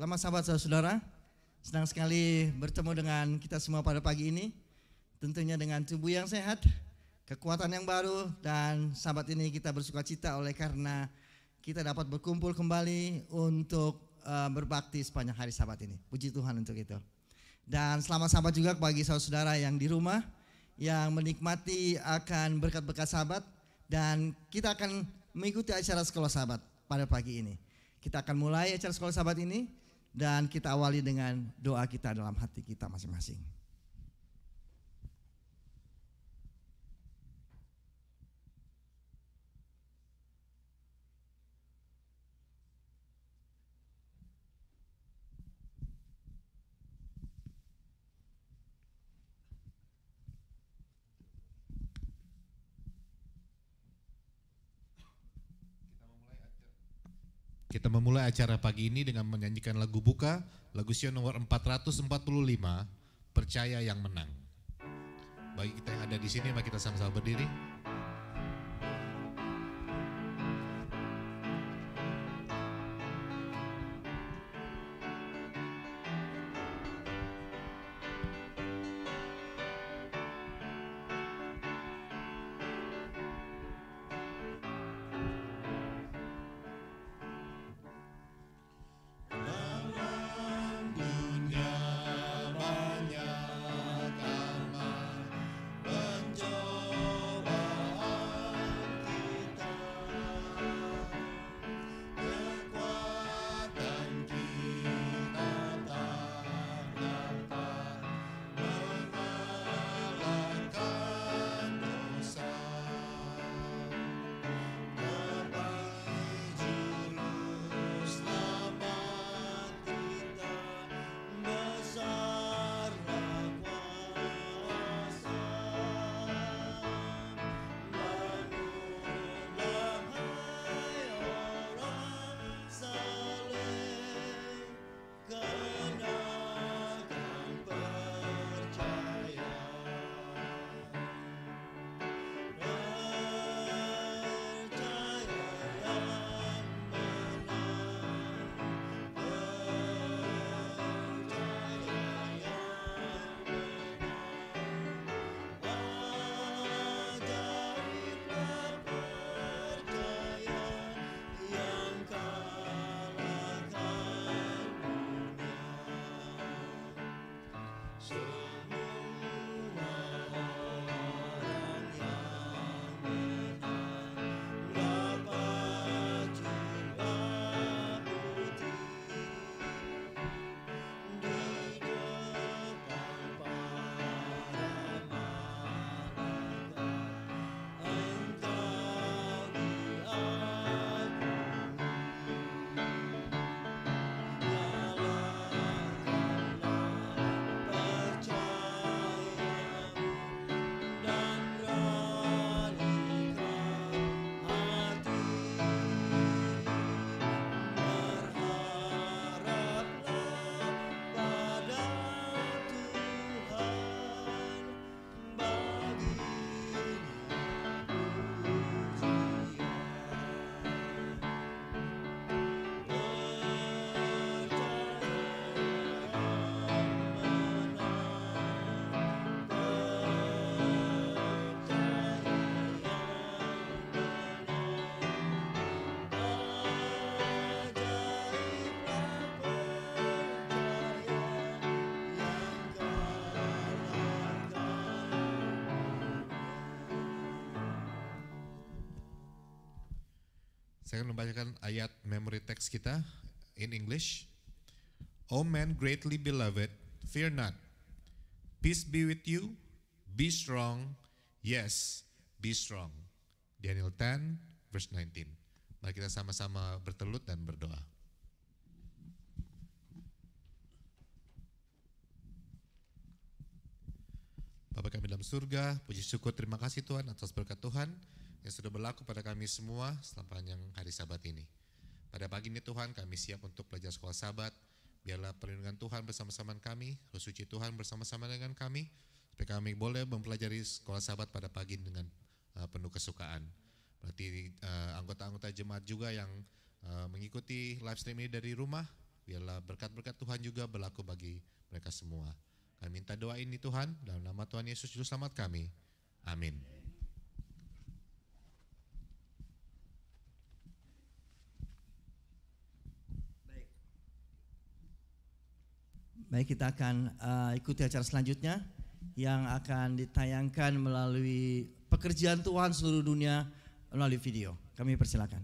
Selamat sahabat saudara, senang sekali bertemu dengan kita semua pada pagi ini. Tentunya dengan tubuh yang sehat, kekuatan yang baru, dan sahabat ini kita bersuka cita oleh karena kita dapat berkumpul kembali untuk eh, berbakti sepanjang hari sahabat ini. Puji Tuhan untuk itu. Dan selamat sahabat juga bagi saudara yang di rumah, yang menikmati akan berkat-berkat sahabat, dan kita akan mengikuti acara sekolah sahabat pada pagi ini. Kita akan mulai acara sekolah sahabat ini dan kita awali dengan doa kita dalam hati kita masing-masing. Kita memulai acara pagi ini dengan menyanyikan lagu buka, lagu Sion nomor 445, Percaya Yang Menang. Bagi kita yang ada di sini, mari kita sama-sama berdiri. Saya akan membacakan ayat memory text kita in English. O man greatly beloved, fear not. Peace be with you. Be strong. Yes, be strong. Daniel 10 verse 19. Mari kita sama-sama bertelut dan berdoa. Bapak kami dalam surga, puji syukur terima kasih Tuhan atas berkat Tuhan yang sudah berlaku pada kami semua selama panjang hari sabat ini. Pada pagi ini Tuhan kami siap untuk belajar sekolah sabat, biarlah perlindungan Tuhan bersama-sama kami, roh Tuhan bersama-sama dengan kami, supaya kami boleh mempelajari sekolah sabat pada pagi dengan uh, penuh kesukaan. Berarti anggota uh, anggota-anggota jemaat juga yang uh, mengikuti live stream ini dari rumah, biarlah berkat-berkat Tuhan juga berlaku bagi mereka semua. Kami minta doa ini Tuhan, dalam nama Tuhan Yesus Juru Selamat kami. Amin. Baik, kita akan uh, ikuti acara selanjutnya yang akan ditayangkan melalui pekerjaan Tuhan seluruh dunia melalui video. Kami persilakan.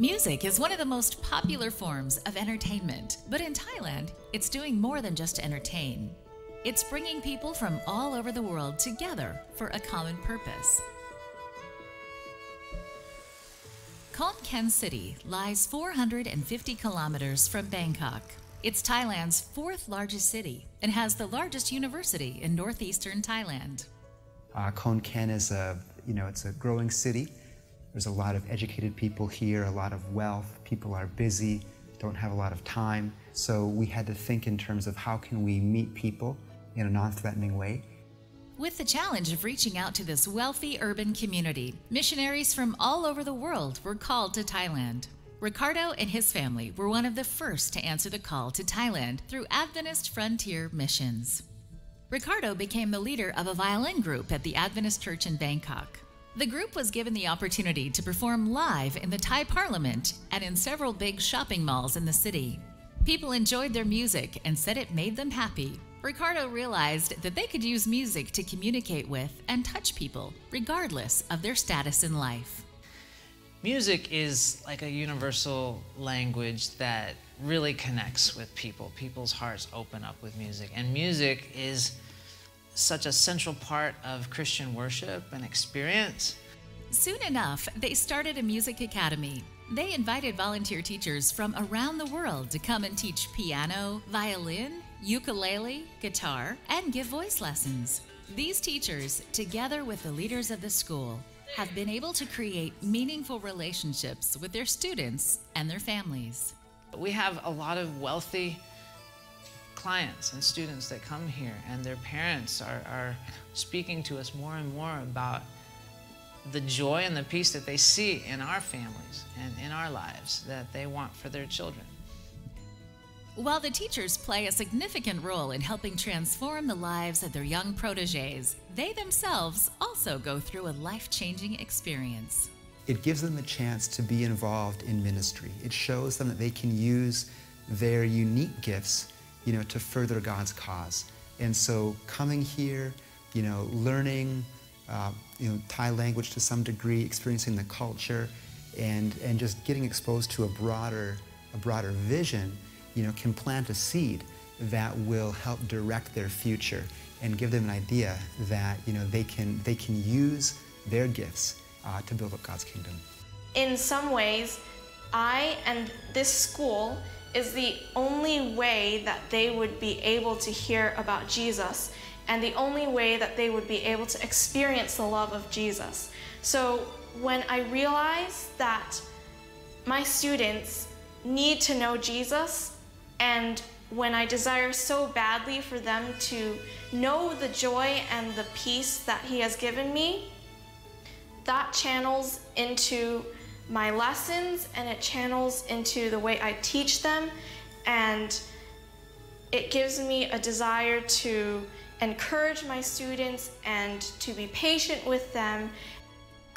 Music is one of the most popular forms of entertainment, but in Thailand, it's doing more than just entertain. It's bringing people from all over the world together for a common purpose. Konkan City lies 450 kilometers from Bangkok. It's Thailand's fourth largest city and has the largest university in northeastern Thailand. Uh, is a, you know, it's a growing city. There's a lot of educated people here, a lot of wealth. People are busy, don't have a lot of time. So we had to think in terms of how can we meet people in a non-threatening way with the challenge of reaching out to this wealthy urban community. Missionaries from all over the world were called to Thailand. Ricardo and his family were one of the first to answer the call to Thailand through Adventist Frontier Missions. Ricardo became the leader of a violin group at the Adventist Church in Bangkok. The group was given the opportunity to perform live in the Thai parliament and in several big shopping malls in the city. People enjoyed their music and said it made them happy. Ricardo realized that they could use music to communicate with and touch people, regardless of their status in life. Music is like a universal language that really connects with people. People's hearts open up with music, and music is such a central part of Christian worship and experience. Soon enough, they started a music academy. They invited volunteer teachers from around the world to come and teach piano, violin, ukulele, guitar, and give voice lessons. These teachers, together with the leaders of the school, have been able to create meaningful relationships with their students and their families. We have a lot of wealthy clients and students that come here, and their parents are, are speaking to us more and more about the joy and the peace that they see in our families and in our lives that they want for their children. While the teachers play a significant role in helping transform the lives of their young proteges, they themselves also go through a life changing experience. It gives them the chance to be involved in ministry. It shows them that they can use their unique gifts, you know, to further God's cause. And so coming here, you know, learning, uh, you know, Thai language to some degree, experiencing the culture, and, and just getting exposed to a broader, a broader vision you know, can plant a seed that will help direct their future and give them an idea that you know, they, can, they can use their gifts uh, to build up God's kingdom. In some ways, I and this school is the only way that they would be able to hear about Jesus and the only way that they would be able to experience the love of Jesus. So when I realized that my students need to know Jesus and when I desire so badly for them to know the joy and the peace that He has given me, that channels into my lessons and it channels into the way I teach them and it gives me a desire to encourage my students and to be patient with them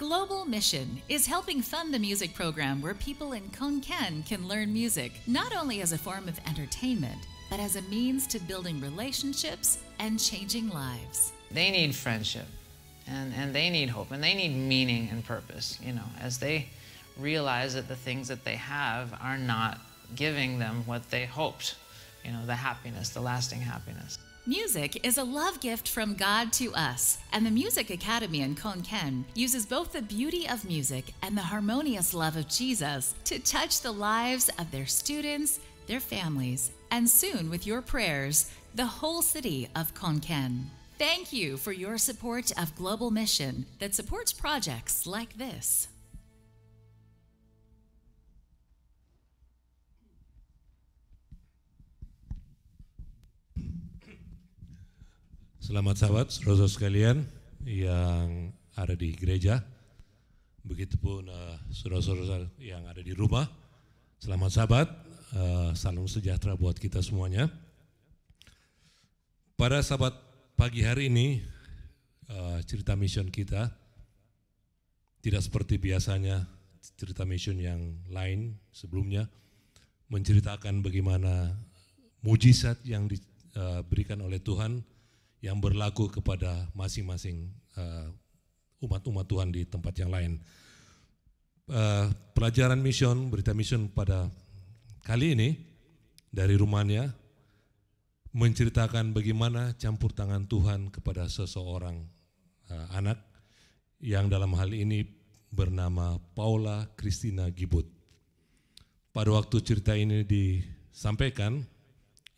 Global Mission is helping fund the music program where people in Konkan can learn music, not only as a form of entertainment, but as a means to building relationships and changing lives. They need friendship, and, and they need hope, and they need meaning and purpose, you know, as they realize that the things that they have are not giving them what they hoped, you know, the happiness, the lasting happiness. Music is a love gift from God to us, and the Music Academy in Konken uses both the beauty of music and the harmonious love of Jesus to touch the lives of their students, their families, and soon, with your prayers, the whole city of Konken. Thank you for your support of Global Mission that supports projects like this. Selamat sahabat, saudara sekalian yang ada di gereja, begitupun uh, eh, saudara-saudara yang ada di rumah. Selamat sahabat, uh, salam sejahtera buat kita semuanya. Pada sahabat pagi hari ini, uh, cerita mission kita tidak seperti biasanya cerita mission yang lain sebelumnya menceritakan bagaimana mujizat yang diberikan oleh Tuhan yang berlaku kepada masing-masing eh, umat-umat Tuhan di tempat yang lain. Eh, pelajaran mission, berita mission pada kali ini dari Rumania menceritakan bagaimana campur tangan Tuhan kepada seseorang eh, anak yang dalam hal ini bernama Paula Christina Gibut. Pada waktu cerita ini disampaikan,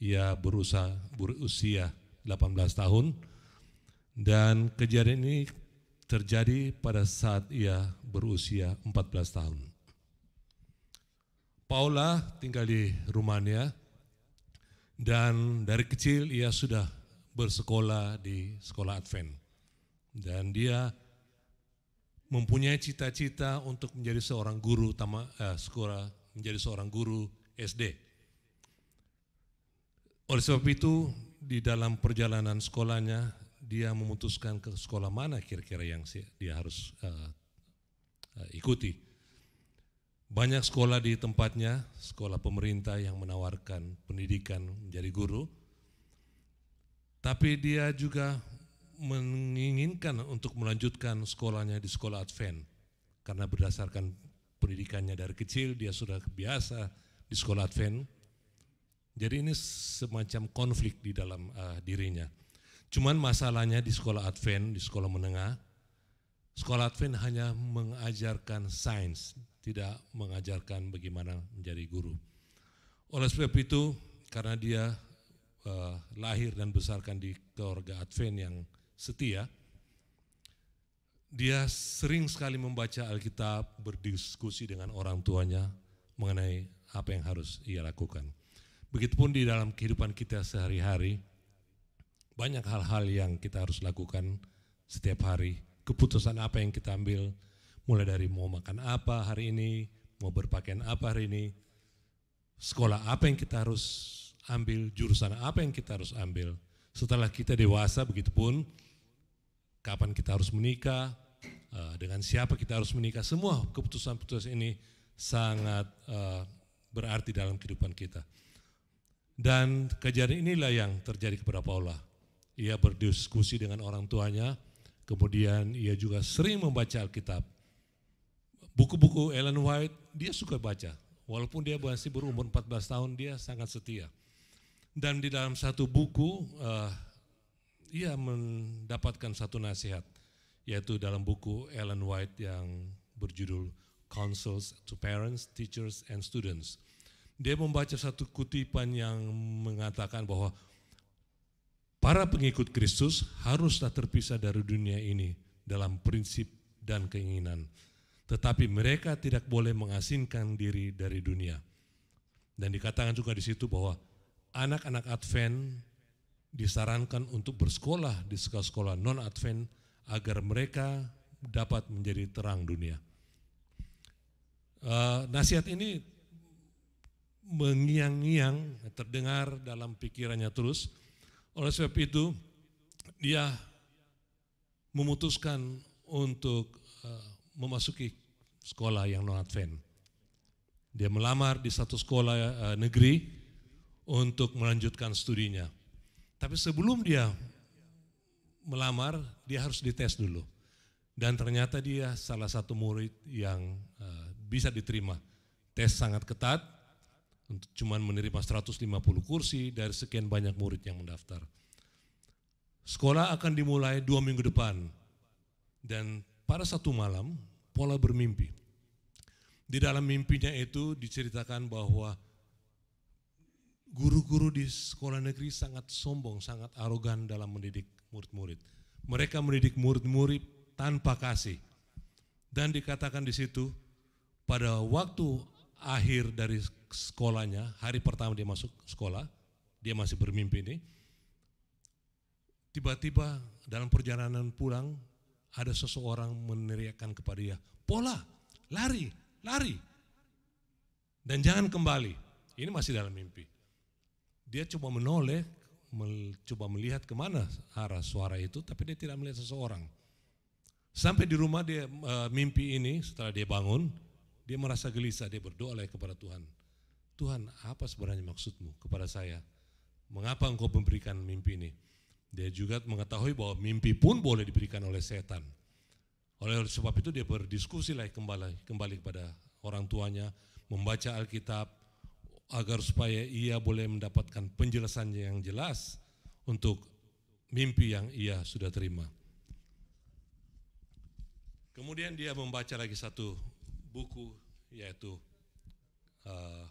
ia berusaha berusia 18 tahun dan kejadian ini terjadi pada saat ia berusia 14 tahun. Paula tinggal di Rumania dan dari kecil ia sudah bersekolah di sekolah Advent dan dia mempunyai cita-cita untuk menjadi seorang guru tama, eh, sekolah menjadi seorang guru SD. Oleh sebab itu di dalam perjalanan sekolahnya dia memutuskan ke sekolah mana kira-kira yang dia harus uh, uh, ikuti. Banyak sekolah di tempatnya, sekolah pemerintah yang menawarkan pendidikan menjadi guru, tapi dia juga menginginkan untuk melanjutkan sekolahnya di sekolah Advent karena berdasarkan pendidikannya dari kecil dia sudah biasa di sekolah Advent jadi ini semacam konflik di dalam uh, dirinya. Cuman masalahnya di sekolah Advent, di sekolah menengah, sekolah Advent hanya mengajarkan sains, tidak mengajarkan bagaimana menjadi guru. Oleh sebab itu, karena dia uh, lahir dan besarkan di keluarga Advent yang setia, dia sering sekali membaca Alkitab, berdiskusi dengan orang tuanya mengenai apa yang harus ia lakukan. Begitupun di dalam kehidupan kita sehari-hari, banyak hal-hal yang kita harus lakukan setiap hari. Keputusan apa yang kita ambil, mulai dari mau makan apa hari ini, mau berpakaian apa hari ini, sekolah apa yang kita harus ambil, jurusan apa yang kita harus ambil. Setelah kita dewasa begitupun, kapan kita harus menikah, eh, dengan siapa kita harus menikah, semua keputusan-keputusan ini sangat eh, berarti dalam kehidupan kita. Dan kejadian inilah yang terjadi kepada Paula. Ia berdiskusi dengan orang tuanya, kemudian ia juga sering membaca Alkitab. Buku-buku Ellen White dia suka baca, walaupun dia masih berumur 14 tahun dia sangat setia. Dan di dalam satu buku uh, ia mendapatkan satu nasihat, yaitu dalam buku Ellen White yang berjudul Counsels to Parents, Teachers, and Students dia membaca satu kutipan yang mengatakan bahwa para pengikut Kristus haruslah terpisah dari dunia ini dalam prinsip dan keinginan. Tetapi mereka tidak boleh mengasingkan diri dari dunia. Dan dikatakan juga di situ bahwa anak-anak Advent disarankan untuk bersekolah di sekolah-sekolah non-Advent agar mereka dapat menjadi terang dunia. Uh, nasihat ini mengiang-ngiang terdengar dalam pikirannya terus. Oleh sebab itu dia memutuskan untuk eh, memasuki sekolah yang non Advent. Dia melamar di satu sekolah eh, negeri untuk melanjutkan studinya. Tapi sebelum dia melamar, dia harus dites dulu. Dan ternyata dia salah satu murid yang eh, bisa diterima. Tes sangat ketat, untuk cuman menerima 150 kursi dari sekian banyak murid yang mendaftar. Sekolah akan dimulai dua minggu depan dan pada satu malam Pola bermimpi. Di dalam mimpinya itu diceritakan bahwa guru-guru di sekolah negeri sangat sombong, sangat arogan dalam mendidik murid-murid. Mereka mendidik murid-murid tanpa kasih. Dan dikatakan di situ, pada waktu akhir dari sekolahnya, hari pertama dia masuk sekolah, dia masih bermimpi ini. Tiba-tiba dalam perjalanan pulang ada seseorang meneriakkan kepada dia, "Pola, lari, lari." Dan jangan kembali. Ini masih dalam mimpi. Dia coba menoleh, coba melihat kemana arah suara itu, tapi dia tidak melihat seseorang. Sampai di rumah dia eh, mimpi ini setelah dia bangun, dia merasa gelisah, dia berdoa lagi ya kepada Tuhan. Tuhan, apa sebenarnya maksudmu kepada saya? Mengapa engkau memberikan mimpi ini? Dia juga mengetahui bahwa mimpi pun boleh diberikan oleh setan. Oleh sebab itu dia berdiskusi lagi ya kembali, kembali kepada orang tuanya, membaca Alkitab, agar supaya ia boleh mendapatkan penjelasan yang jelas untuk mimpi yang ia sudah terima. Kemudian dia membaca lagi satu buku yaitu uh,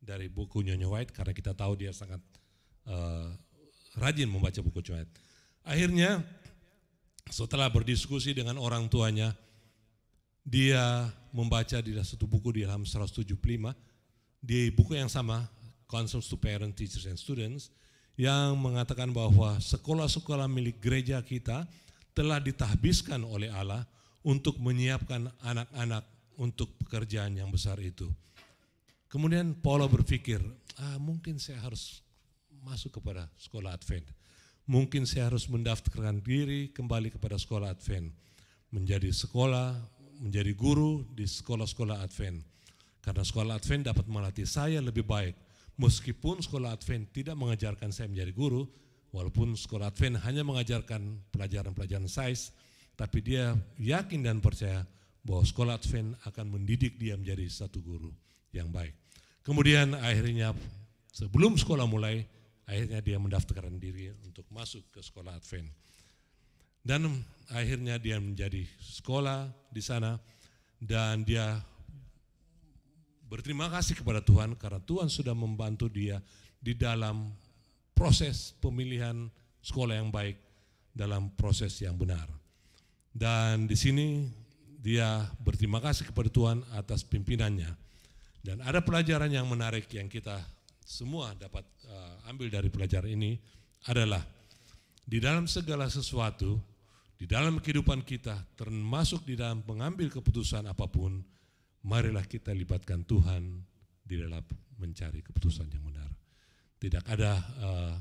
dari buku Nyonya White karena kita tahu dia sangat uh, rajin membaca buku Nyonya White. Akhirnya setelah berdiskusi dengan orang tuanya, dia membaca di satu buku di dalam 175 di buku yang sama Concepts to parents Teachers and Students yang mengatakan bahwa sekolah-sekolah milik gereja kita telah ditahbiskan oleh Allah untuk menyiapkan anak-anak untuk pekerjaan yang besar itu. Kemudian Paulo berpikir, ah, mungkin saya harus masuk kepada sekolah Advent. Mungkin saya harus mendaftarkan diri kembali kepada sekolah Advent. Menjadi sekolah, menjadi guru di sekolah-sekolah Advent. Karena sekolah Advent dapat melatih saya lebih baik. Meskipun sekolah Advent tidak mengajarkan saya menjadi guru, walaupun sekolah Advent hanya mengajarkan pelajaran-pelajaran sains, tapi dia yakin dan percaya bahwa sekolah Advent akan mendidik dia menjadi satu guru yang baik. Kemudian akhirnya sebelum sekolah mulai, akhirnya dia mendaftarkan diri untuk masuk ke sekolah Advent. Dan akhirnya dia menjadi sekolah di sana dan dia berterima kasih kepada Tuhan karena Tuhan sudah membantu dia di dalam proses pemilihan sekolah yang baik dalam proses yang benar. Dan di sini dia berterima kasih kepada Tuhan atas pimpinannya. Dan ada pelajaran yang menarik yang kita semua dapat uh, ambil dari pelajaran ini adalah di dalam segala sesuatu, di dalam kehidupan kita, termasuk di dalam pengambil keputusan apapun, marilah kita libatkan Tuhan di dalam mencari keputusan yang benar. Tidak ada uh,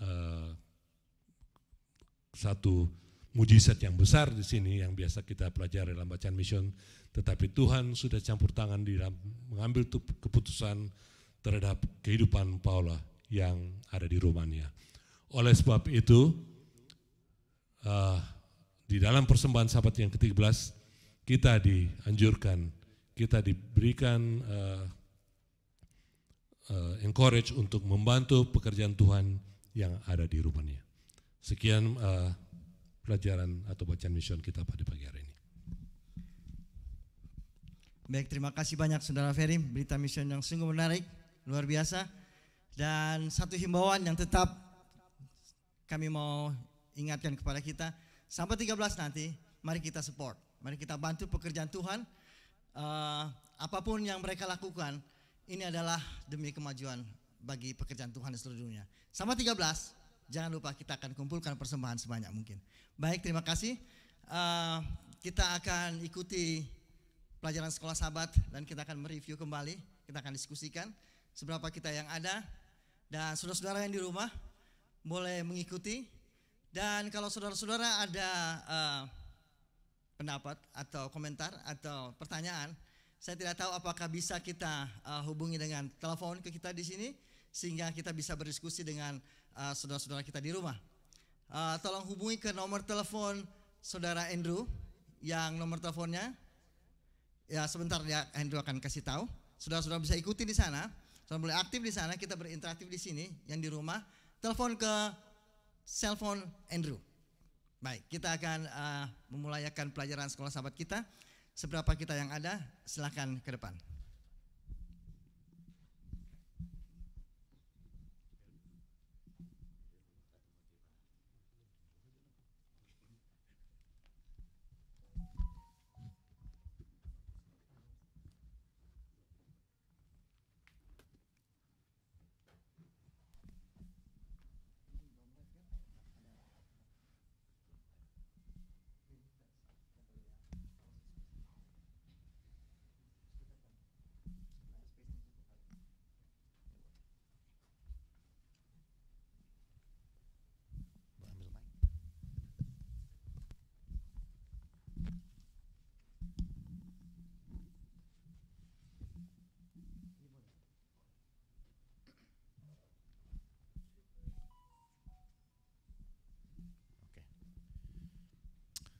uh, satu mujizat yang besar di sini yang biasa kita pelajari dalam bacaan mission, tetapi Tuhan sudah campur tangan di dalam mengambil keputusan terhadap kehidupan Paula yang ada di Romania. Oleh sebab itu, uh, di dalam persembahan sahabat yang ke-13, kita dianjurkan, kita diberikan uh, uh, encourage untuk membantu pekerjaan Tuhan yang ada di Romania. Sekian uh, pelajaran atau bacaan mission kita pada pagi hari ini. Baik, terima kasih banyak Saudara Ferry, berita mission yang sungguh menarik, luar biasa. Dan satu himbauan yang tetap kami mau ingatkan kepada kita, sampai 13 nanti, mari kita support, mari kita bantu pekerjaan Tuhan. Uh, apapun yang mereka lakukan, ini adalah demi kemajuan bagi pekerjaan Tuhan di seluruh dunia. Sama 13, Jangan lupa kita akan kumpulkan persembahan sebanyak mungkin. Baik, terima kasih. Uh, kita akan ikuti pelajaran sekolah sahabat dan kita akan mereview kembali. Kita akan diskusikan seberapa kita yang ada. Dan saudara-saudara yang di rumah boleh mengikuti. Dan kalau saudara-saudara ada uh, pendapat atau komentar atau pertanyaan, saya tidak tahu apakah bisa kita uh, hubungi dengan telepon ke kita di sini sehingga kita bisa berdiskusi dengan saudara eh, saudara-saudara kita di rumah. Uh, tolong hubungi ke nomor telepon saudara Andrew yang nomor teleponnya. Ya sebentar ya Andrew akan kasih tahu. Saudara-saudara bisa ikuti di sana. Saudara boleh aktif di sana, kita berinteraktif di sini yang di rumah. Telepon ke cellphone Andrew. Baik, kita akan uh, eh, memulaikan pelajaran sekolah sahabat kita. Seberapa kita yang ada, silahkan ke depan.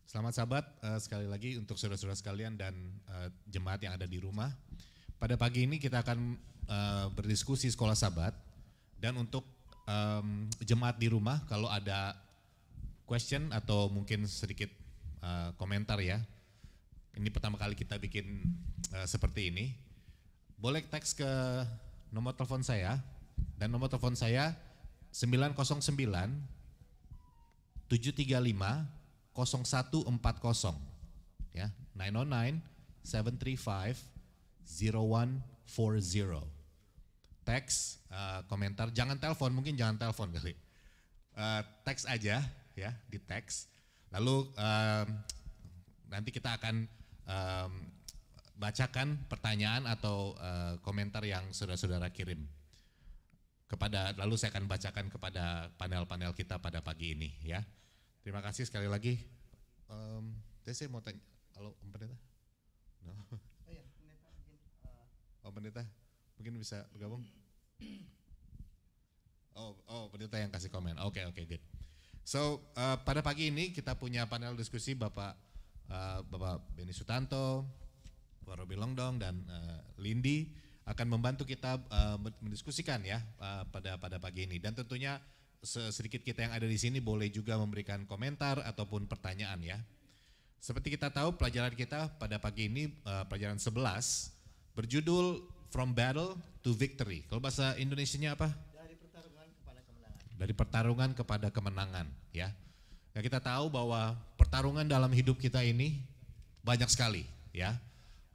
Selamat sahabat uh, eh, sekali lagi untuk saudara-saudara sekalian dan uh, jemaat yang ada di rumah. Pada pagi ini kita akan uh, berdiskusi sekolah sahabat dan untuk um, jemaat di rumah kalau ada question atau mungkin sedikit uh, komentar ya. Ini pertama kali kita bikin uh, seperti ini. Boleh teks ke nomor telepon saya dan nomor telepon saya 909 735 0140 ya 909 735 0140 teks uh, komentar jangan telepon mungkin jangan telepon kali uh, teks aja ya di teks lalu um, nanti kita akan um, bacakan pertanyaan atau uh, komentar yang saudara-saudara kirim kepada lalu saya akan bacakan kepada panel-panel kita pada pagi ini ya Terima kasih sekali lagi. Um, saya mau tanya, halo Om Pendeta? No. Oh iya, Pendeta mungkin. Uh... Eh. Om Pendeta, mungkin bisa bergabung? Oh, oh Pendeta yang kasih komen. Oke, okay, oke, okay, good. So, uh, pada pagi ini kita punya panel diskusi Bapak uh, Bapak Beni Sutanto, Pak Robi Longdong, dan uh, Lindi akan membantu kita uh, mendiskusikan ya uh, pada pada pagi ini. Dan tentunya sedikit kita yang ada di sini boleh juga memberikan komentar ataupun pertanyaan ya. Seperti kita tahu pelajaran kita pada pagi ini uh, pelajaran 11 berjudul From Battle to Victory. Kalau bahasa Indonesianya apa? Dari pertarungan kepada kemenangan. Dari pertarungan kepada kemenangan ya. Ya kita tahu bahwa pertarungan dalam hidup kita ini banyak sekali ya.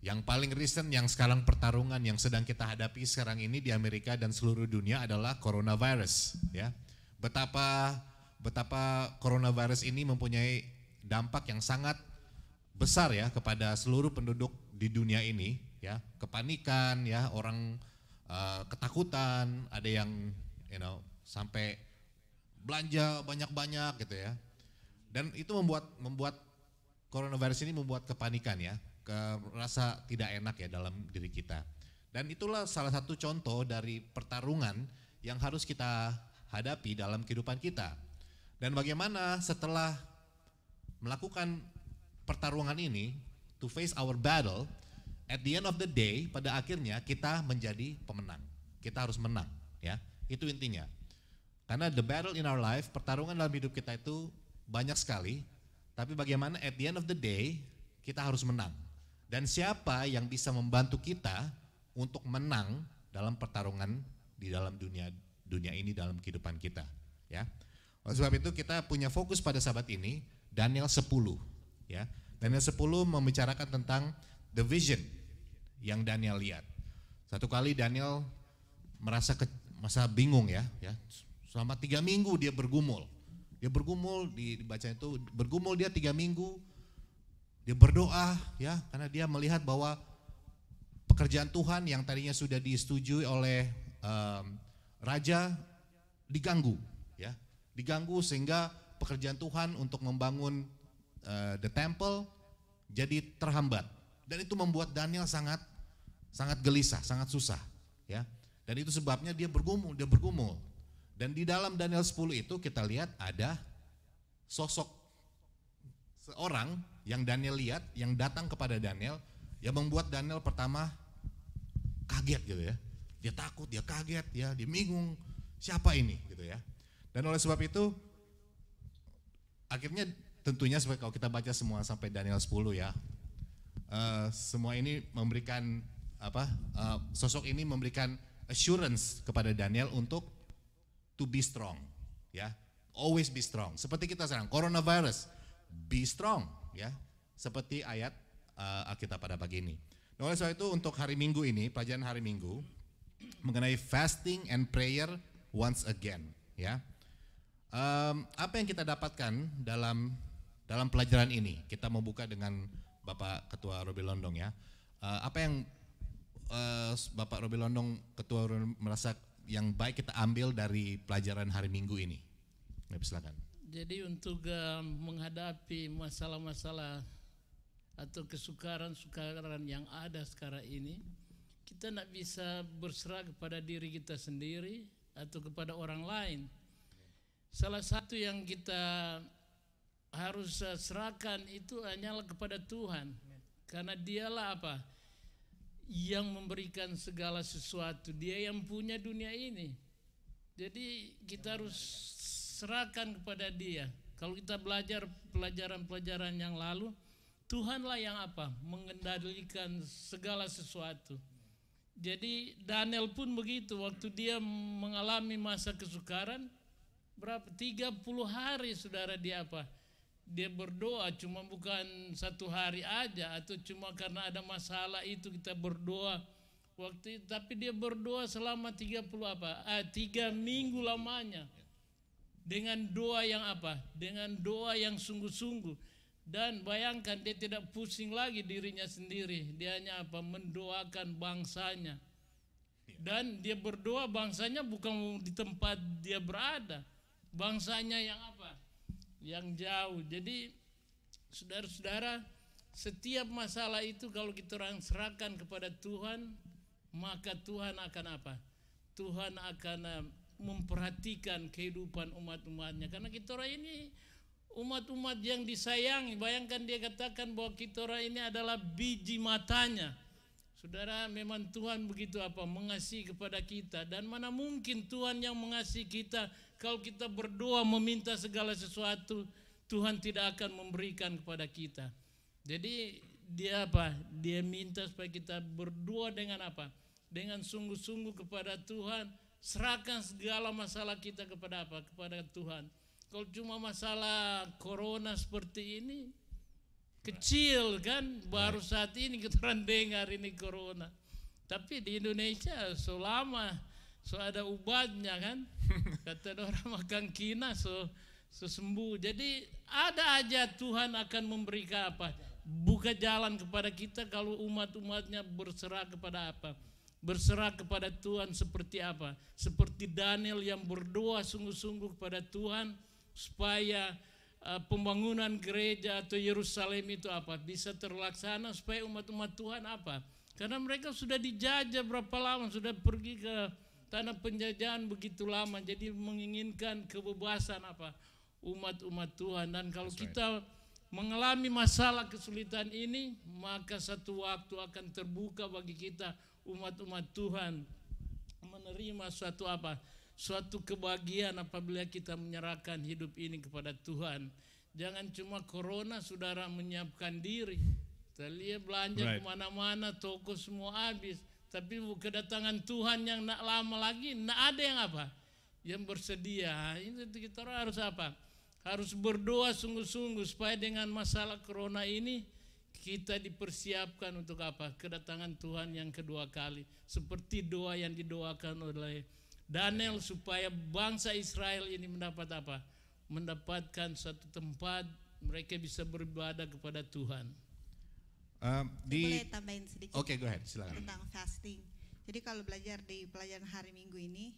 Yang paling recent yang sekarang pertarungan yang sedang kita hadapi sekarang ini di Amerika dan seluruh dunia adalah coronavirus ya betapa betapa coronavirus ini mempunyai dampak yang sangat besar ya kepada seluruh penduduk di dunia ini ya kepanikan ya orang uh, ketakutan ada yang you know sampai belanja banyak-banyak gitu ya dan itu membuat membuat coronavirus ini membuat kepanikan ya ke rasa tidak enak ya dalam diri kita dan itulah salah satu contoh dari pertarungan yang harus kita hadapi dalam kehidupan kita. Dan bagaimana setelah melakukan pertarungan ini, to face our battle, at the end of the day, pada akhirnya kita menjadi pemenang. Kita harus menang, ya. Itu intinya. Karena the battle in our life, pertarungan dalam hidup kita itu banyak sekali, tapi bagaimana at the end of the day kita harus menang. Dan siapa yang bisa membantu kita untuk menang dalam pertarungan di dalam dunia dunia ini dalam kehidupan kita. Ya. Oleh sebab itu kita punya fokus pada sahabat ini, Daniel 10. Ya. Daniel 10 membicarakan tentang the vision yang Daniel lihat. Satu kali Daniel merasa ke, masa bingung ya, ya. Selama tiga minggu dia bergumul. Dia bergumul dibaca itu bergumul dia tiga minggu. Dia berdoa ya karena dia melihat bahwa pekerjaan Tuhan yang tadinya sudah disetujui oleh um, raja diganggu ya diganggu sehingga pekerjaan Tuhan untuk membangun uh, the temple jadi terhambat dan itu membuat Daniel sangat sangat gelisah sangat susah ya dan itu sebabnya dia bergumul dia bergumul dan di dalam Daniel 10 itu kita lihat ada sosok seorang yang Daniel lihat yang datang kepada Daniel yang membuat Daniel pertama kaget gitu ya dia takut, dia kaget, ya, dia bingung. Siapa ini gitu ya. Dan oleh sebab itu akhirnya tentunya seperti kalau kita baca semua sampai Daniel 10 ya. Uh, semua ini memberikan apa? Uh, sosok ini memberikan assurance kepada Daniel untuk to be strong ya. Always be strong. Seperti kita sekarang coronavirus, be strong ya. Seperti ayat uh, Alkitab pada pagi ini. Nah, oleh sebab itu untuk hari Minggu ini, pelajaran hari Minggu, mengenai fasting and prayer once again. Ya, um, apa yang kita dapatkan dalam dalam pelajaran ini? Kita mau buka dengan Bapak Ketua Robi Londong ya. Uh, apa yang uh, Bapak Robi Londong Ketua merasa yang baik kita ambil dari pelajaran hari Minggu ini? Nabi silakan. Jadi untuk uh, menghadapi masalah-masalah atau kesukaran-sukaran yang ada sekarang ini, kita tidak bisa berserah kepada diri kita sendiri atau kepada orang lain. Salah satu yang kita harus serahkan itu hanyalah kepada Tuhan. Karena dialah apa? Yang memberikan segala sesuatu. Dia yang punya dunia ini. Jadi kita harus serahkan kepada dia. Kalau kita belajar pelajaran-pelajaran yang lalu, Tuhanlah yang apa? Mengendalikan segala sesuatu. Jadi Daniel pun begitu waktu dia mengalami masa kesukaran berapa 30 hari saudara dia apa? Dia berdoa cuma bukan satu hari aja atau cuma karena ada masalah itu kita berdoa waktu itu, tapi dia berdoa selama 30 apa? Ah, eh, 3 minggu lamanya. Dengan doa yang apa? Dengan doa yang sungguh-sungguh dan bayangkan dia tidak pusing lagi dirinya sendiri. Dia hanya apa? Mendoakan bangsanya. Iya. Dan dia berdoa bangsanya bukan di tempat dia berada. Bangsanya yang apa? Yang jauh. Jadi saudara-saudara setiap masalah itu kalau kita orang serahkan kepada Tuhan maka Tuhan akan apa? Tuhan akan eh, memperhatikan kehidupan umat-umatnya karena kita orang ini umat-umat yang disayangi. Bayangkan dia katakan bahwa kita orang ini adalah biji matanya. Saudara, memang Tuhan begitu apa mengasihi kepada kita dan mana mungkin Tuhan yang mengasihi kita kalau kita berdoa meminta segala sesuatu Tuhan tidak akan memberikan kepada kita. Jadi dia apa? Dia minta supaya kita berdoa dengan apa? Dengan sungguh-sungguh kepada Tuhan, serahkan segala masalah kita kepada apa? Kepada Tuhan. Kalau cuma masalah corona seperti ini kecil kan baru saat ini kita dengar ini corona. Tapi di Indonesia selama so, ada ubatnya kan kata orang makan kina so, so sembuh. Jadi ada aja Tuhan akan memberikan apa? Buka jalan kepada kita kalau umat-umatnya berserah kepada apa? berserah kepada Tuhan seperti apa? Seperti Daniel yang berdoa sungguh-sungguh kepada Tuhan, supaya eh, pembangunan gereja atau Yerusalem itu apa bisa terlaksana supaya umat-umat Tuhan apa karena mereka sudah dijajah berapa lama sudah pergi ke tanah penjajahan begitu lama jadi menginginkan kebebasan apa umat-umat Tuhan dan kalau That's kita right mengalami masalah kesulitan ini, maka satu waktu akan terbuka bagi kita umat-umat Tuhan menerima suatu apa? suatu kebahagiaan apabila kita menyerahkan hidup ini kepada Tuhan. Jangan cuma corona saudara menyiapkan diri. Terlihat belanja right. kemana-mana, toko semua habis. Tapi kedatangan Tuhan yang nak lama lagi, nak ada yang apa? Yang bersedia. Ini kita harus apa? Harus berdoa sungguh-sungguh supaya dengan masalah corona ini kita dipersiapkan untuk apa? Kedatangan Tuhan yang kedua kali. Seperti doa yang didoakan oleh Daniel supaya bangsa Israel ini mendapat apa? Mendapatkan satu tempat mereka bisa beribadah kepada Tuhan. Um, di... Oke, okay, go ahead, silakan. Tentang fasting. Jadi kalau belajar di pelajaran hari Minggu ini,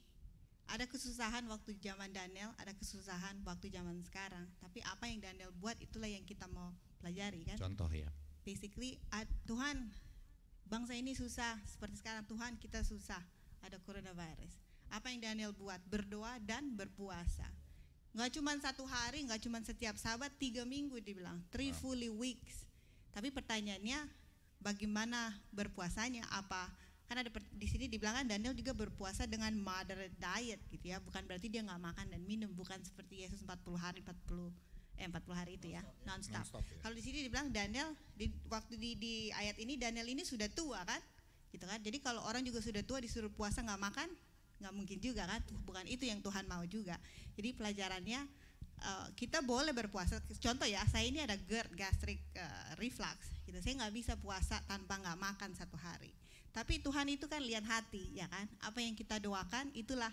ada kesusahan waktu zaman Daniel, ada kesusahan waktu zaman sekarang. Tapi apa yang Daniel buat itulah yang kita mau pelajari kan? Contoh ya. Basically, Tuhan, bangsa ini susah seperti sekarang Tuhan kita susah ada coronavirus apa yang Daniel buat? Berdoa dan berpuasa. Nggak cuma satu hari, nggak cuma setiap sabat, tiga minggu dibilang. Three fully weeks. Tapi pertanyaannya, bagaimana berpuasanya? Apa? Karena ada di sini dibilang kan Daniel juga berpuasa dengan moderate diet gitu ya. Bukan berarti dia nggak makan dan minum. Bukan seperti Yesus 40 hari, 40 eh, 40 hari itu ya nonstop. Ya. Non ya. Kalau di sini dibilang Daniel di waktu di, di ayat ini Daniel ini sudah tua kan, gitu kan. Jadi kalau orang juga sudah tua disuruh puasa nggak makan, nggak mungkin juga kan bukan itu yang Tuhan mau juga jadi pelajarannya eh, kita boleh berpuasa contoh ya saya ini ada GERD gastric eh, reflux gitu saya nggak bisa puasa tanpa nggak makan satu hari tapi Tuhan itu kan lihat hati ya kan apa yang kita doakan itulah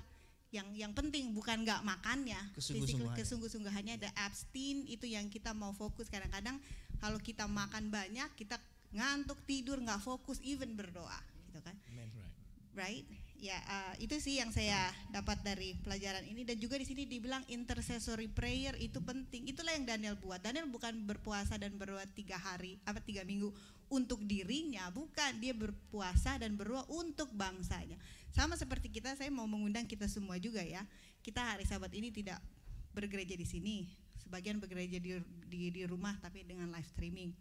yang yang penting bukan nggak makannya kesungguh-sungguhannya hanya ada abstin itu yang kita mau fokus kadang-kadang kalau kita makan banyak kita ngantuk tidur nggak fokus even berdoa gitu kan right right ya uh, itu sih yang saya dapat dari pelajaran ini dan juga di sini dibilang intercessory prayer itu penting itulah yang Daniel buat Daniel bukan berpuasa dan berdoa tiga hari apa tiga minggu untuk dirinya bukan dia berpuasa dan berdoa untuk bangsanya sama seperti kita saya mau mengundang kita semua juga ya kita hari Sabat ini tidak bergereja di sini sebagian bergereja di di, di rumah tapi dengan live streaming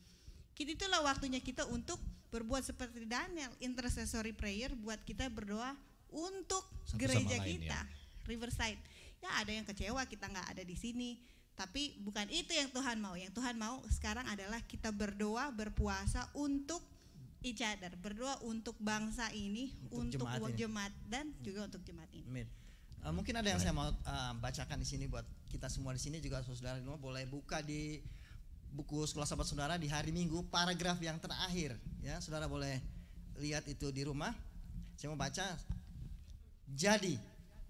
kita itulah waktunya kita untuk berbuat seperti Daniel intercessory prayer buat kita berdoa untuk Satu gereja kita ya. Riverside. Ya ada yang kecewa kita nggak ada di sini, tapi bukan itu yang Tuhan mau. Yang Tuhan mau sekarang adalah kita berdoa, berpuasa untuk each other, berdoa untuk bangsa ini, untuk, untuk jemaat, jemaat dan juga untuk jemaat ini. Amin. Uh, mungkin ada yang saya mau uh, bacakan di sini buat kita semua di sini juga saudara di boleh buka di buku sekolah sahabat saudara di hari Minggu paragraf yang terakhir ya saudara boleh lihat itu di rumah. Saya mau baca jadi,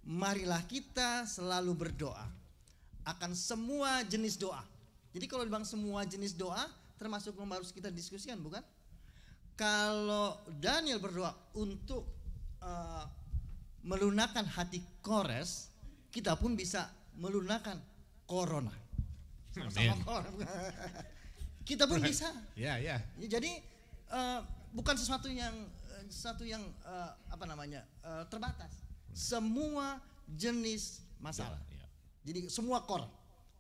marilah kita selalu berdoa akan semua jenis doa. Jadi kalau dibilang semua jenis doa termasuk yang harus kita diskusikan bukan? Kalau Daniel berdoa untuk uh, eh, melunakkan hati Kores, kita pun bisa melunakkan corona. Sama kita pun bisa. Ya, yeah, ya. Jadi uh, bukan sesuatu yang eh, sesuatu yang uh, apa namanya? Uh, terbatas semua jenis masalah. Ya, ya. Jadi semua kor.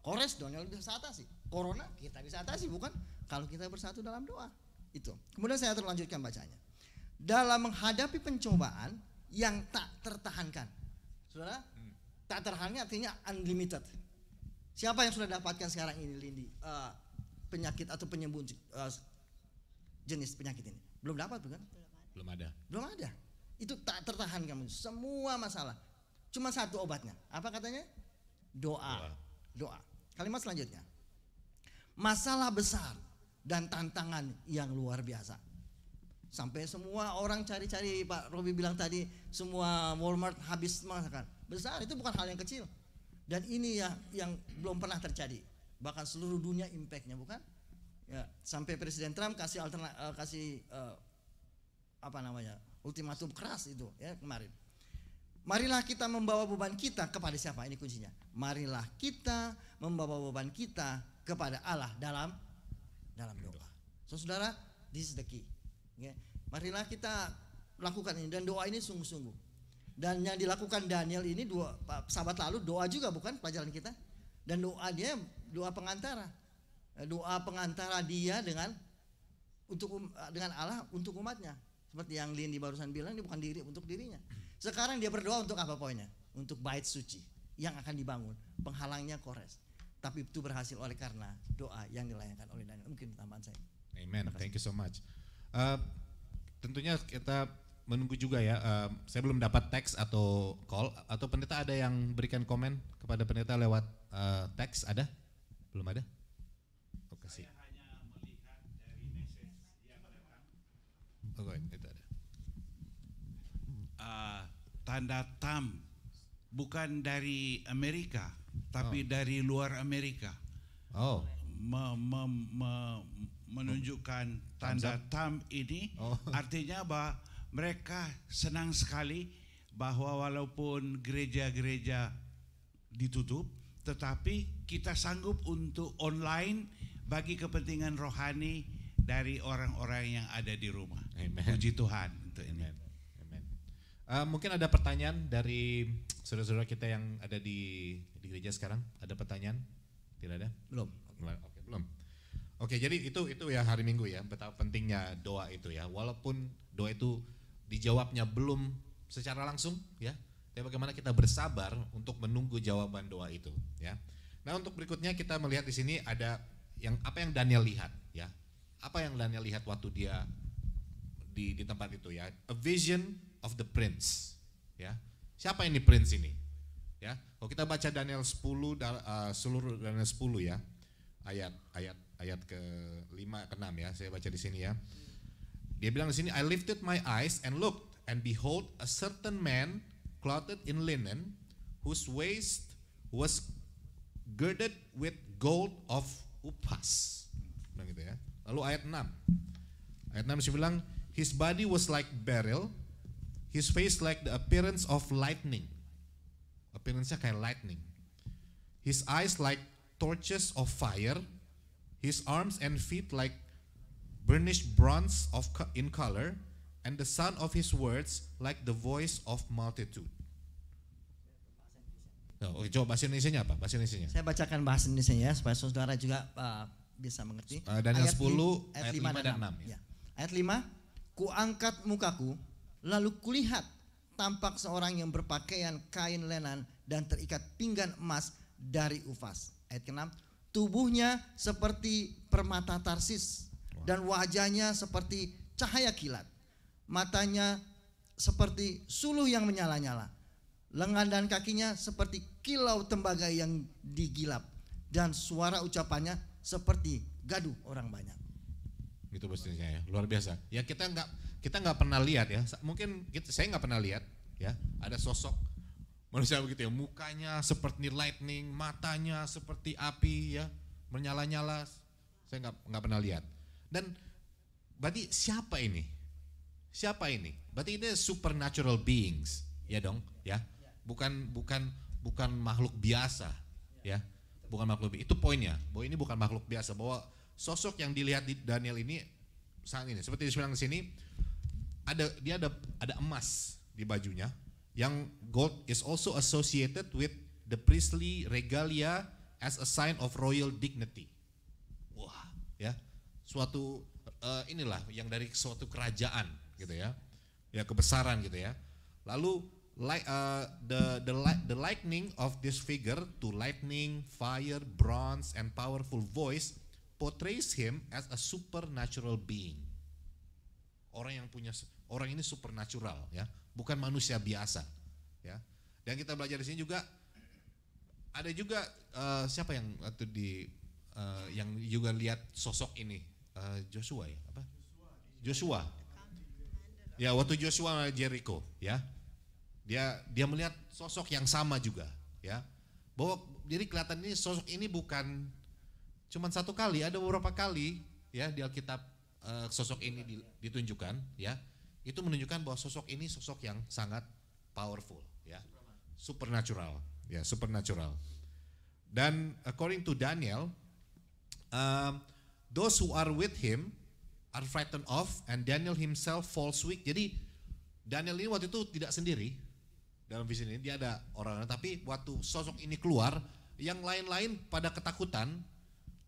Kores dong yang bisa atasi. Corona kita bisa atasi bukan kalau kita bersatu dalam doa. Itu. Kemudian saya terlanjutkan bacanya. Dalam menghadapi pencobaan yang tak tertahankan. Saudara, hmm. tak tertahankan artinya unlimited. Siapa yang sudah dapatkan sekarang ini Lindi uh, penyakit atau penyembuh uh, jenis penyakit ini? Belum dapat bukan? Belum ada. Belum ada. Itu tak tertahan kamu. Semua masalah. Cuma satu obatnya. Apa katanya? Doa. Doa. Kalimat selanjutnya. Masalah besar dan tantangan yang luar biasa. Sampai semua orang cari-cari Pak Robi bilang tadi semua Walmart habis masakan. Besar itu bukan hal yang kecil. Dan ini ya yang belum pernah terjadi. Bahkan seluruh dunia impactnya bukan? Ya, sampai Presiden Trump kasih alternatif eh, kasih uh, apa namanya ultimatum keras itu ya kemarin. Marilah kita membawa beban kita kepada siapa? Ini kuncinya. Marilah kita membawa beban kita kepada Allah dalam dalam doa. So, saudara, this is the key. Ya, marilah kita lakukan ini dan doa ini sungguh-sungguh. Dan yang dilakukan Daniel ini dua sahabat lalu doa juga bukan pelajaran kita. Dan doa dia doa pengantara. Doa pengantara dia dengan untuk um, dengan Allah untuk umatnya. Seperti yang Lindi barusan bilang ini bukan diri untuk dirinya. Sekarang dia berdoa untuk apa poinnya? Untuk bait suci yang akan dibangun. Penghalangnya Kores. Tapi itu berhasil oleh karena doa yang dilayangkan oleh Daniel. Mungkin tambahan saya. Amen. Thank you so much. Uh, tentunya kita menunggu juga ya. Uh, saya belum dapat teks atau call atau pendeta ada yang berikan komen kepada pendeta lewat uh, teks ada? Belum ada? Oke sih. Oke, okay tanda tam bukan dari Amerika tapi oh. dari luar Amerika. Oh. Me, me, me, menunjukkan tanda tam ini oh. artinya bahwa mereka senang sekali bahwa walaupun gereja-gereja ditutup tetapi kita sanggup untuk online bagi kepentingan rohani dari orang-orang yang ada di rumah. Amen. Puji Tuhan untuk Amen. ini. Uh, mungkin ada pertanyaan dari saudara-saudara kita yang ada di, di gereja sekarang. Ada pertanyaan? Tidak ada? Belum. Oke, oke belum. Oke, jadi itu itu ya hari Minggu ya, betapa pentingnya doa itu ya. Walaupun doa itu dijawabnya belum secara langsung ya, tapi bagaimana kita bersabar untuk menunggu jawaban doa itu ya. Nah, untuk berikutnya kita melihat di sini ada yang apa yang Daniel lihat ya. Apa yang Daniel lihat waktu dia di di tempat itu ya. A vision of the prince. Ya. Siapa ini prince ini? Ya. Kalau kita baca Daniel 10 uh, eh, seluruh Daniel 10 ya. Ayat ayat ayat ke-5 ke-6 ya. Saya baca di sini ya. Dia bilang di sini I lifted my eyes and looked and behold a certain man clothed in linen whose waist was girded with gold of upas. Nah gitu ya. Lalu ayat 6. Ayat 6 dia bilang his body was like beryl His face like the appearance of lightning. Appearance-nya kayak lightning. His eyes like torches of fire. His arms and feet like burnished bronze of co in color, and the sound of his words like the voice of multitude. Oh, coba bahasa Indonesia nya apa? Bahasa Indonesia. nya? Saya bacakan bahasa Indonesia ya supaya saudara juga uh, bisa mengerti. Uh, Daniel ayat 10 ayat 5, 5 dan 6. 6 ya. ya. Ayat 5, kuangkat mukaku Lalu kulihat tampak seorang yang berpakaian kain lenan dan terikat pinggan emas dari ufas. Ayat ke-6. Tubuhnya seperti permata tarsis dan wajahnya seperti cahaya kilat. Matanya seperti suluh yang menyala-nyala. Lengan dan kakinya seperti kilau tembaga yang digilap dan suara ucapannya seperti gaduh orang banyak. Itu pastinya ya, luar biasa. Ya kita enggak kita nggak pernah lihat ya mungkin kita, saya nggak pernah lihat ya ada sosok manusia begitu ya mukanya seperti lightning matanya seperti api ya menyala-nyala saya nggak nggak pernah lihat dan berarti siapa ini siapa ini berarti ini supernatural beings ya dong ya bukan bukan bukan makhluk biasa ya bukan makhluk itu poinnya bahwa ini bukan makhluk biasa bahwa sosok yang dilihat di Daniel ini saat ini seperti disebutkan di sini ada dia ada ada emas di bajunya yang gold is also associated with the priestly regalia as a sign of royal dignity. Wah, ya. Suatu uh, inilah yang dari suatu kerajaan gitu ya. Ya kebesaran gitu ya. Lalu like uh, the the the lightning of this figure to lightning, fire, bronze and powerful voice portrays him as a supernatural being orang yang punya orang ini supernatural ya, bukan manusia biasa ya. Dan kita belajar di sini juga ada juga uh, siapa yang waktu di uh, yang juga lihat sosok ini uh, Joshua ya apa? Joshua. Ya waktu Joshua Jericho ya. Dia dia melihat sosok yang sama juga ya. Bahwa jadi kelihatan ini sosok ini bukan cuman satu kali, ada beberapa kali ya di Alkitab uh, sosok ini ditunjukkan ya itu menunjukkan bahwa sosok ini sosok yang sangat powerful ya supernatural ya supernatural dan according to Daniel uh, those who are with him are frightened of and Daniel himself falls weak jadi Daniel ini waktu itu tidak sendiri dalam visi ini dia ada orang tapi waktu sosok ini keluar yang lain-lain pada ketakutan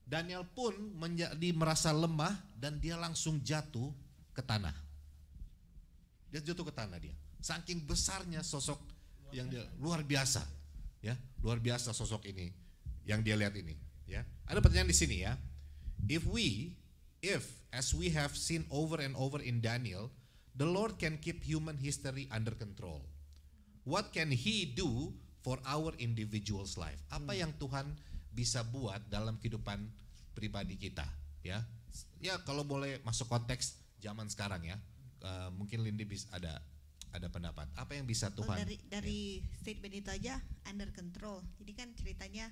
Daniel pun menjadi merasa lemah dan dia langsung jatuh ke tanah. Dia jatuh ke tanah dia. Saking besarnya sosok luar yang dia luar biasa, ya luar biasa sosok ini yang dia lihat ini. Ya, ada pertanyaan di sini ya. If we, if as we have seen over and over in Daniel, the Lord can keep human history under control. What can He do for our individuals life? Apa hmm. yang Tuhan bisa buat dalam kehidupan pribadi kita ya ya kalau boleh masuk konteks zaman sekarang ya uh, mungkin Lindi bisa ada ada pendapat apa yang bisa oh, Tuhan dari dari ya. statement itu aja under control ini kan ceritanya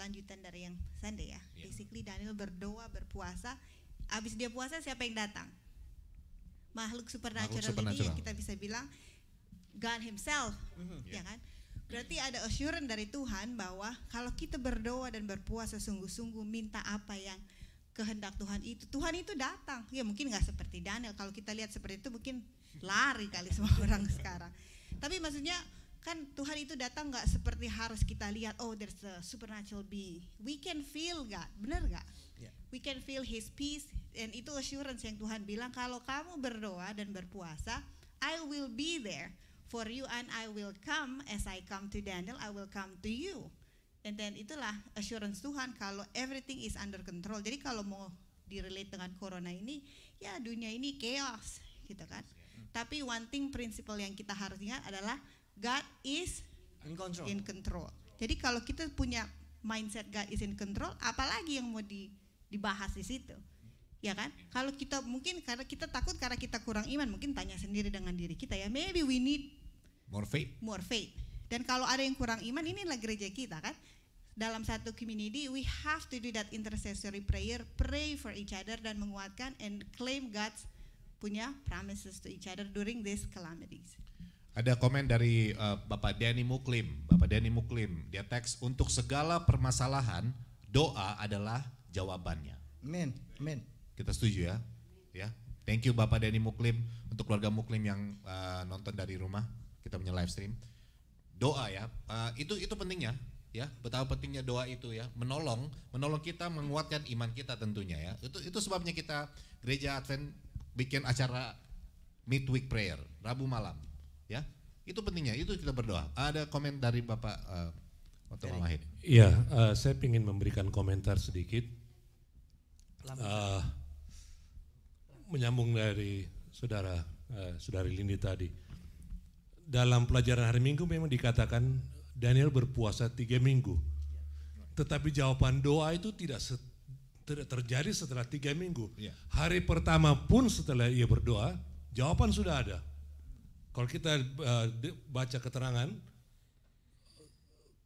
lanjutan dari yang Sunday ya yeah. basically Daniel berdoa berpuasa abis dia puasa siapa yang datang makhluk supernatural, makhluk supernatural. ini yang kita bisa bilang God Himself mm -hmm. ya yeah. kan Berarti ada assurance dari Tuhan bahwa kalau kita berdoa dan berpuasa sungguh-sungguh minta apa yang kehendak Tuhan itu, Tuhan itu datang. Ya mungkin nggak seperti Daniel. Kalau kita lihat seperti itu mungkin lari kali semua orang sekarang. Tapi maksudnya kan Tuhan itu datang nggak seperti harus kita lihat oh there's a supernatural be. We can feel God, bener nggak? Yeah. We can feel His peace dan itu assurance yang Tuhan bilang kalau kamu berdoa dan berpuasa, I will be there for you and I will come as I come to Daniel, I will come to you. And then itulah assurance Tuhan kalau everything is under control. Jadi kalau mau direlate dengan corona ini, ya dunia ini chaos gitu kan. Tapi one thing principle yang kita harus ingat adalah God is in control. in control. Jadi kalau kita punya mindset God is in control, apalagi yang mau di, dibahas di situ ya kan? Kalau kita mungkin karena kita takut karena kita kurang iman, mungkin tanya sendiri dengan diri kita ya. Maybe we need More faith. More faith. Dan kalau ada yang kurang iman, ini inilah gereja kita kan. Dalam satu community, we have to do that intercessory prayer, pray for each other dan menguatkan and claim God's punya promises to each other during this calamities. Ada komen dari uh, Bapak Denny Muklim. Bapak Denny Muklim, dia teks untuk segala permasalahan, doa adalah jawabannya. Amin. Amin. Kita setuju ya. Ya. Thank you Bapak Denny Muklim untuk keluarga Muklim yang uh, nonton dari rumah kita punya live stream. Doa ya, uh, itu itu pentingnya ya betapa pentingnya doa itu ya menolong menolong kita menguatkan iman kita tentunya ya itu itu sebabnya kita gereja Advent bikin acara midweek prayer Rabu malam ya itu pentingnya itu kita berdoa ada komen dari bapak uh, Wahid Iya uh, saya ingin memberikan komentar sedikit uh, menyambung dari saudara uh, saudari Lindi tadi dalam pelajaran hari Minggu memang dikatakan Daniel berpuasa tiga minggu. Tetapi jawaban doa itu tidak se, tidak terjadi setelah tiga minggu. Ya. Hari pertama pun setelah ia berdoa, jawaban sudah ada. Kalau kita uh, baca keterangan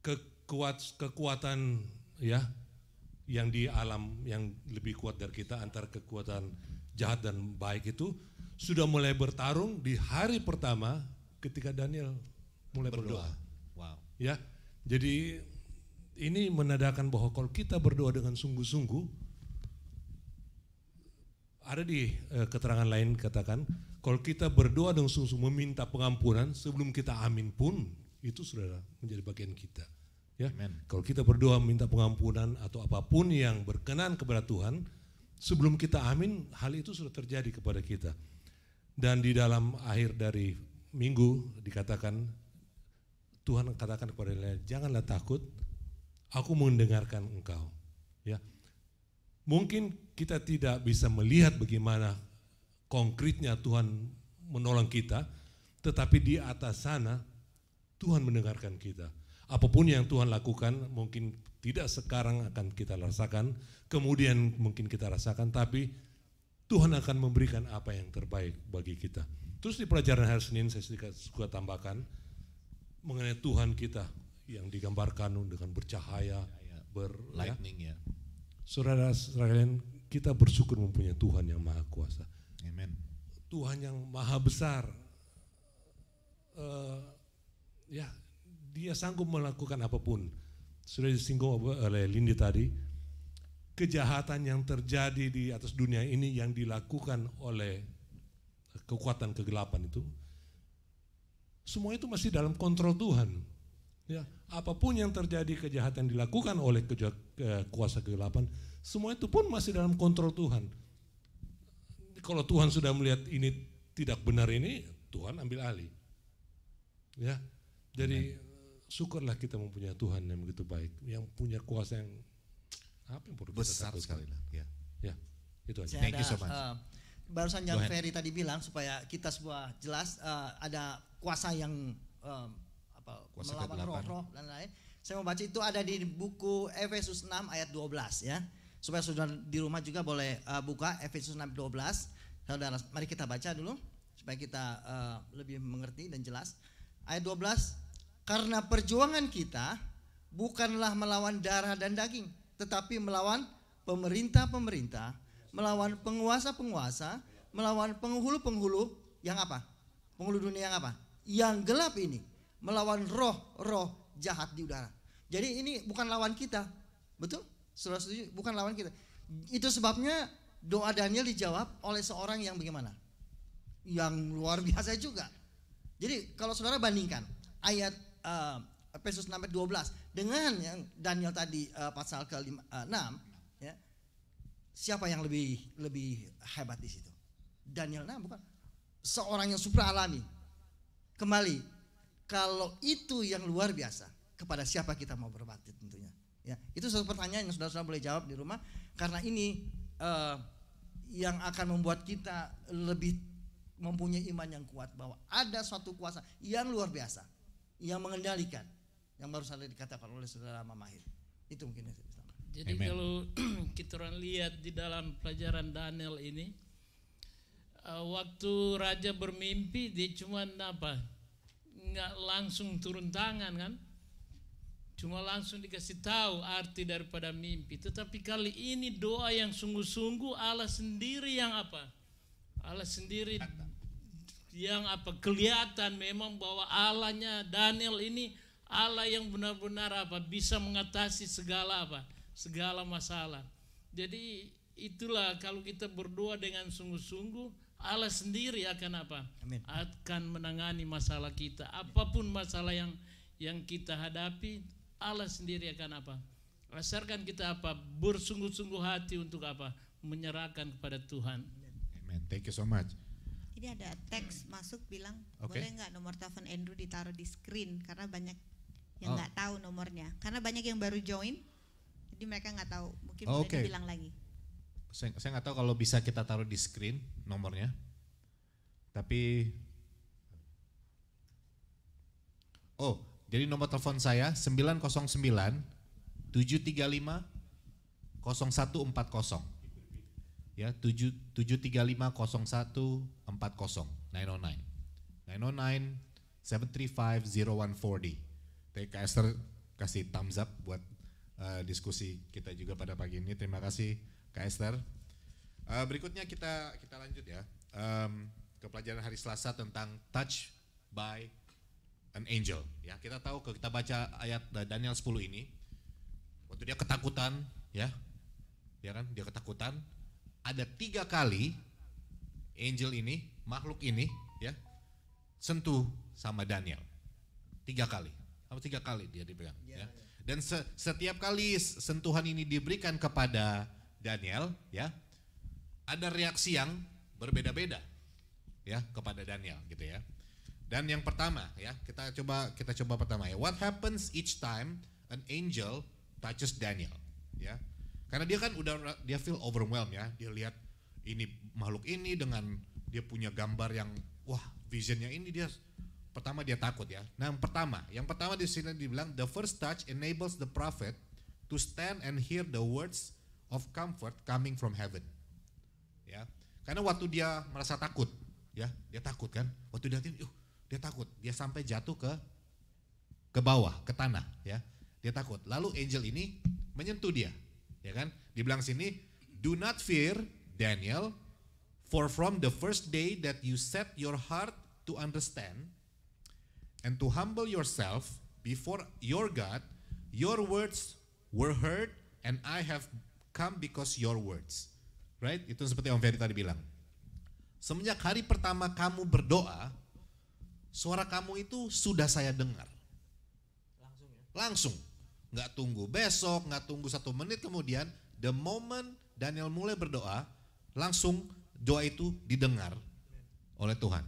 kekuat kekuatan ya yang di alam yang lebih kuat dari kita antara kekuatan jahat dan baik itu sudah mulai bertarung di hari pertama ketika Daniel mulai berdoa. berdoa. Wow. Ya. Jadi ini menandakan bahwa kalau kita berdoa dengan sungguh-sungguh ada di e, keterangan lain katakan kalau kita berdoa dengan sungguh-sungguh meminta pengampunan sebelum kita amin pun itu sudah menjadi bagian kita. Ya. Amen. Kalau kita berdoa minta pengampunan atau apapun yang berkenan kepada Tuhan, sebelum kita amin, hal itu sudah terjadi kepada kita. Dan di dalam akhir dari minggu dikatakan Tuhan katakan kepada kepadanya janganlah takut aku mendengarkan engkau ya mungkin kita tidak bisa melihat bagaimana konkretnya Tuhan menolong kita tetapi di atas sana Tuhan mendengarkan kita apapun yang Tuhan lakukan mungkin tidak sekarang akan kita rasakan kemudian mungkin kita rasakan tapi Tuhan akan memberikan apa yang terbaik bagi kita Terus di pelajaran hari Senin saya sedikit juga tambahkan mengenai Tuhan kita yang digambarkan dengan bercahaya, ya, ya. ber ya. ya. Saudara Saudara kita bersyukur mempunyai Tuhan yang maha kuasa. Amen. Tuhan yang maha besar. Uh, ya, dia sanggup melakukan apapun. Sudah disinggung oleh Lindi tadi, kejahatan yang terjadi di atas dunia ini yang dilakukan oleh kekuatan kegelapan itu, semua itu masih dalam kontrol Tuhan. Ya, apapun yang terjadi kejahatan dilakukan oleh keju- ke kuasa kegelapan, semua itu pun masih dalam kontrol Tuhan. Kalau Tuhan sudah melihat ini tidak benar ini, Tuhan ambil alih. Ya. Jadi Amen. syukurlah kita mempunyai Tuhan yang begitu baik, yang punya kuasa yang apa yang perlu besar sekali lah, ya. Ya. Itu aja. Thank ada, you so much. Uh, barusan Jan Ferry tadi bilang supaya kita semua jelas uh, ada kuasa yang um, apa kuasa melawan roh-roh dan lain. lain Saya mau baca itu ada di buku Efesus 6 ayat 12 ya. Supaya saudara di rumah juga boleh uh, buka Efesus 6 12. Saudara mari kita baca dulu supaya kita uh, lebih mengerti dan jelas. Ayat 12 karena perjuangan kita bukanlah melawan darah dan daging tetapi melawan pemerintah-pemerintah melawan penguasa-penguasa, melawan penghulu-penghulu yang apa? Penghulu dunia yang apa? Yang gelap ini melawan roh-roh jahat di udara. Jadi ini bukan lawan kita. Betul? Saudara setuju? Bukan lawan kita. Itu sebabnya doa Daniel dijawab oleh seorang yang bagaimana? Yang luar biasa juga. Jadi kalau saudara bandingkan ayat uh, Efesus 6 12 dengan yang Daniel tadi uh, pasal ke-6, uh, 6, siapa yang lebih lebih hebat di situ? Daniel, nah bukan seorang yang super alami. Kembali, kalau itu yang luar biasa, kepada siapa kita mau berbakti tentunya? Ya, itu satu pertanyaan yang saudara-saudara boleh jawab di rumah karena ini uh, yang akan membuat kita lebih mempunyai iman yang kuat bahwa ada suatu kuasa yang luar biasa yang mengendalikan yang baru saja dikatakan oleh saudara Mamahir. Itu mungkin jadi Amen. kalau kita orang lihat di dalam pelajaran Daniel ini, uh, waktu raja bermimpi dia cuma apa? Nggak langsung turun tangan kan? Cuma langsung dikasih tahu arti daripada mimpi. Tetapi kali ini doa yang sungguh-sungguh Allah sendiri yang apa? Allah sendiri yang apa kelihatan memang bahwa Allahnya Daniel ini Allah yang benar-benar apa bisa mengatasi segala apa segala masalah. Jadi itulah kalau kita berdoa dengan sungguh-sungguh Allah sendiri akan apa? Amin. Akan menangani masalah kita. Apapun masalah yang yang kita hadapi, Allah sendiri akan apa? Asalkan kita apa? Bersungguh-sungguh hati untuk apa? Menyerahkan kepada Tuhan. Amin. Thank you so much. Ini ada teks masuk bilang okay. boleh nggak nomor telepon Andrew ditaruh di screen karena banyak yang oh. nggak oh. tahu nomornya. Karena banyak yang baru join, jadi mereka nggak tahu. Mungkin oh, okay. bilang lagi. Saya nggak tahu kalau bisa kita taruh di screen nomornya. Tapi Oh, jadi nomor telepon saya 909 735 0140. Ya, 7 735 0140 909. 909 735 0140. Tadi Kak Esther kasih thumbs up buat Eh, diskusi kita juga pada pagi ini. Terima kasih Kak Esther. Uh, berikutnya kita kita lanjut ya um, ke pelajaran hari Selasa tentang touch by an angel. Ya kita tahu kalau kita baca ayat eh, Daniel 10 ini waktu dia ketakutan ya ya kan dia ketakutan ada tiga kali angel ini makhluk ini ya sentuh sama Daniel tiga kali apa tiga kali dia dipegang ya, ya. ya. Dan se setiap kali sentuhan ini diberikan kepada Daniel, ya, ada reaksi yang berbeda-beda, ya, kepada Daniel, gitu ya. Dan yang pertama, ya, kita coba kita coba pertama ya. What happens each time an angel touches Daniel, ya? Karena dia kan udah dia feel overwhelmed ya, dia lihat ini makhluk ini dengan dia punya gambar yang wah visionnya ini dia Pertama dia takut ya. Nah, yang pertama, yang pertama di sini dibilang the first touch enables the prophet to stand and hear the words of comfort coming from heaven. Ya. Karena waktu dia merasa takut, ya, dia takut kan? Waktu dia tim uh, dia takut, dia sampai jatuh ke ke bawah, ke tanah, ya. Dia takut. Lalu angel ini menyentuh dia, ya kan? Dibilang sini, "Do not fear, Daniel, for from the first day that you set your heart to understand and to humble yourself before your God, your words were heard and I have come because your words. Right? Itu seperti Om Ferry tadi bilang. Semenjak hari pertama kamu berdoa, suara kamu itu sudah saya dengar. Langsung ya? Langsung. Nggak tunggu besok, nggak tunggu satu menit kemudian, the moment Daniel mulai berdoa, langsung doa itu didengar oleh Tuhan.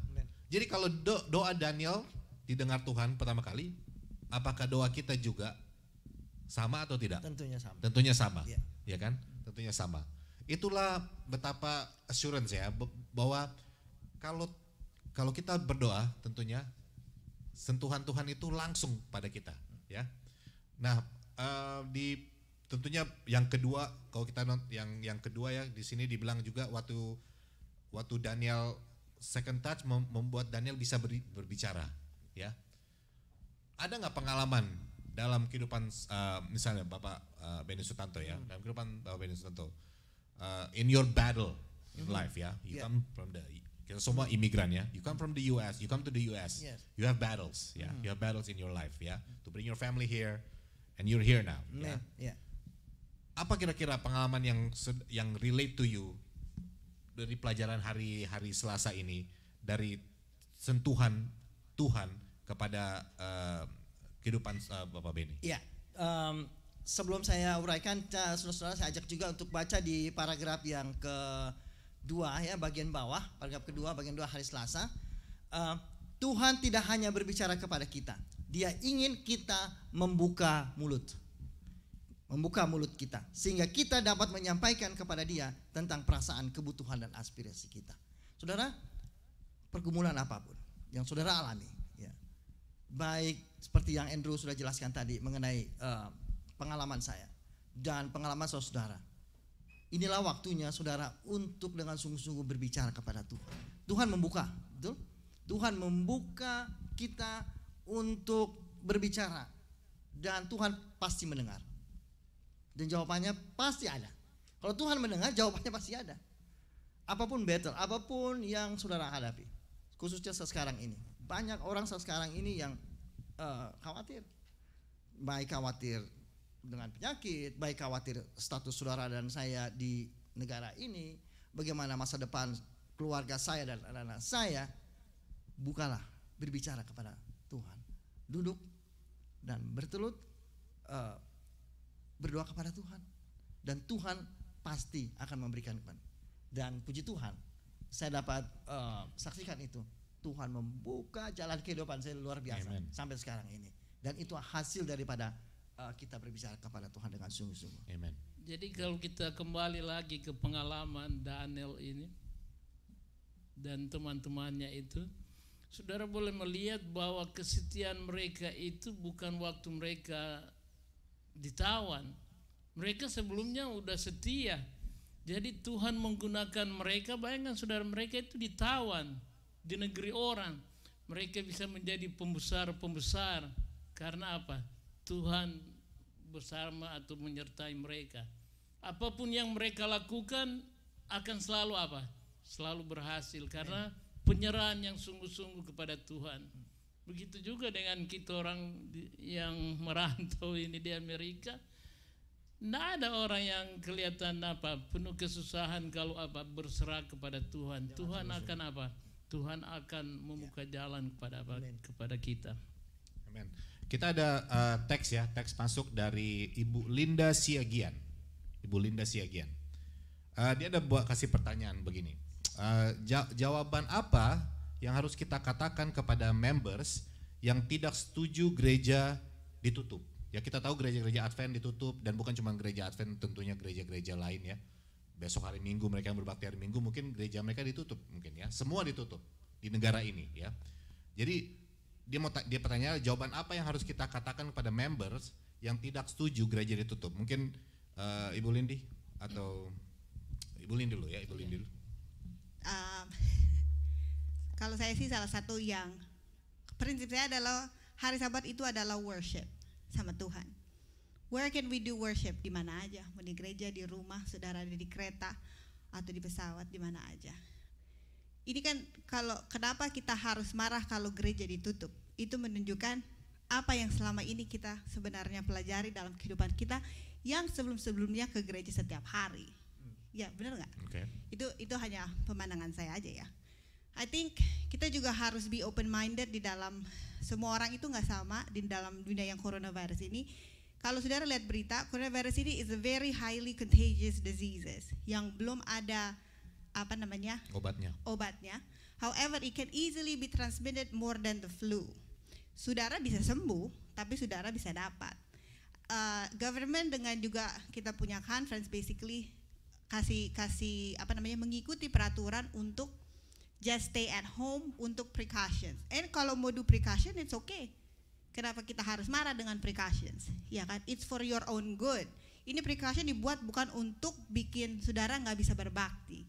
Jadi kalau doa Daniel didengar Tuhan pertama kali, apakah doa kita juga sama atau tidak? Tentunya sama. Tentunya sama. Ya, ya kan? Tentunya sama. Itulah betapa assurance ya bahwa kalau kalau kita berdoa tentunya sentuhan Tuhan itu langsung pada kita ya. Nah, eh, di tentunya yang kedua kalau kita yang yang kedua ya di sini dibilang juga waktu waktu Daniel second touch membuat Daniel bisa berbicara ya ada nggak pengalaman dalam kehidupan uh, misalnya Bapak uh, Benny Sutanto ya hmm. dalam kehidupan Bapak Beni Sutanto uh, in your battle in hmm. life ya you yeah. come from the kita semua imigran ya you come from the US you come to the US yes. you have battles ya yeah. hmm. you have battles in your life ya yeah. to bring your family here and you're here now hmm. ya yeah. yeah. apa kira-kira pengalaman yang yang relate to you dari pelajaran hari-hari Selasa ini dari sentuhan Tuhan kepada uh, kehidupan uh, Bapak Beni. Ya, Um, sebelum saya uraikan, eh, saudara-saudara saya ajak juga untuk baca di paragraf yang kedua, ya bagian bawah paragraf kedua bagian dua hari Selasa. Uh, Tuhan tidak hanya berbicara kepada kita, Dia ingin kita membuka mulut, membuka mulut kita sehingga kita dapat menyampaikan kepada Dia tentang perasaan, kebutuhan dan aspirasi kita. Saudara, pergumulan apapun yang saudara alami, baik seperti yang Andrew sudah jelaskan tadi mengenai uh, pengalaman saya dan pengalaman saudara. Inilah waktunya saudara untuk dengan sungguh-sungguh berbicara kepada Tuhan. Tuhan membuka, betul? Tuhan membuka kita untuk berbicara dan Tuhan pasti mendengar. Dan jawabannya pasti ada. Kalau Tuhan mendengar, jawabannya pasti ada. Apapun battle, apapun yang saudara hadapi, khususnya sekarang ini banyak orang sekarang ini yang uh, khawatir, baik khawatir dengan penyakit, baik khawatir status saudara dan saya di negara ini, bagaimana masa depan keluarga saya dan anak-anak saya, bukalah berbicara kepada Tuhan, duduk dan bertelut uh, berdoa kepada Tuhan, dan Tuhan pasti akan memberikan dan puji Tuhan saya dapat uh, saksikan itu Tuhan membuka jalan kehidupan saya luar biasa Amen. sampai sekarang ini. Dan itu hasil daripada uh, kita berbicara kepada Tuhan dengan sungguh-sungguh. Jadi kalau kita kembali lagi ke pengalaman Daniel ini dan teman-temannya itu, saudara boleh melihat bahwa kesetiaan mereka itu bukan waktu mereka ditawan. Mereka sebelumnya udah setia. Jadi Tuhan menggunakan mereka, bayangkan saudara mereka itu ditawan di negeri orang. Mereka bisa menjadi pembesar-pembesar karena apa? Tuhan bersama atau menyertai mereka. Apapun yang mereka lakukan akan selalu apa? Selalu berhasil karena penyerahan yang sungguh-sungguh kepada Tuhan. Begitu juga dengan kita orang yang merantau ini di Amerika. Tidak ada orang yang kelihatan apa penuh kesusahan kalau apa berserah kepada Tuhan. Tuhan akan apa Tuhan akan membuka ya. jalan kepada Amen. kepada kita. Amen. Kita ada uh, teks ya, teks masuk dari Ibu Linda Siagian. Ibu Linda Siagian. Uh, dia ada buat kasih pertanyaan begini. Uh, jawaban apa yang harus kita katakan kepada members yang tidak setuju gereja ditutup? Ya kita tahu gereja-gereja Advent ditutup dan bukan cuma gereja Advent, tentunya gereja-gereja lain ya besok hari Minggu mereka yang berbakti hari Minggu mungkin gereja mereka ditutup mungkin ya semua ditutup di negara ini ya jadi dia mau dia pertanyaan jawaban apa yang harus kita katakan kepada members yang tidak setuju gereja ditutup mungkin uh, Ibu Lindi atau Ibu Lindi dulu ya Ibu Lindi iya. dulu um, kalau saya sih salah satu yang prinsip saya adalah hari Sabat itu adalah worship sama Tuhan Where can we do worship? Di mana aja, mau di gereja, di rumah, saudara ada di kereta, atau di pesawat, di mana aja. Ini kan kalau kenapa kita harus marah kalau gereja ditutup? Itu menunjukkan apa yang selama ini kita sebenarnya pelajari dalam kehidupan kita yang sebelum-sebelumnya ke gereja setiap hari. Hmm. Ya benar nggak? Okay. Itu itu hanya pemandangan saya aja ya. I think kita juga harus be open minded di dalam semua orang itu nggak sama di dalam dunia yang coronavirus ini kalau saudara lihat berita, coronavirus ini is a very highly contagious diseases yang belum ada apa namanya? Obatnya. Obatnya. However, it can easily be transmitted more than the flu. Saudara bisa sembuh, tapi saudara bisa dapat. Uh, government dengan juga kita punya conference basically kasih kasih apa namanya mengikuti peraturan untuk just stay at home untuk precautions. And kalau mau do precaution it's okay Kenapa kita harus marah dengan precautions? Ya kan, it's for your own good. Ini precaution dibuat bukan untuk bikin saudara nggak bisa berbakti.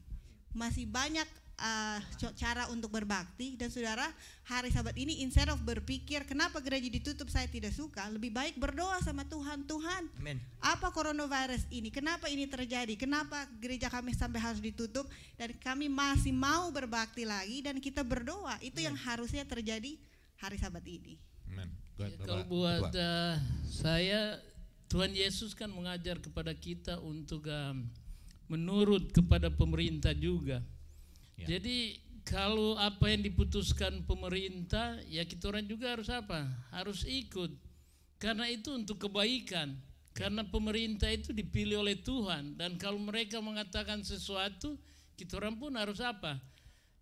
Masih banyak uh, cara untuk berbakti dan saudara hari sabat ini instead of berpikir kenapa gereja ditutup saya tidak suka lebih baik berdoa sama Tuhan Tuhan Amen. apa coronavirus ini kenapa ini terjadi kenapa gereja kami sampai harus ditutup dan kami masih mau berbakti lagi dan kita berdoa itu Amen. yang harusnya terjadi hari sabat ini Amen ya, kalau buat uh, saya Tuhan Yesus kan mengajar kepada kita untuk uh, menurut kepada pemerintah juga. Ya. Jadi kalau apa yang diputuskan pemerintah, ya kita orang juga harus apa? Harus ikut. Karena itu untuk kebaikan. Karena pemerintah itu dipilih oleh Tuhan dan kalau mereka mengatakan sesuatu, kita orang pun harus apa?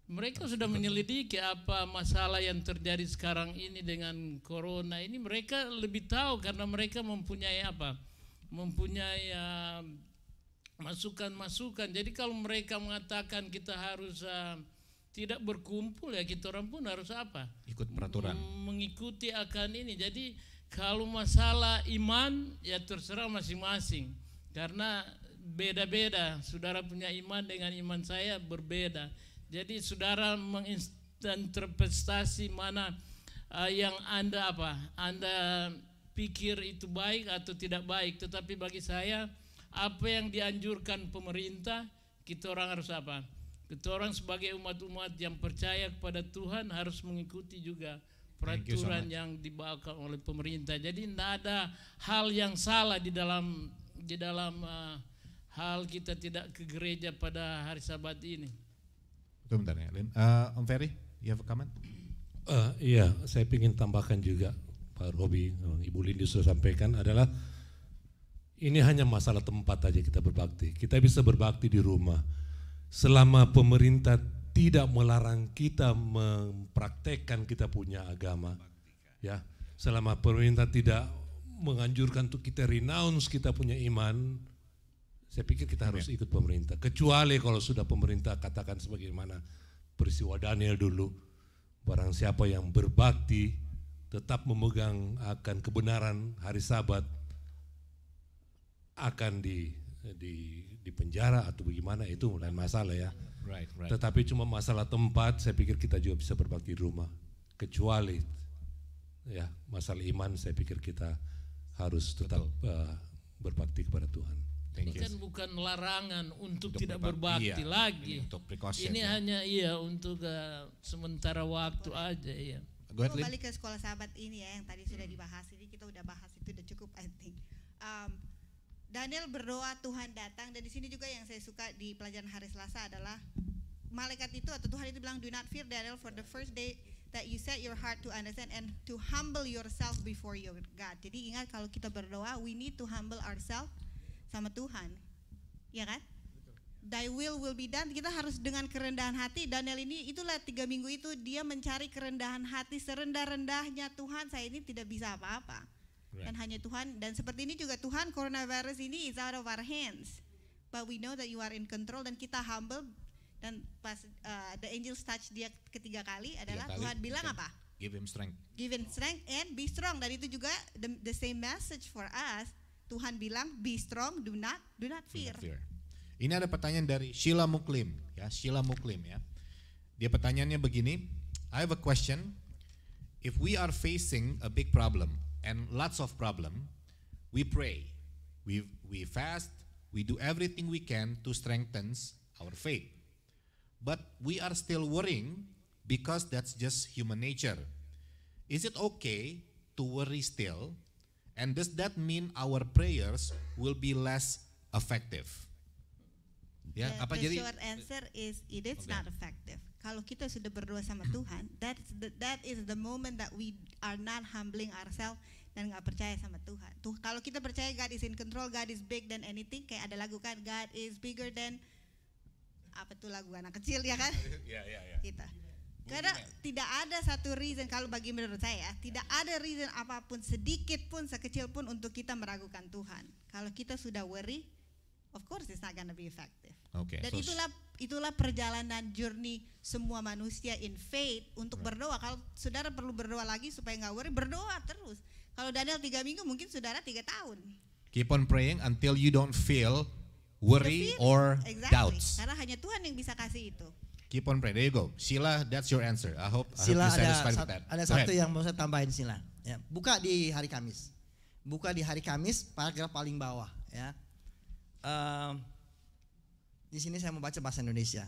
Mereka sudah menyelidiki apa masalah yang terjadi sekarang ini dengan corona ini mereka lebih tahu karena mereka mempunyai apa? Mempunyai masukan eh, masukan-masukan. Jadi kalau mereka mengatakan kita harus uh, tidak berkumpul ya kita orang pun harus apa? Ikut peraturan. Mengikuti akan ini. Jadi kalau masalah iman ya terserah masing-masing. Karena beda-beda. Saudara punya iman dengan iman saya berbeda jadi saudara menginterpretasi mana uh, yang Anda apa? Anda pikir itu baik atau tidak baik, tetapi bagi saya apa yang dianjurkan pemerintah, kita orang harus apa? Kita orang sebagai umat-umat yang percaya kepada Tuhan harus mengikuti juga peraturan yang dibawakan oleh pemerintah. Jadi tidak ada hal yang salah di dalam di dalam uh, hal kita tidak ke gereja pada hari Sabat ini. Itu bentar ya, Uh, Om Ferry, you have a comment? Uh, iya, saya ingin tambahkan juga Pak Robi, Ibu Lindi sudah sampaikan adalah ini hanya masalah tempat aja kita berbakti. Kita bisa berbakti di rumah. Selama pemerintah tidak melarang kita mempraktekkan kita punya agama, ya. Selama pemerintah tidak menganjurkan untuk kita renounce kita punya iman, saya pikir kita harus ikut pemerintah. Kecuali kalau sudah pemerintah katakan sebagaimana peristiwa Daniel dulu. Barang siapa yang berbakti tetap memegang akan kebenaran hari sabat akan di di di penjara atau bagaimana itu lain masalah ya. Right, right. Tetapi cuma masalah tempat saya pikir kita juga bisa berbakti di rumah kecuali ya masalah iman saya pikir kita harus tetap uh, berbakti kepada Tuhan. Thank ini you. kan bukan larangan untuk, untuk tidak berbakti iya, lagi. Ini, untuk ini ya. hanya iya untuk uh, sementara waktu Boleh. aja ya. Kembali ke sekolah sahabat ini ya yang tadi sudah dibahas ini kita udah bahas itu udah cukup I think. Um, Daniel berdoa Tuhan datang dan di sini juga yang saya suka di pelajaran hari Selasa adalah malaikat itu atau Tuhan itu bilang do not fear Daniel for the first day that you set your heart to understand and to humble yourself before your God. Jadi ingat kalau kita berdoa we need to humble ourselves sama Tuhan. Ya kan? Thy will will be done. Kita harus dengan kerendahan hati. Daniel ini itulah tiga minggu itu dia mencari kerendahan hati serendah-rendahnya Tuhan saya ini tidak bisa apa-apa. Right. Dan hanya Tuhan dan seperti ini juga Tuhan coronavirus ini is out of our hands. But we know that you are in control dan kita humble dan pas uh, the angel touch dia ketiga kali adalah kali, Tuhan bilang apa? Give him strength. Give him strength and be strong. Dan itu juga the, the same message for us Tuhan bilang be strong, do not do not fear. Do not fear. Ini ada pertanyaan dari Sheila Muklim, ya Sheila Muklim ya. Dia pertanyaannya begini, I have a question. If we are facing a big problem and lots of problem, we pray, we we fast, we do everything we can to strengthen our faith. But we are still worrying because that's just human nature. Is it okay to worry still And does that mean our prayers will be less effective? Ya, yeah, apa the jadi? short answer is it is okay. not effective. Kalau kita sudah berdoa sama Tuhan, that that is the moment that we are not humbling ourselves dan nggak percaya sama Tuhan. Tuh, kalau kita percaya God is in control, God is big than anything, kayak ada lagu kan, God is bigger than apa tuh lagu anak kecil ya kan? Iya, iya, iya. Kita. Karena Bukan. Iya. tidak ada satu reason kalau bagi menurut saya tidak ada reason apapun sedikit pun sekecil pun untuk kita meragukan Tuhan. Kalau kita sudah worry, of course it's not gonna be effective. Okay, Dan so itulah itulah perjalanan journey semua manusia in faith untuk right. berdoa. Kalau saudara perlu berdoa lagi supaya nggak worry, berdoa terus. Kalau Daniel tiga minggu mungkin saudara tiga tahun. Keep on praying until you don't feel worry or exactly. doubts. Karena hanya Tuhan yang bisa kasih itu. Keep on praying. There you go. Sila, that's your answer. I hope, Sila I hope ada, sat, ada satu yang mau saya tambahin Sila. Ya, buka di hari Kamis. Buka di hari Kamis, paragraf paling bawah. Ya. Um, di sini saya mau baca bahasa Indonesia.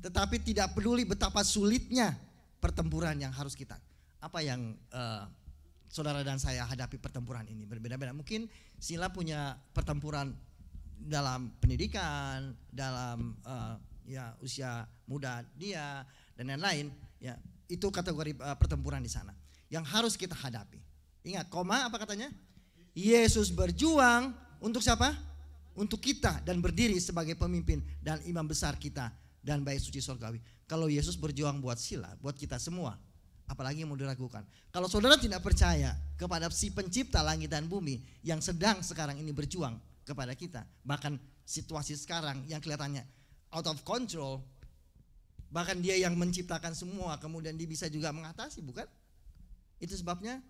Tetapi tidak peduli betapa sulitnya pertempuran yang harus kita. Apa yang uh, saudara dan saya hadapi pertempuran ini berbeda-beda. Mungkin Sila punya pertempuran dalam pendidikan, dalam uh, ya usia muda dia dan lain-lain ya itu kategori uh, pertempuran di sana yang harus kita hadapi. Ingat koma apa katanya? Yesus berjuang untuk siapa? Untuk kita dan berdiri sebagai pemimpin dan imam besar kita dan baik suci surgawi. Kalau Yesus berjuang buat sila, buat kita semua, apalagi yang mau diragukan. Kalau saudara tidak percaya kepada si pencipta langit dan bumi yang sedang sekarang ini berjuang kepada kita, bahkan situasi sekarang yang kelihatannya out of control. Bahkan dia yang menciptakan semua, kemudian dia bisa juga mengatasi, bukan? Itu sebabnya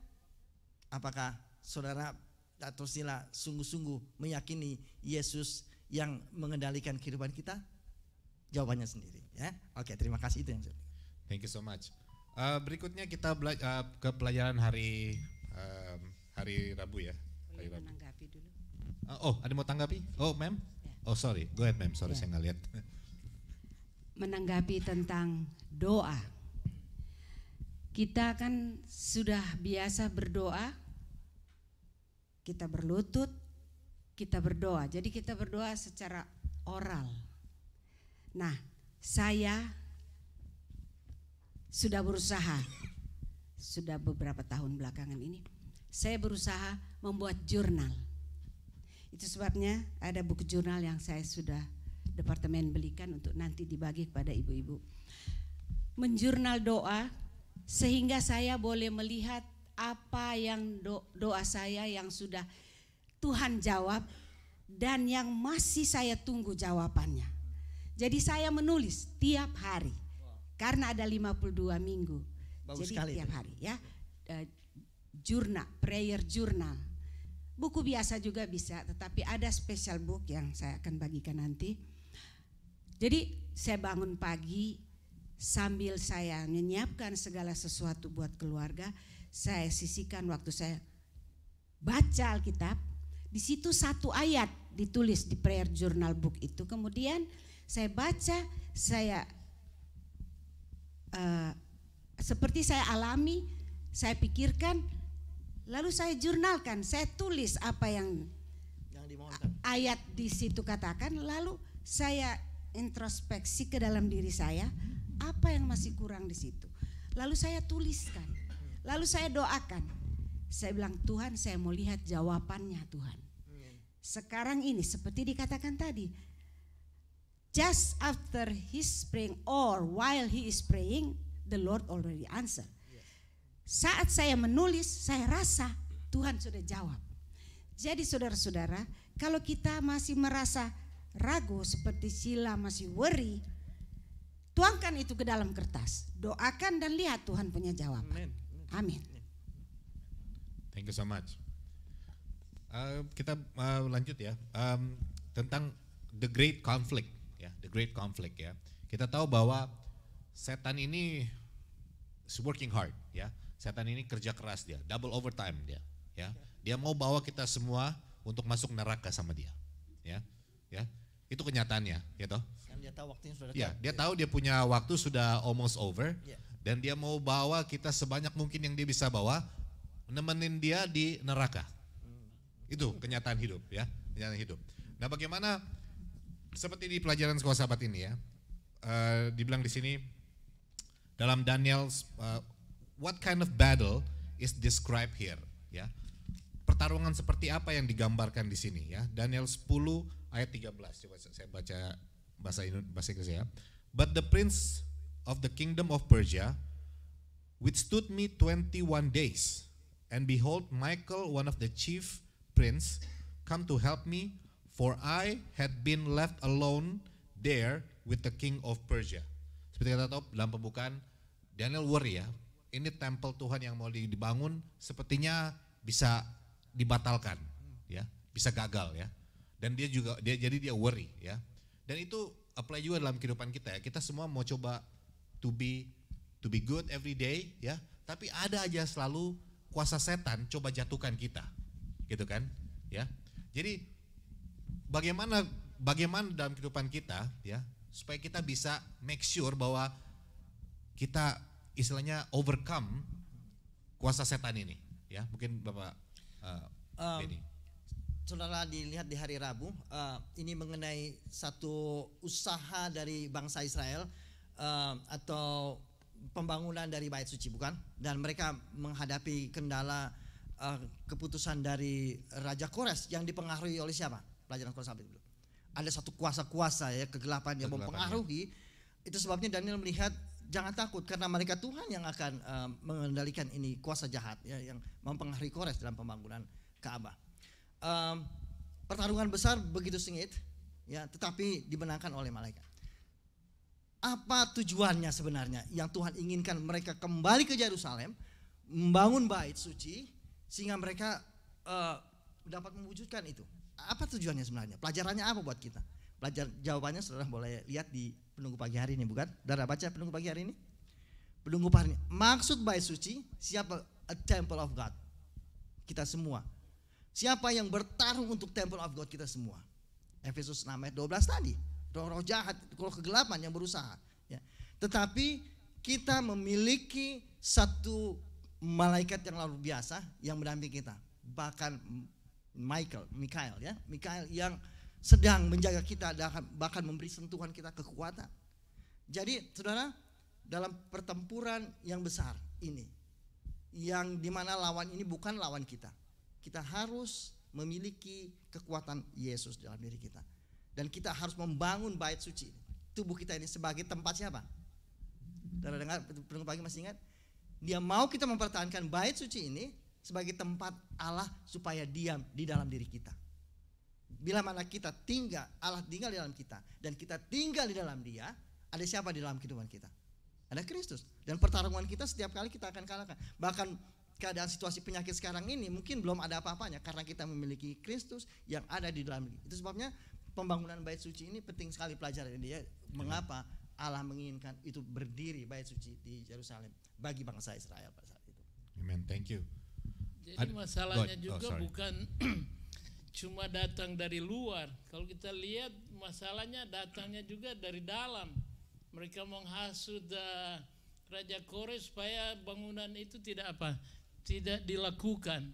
apakah saudara atau sila sungguh-sungguh meyakini Yesus yang mengendalikan kehidupan kita? Jawabannya sendiri ya. Oke, terima kasih itu yang saya. Thank you so much. Uh, berikutnya kita bela uh, ke pelajaran hari uh, hari Rabu ya. Oh, iya, hari Rabu. Dulu. oh, ada mau tanggapi? Oh, ma'am. Oh sorry, go ahead ma'am, sorry yeah. saya nggak lihat. Menanggapi tentang doa. Kita kan sudah biasa berdoa, kita berlutut, kita berdoa. Jadi kita berdoa secara oral. Nah, saya sudah berusaha, sudah beberapa tahun belakangan ini, saya berusaha membuat jurnal itu sebabnya ada buku jurnal yang saya sudah departemen belikan untuk nanti dibagi kepada ibu-ibu. Menjurnal doa sehingga saya boleh melihat apa yang doa saya yang sudah Tuhan jawab dan yang masih saya tunggu jawabannya. Jadi saya menulis tiap hari karena ada 52 minggu. Bagus Jadi tiap itu. hari ya. Eh, jurnal, prayer jurnal Buku biasa juga bisa, tetapi ada special book yang saya akan bagikan nanti. Jadi saya bangun pagi sambil saya menyiapkan segala sesuatu buat keluarga, saya sisihkan waktu saya baca Alkitab. Di situ satu ayat ditulis di prayer journal book itu. Kemudian saya baca, saya uh, seperti saya alami, saya pikirkan, Lalu saya jurnalkan, saya tulis apa yang, yang ayat di situ katakan. Lalu saya introspeksi ke dalam diri saya, apa yang masih kurang di situ. Lalu saya tuliskan, lalu saya doakan. Saya bilang Tuhan, saya mau lihat jawabannya Tuhan. Sekarang ini seperti dikatakan tadi, just after he's praying or while he is praying, the Lord already answered. Saat saya menulis, saya rasa Tuhan sudah jawab. Jadi saudara-saudara, kalau kita masih merasa ragu seperti Sila masih worry, tuangkan itu ke dalam kertas, doakan dan lihat Tuhan punya jawaban. Amin. Thank you so much. Uh, kita uh, lanjut ya um, tentang the great conflict ya, the great conflict ya. Kita tahu bahwa setan ini is working hard ya Setan ini kerja keras dia, double overtime dia, ya. Dia mau bawa kita semua untuk masuk neraka sama dia. Ya. Ya. Itu kenyataannya, ya toh? Kan dia tahu waktunya sudah ya, dekat. Ya, dia tahu dia punya waktu sudah almost over ya. dan dia mau bawa kita sebanyak mungkin yang dia bisa bawa nemenin dia di neraka. Hmm. Itu kenyataan hidup ya, kenyataan hidup. Nah, bagaimana seperti di pelajaran sekolah sahabat ini ya. Uh, dibilang di sini dalam Daniel uh, what kind of battle is described here? Ya, pertarungan seperti apa yang digambarkan di sini? Ya, Daniel 10 ayat 13. Coba saya baca bahasa Indonesia, ya. But the prince of the kingdom of Persia withstood me 21 days, and behold, Michael, one of the chief prince, come to help me, for I had been left alone there with the king of Persia. Seperti kita tahu dalam pembukaan Daniel worry ya, ini tempel Tuhan yang mau dibangun sepertinya bisa dibatalkan ya bisa gagal ya dan dia juga dia jadi dia worry ya dan itu apply juga dalam kehidupan kita ya kita semua mau coba to be to be good every day ya tapi ada aja selalu kuasa setan coba jatuhkan kita gitu kan ya jadi bagaimana bagaimana dalam kehidupan kita ya supaya kita bisa make sure bahwa kita istilahnya overcome kuasa setan ini ya mungkin bapak uh, um, saudara dilihat di hari Rabu uh, ini mengenai satu usaha dari bangsa Israel uh, atau pembangunan dari bait suci bukan dan mereka menghadapi kendala uh, keputusan dari Raja Kores yang dipengaruhi oleh siapa pelajaran Kores sampai dulu ada satu kuasa-kuasa ya kegelapan yang mempengaruhi ya. itu sebabnya Daniel melihat jangan takut karena mereka Tuhan yang akan uh, mengendalikan ini kuasa jahat ya yang mempengaruhi Kores dalam pembangunan Ka'bah. Um, pertarungan besar begitu sengit ya tetapi dimenangkan oleh malaikat. Apa tujuannya sebenarnya yang Tuhan inginkan mereka kembali ke Yerusalem, membangun bait suci sehingga mereka uh, dapat mewujudkan itu. Apa tujuannya sebenarnya? Pelajarannya apa buat kita? Pelajar jawabannya saudara boleh lihat di Penunggu pagi hari ini bukan? Dara baca penunggu pagi hari ini? Penunggu pagi hari ini. Maksud bait suci siapa? A temple of God. Kita semua. Siapa yang bertarung untuk temple of God kita semua? Efesus 6 ayat 12 tadi. Roh-roh jahat, roh kegelapan yang berusaha. Ya. Tetapi kita memiliki satu malaikat yang luar biasa yang mendampingi kita. Bahkan Michael, Michael ya, Michael yang sedang menjaga kita bahkan memberi sentuhan kita kekuatan. Jadi saudara dalam pertempuran yang besar ini yang dimana lawan ini bukan lawan kita. Kita harus memiliki kekuatan Yesus dalam diri kita. Dan kita harus membangun bait suci tubuh kita ini sebagai tempat siapa? Saudara dengar pendengar pagi masih ingat? Dia mau kita mempertahankan bait suci ini sebagai tempat Allah supaya diam di dalam diri kita. Bila mana kita tinggal, Allah tinggal di dalam kita dan kita tinggal di dalam Dia, ada siapa di dalam kehidupan kita? Ada Kristus. Dan pertarungan kita setiap kali kita akan kalahkan. Bahkan keadaan situasi penyakit sekarang ini mungkin belum ada apa-apanya karena kita memiliki Kristus yang ada di dalam Itu sebabnya pembangunan bait suci ini penting sekali pelajaran dia. Ya. Mengapa Allah menginginkan itu berdiri bait suci di Yerusalem bagi bangsa Israel pada saat itu. Amen. Thank you. Jadi masalahnya juga oh, bukan cuma datang dari luar. Kalau kita lihat masalahnya datangnya juga dari dalam. Mereka menghasut uh, Raja Kore supaya bangunan itu tidak apa? Tidak dilakukan.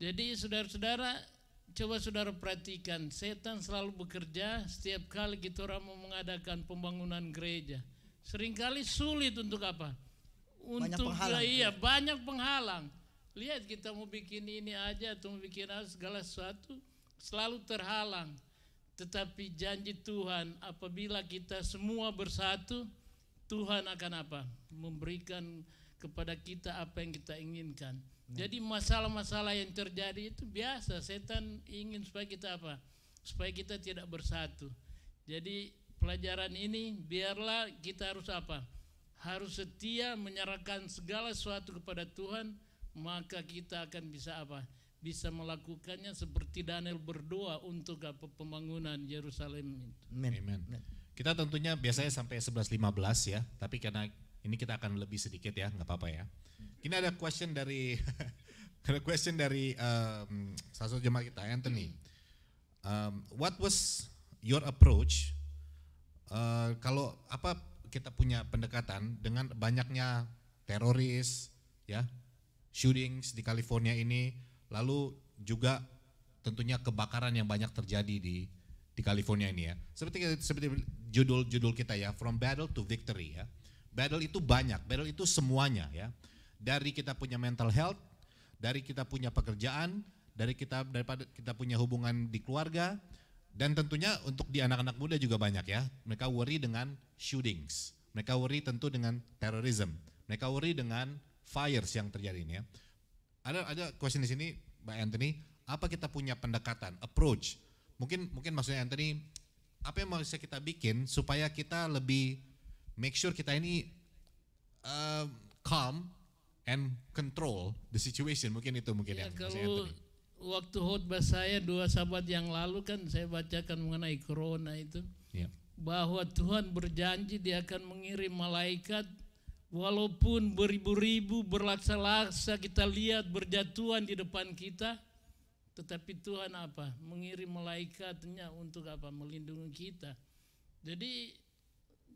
Jadi saudara-saudara coba saudara perhatikan setan selalu bekerja setiap kali kita orang mau mengadakan pembangunan gereja. Seringkali sulit untuk apa? Untuk banyak penghalang. iya banyak penghalang Lihat kita mau bikin ini aja atau mau bikin segala sesuatu selalu terhalang. Tetapi janji Tuhan apabila kita semua bersatu, Tuhan akan apa? Memberikan kepada kita apa yang kita inginkan. Jadi masalah-masalah yang terjadi itu biasa. Setan ingin supaya kita apa? Supaya kita tidak bersatu. Jadi pelajaran ini biarlah kita harus apa? Harus setia menyerahkan segala sesuatu kepada Tuhan maka kita akan bisa apa? Bisa melakukannya seperti Daniel berdoa untuk apa pembangunan Yerusalem itu. Amen. Amen. Kita tentunya biasanya sampai 11.15 ya, tapi karena ini kita akan lebih sedikit ya, nggak apa-apa ya. Ini ada question dari ada question dari um, salah satu jemaat kita Anthony. Um, what was your approach? Uh, kalau apa kita punya pendekatan dengan banyaknya teroris ya shootings di California ini, lalu juga tentunya kebakaran yang banyak terjadi di di California ini ya. Seperti seperti judul-judul kita ya, From Battle to Victory ya. Battle itu banyak, battle itu semuanya ya. Dari kita punya mental health, dari kita punya pekerjaan, dari kita daripada kita punya hubungan di keluarga, dan tentunya untuk di anak-anak muda juga banyak ya. Mereka worry dengan shootings, mereka worry tentu dengan terorisme, mereka worry dengan fires yang terjadi ini ya. Ada ada question di sini Mbak Anthony, apa kita punya pendekatan, approach? Mungkin mungkin maksudnya Anthony, apa yang mau bisa kita bikin supaya kita lebih make sure kita ini uh, calm and control the situation mungkin itu mungkin ya, yang kalau waktu khutbah saya dua sahabat yang lalu kan saya bacakan mengenai corona itu ya. bahwa Tuhan berjanji dia akan mengirim malaikat Walaupun beribu-ribu berlaksa-laksa kita lihat berjatuhan di depan kita, tetapi Tuhan apa? Mengirim malaikatnya untuk apa? Melindungi kita. Jadi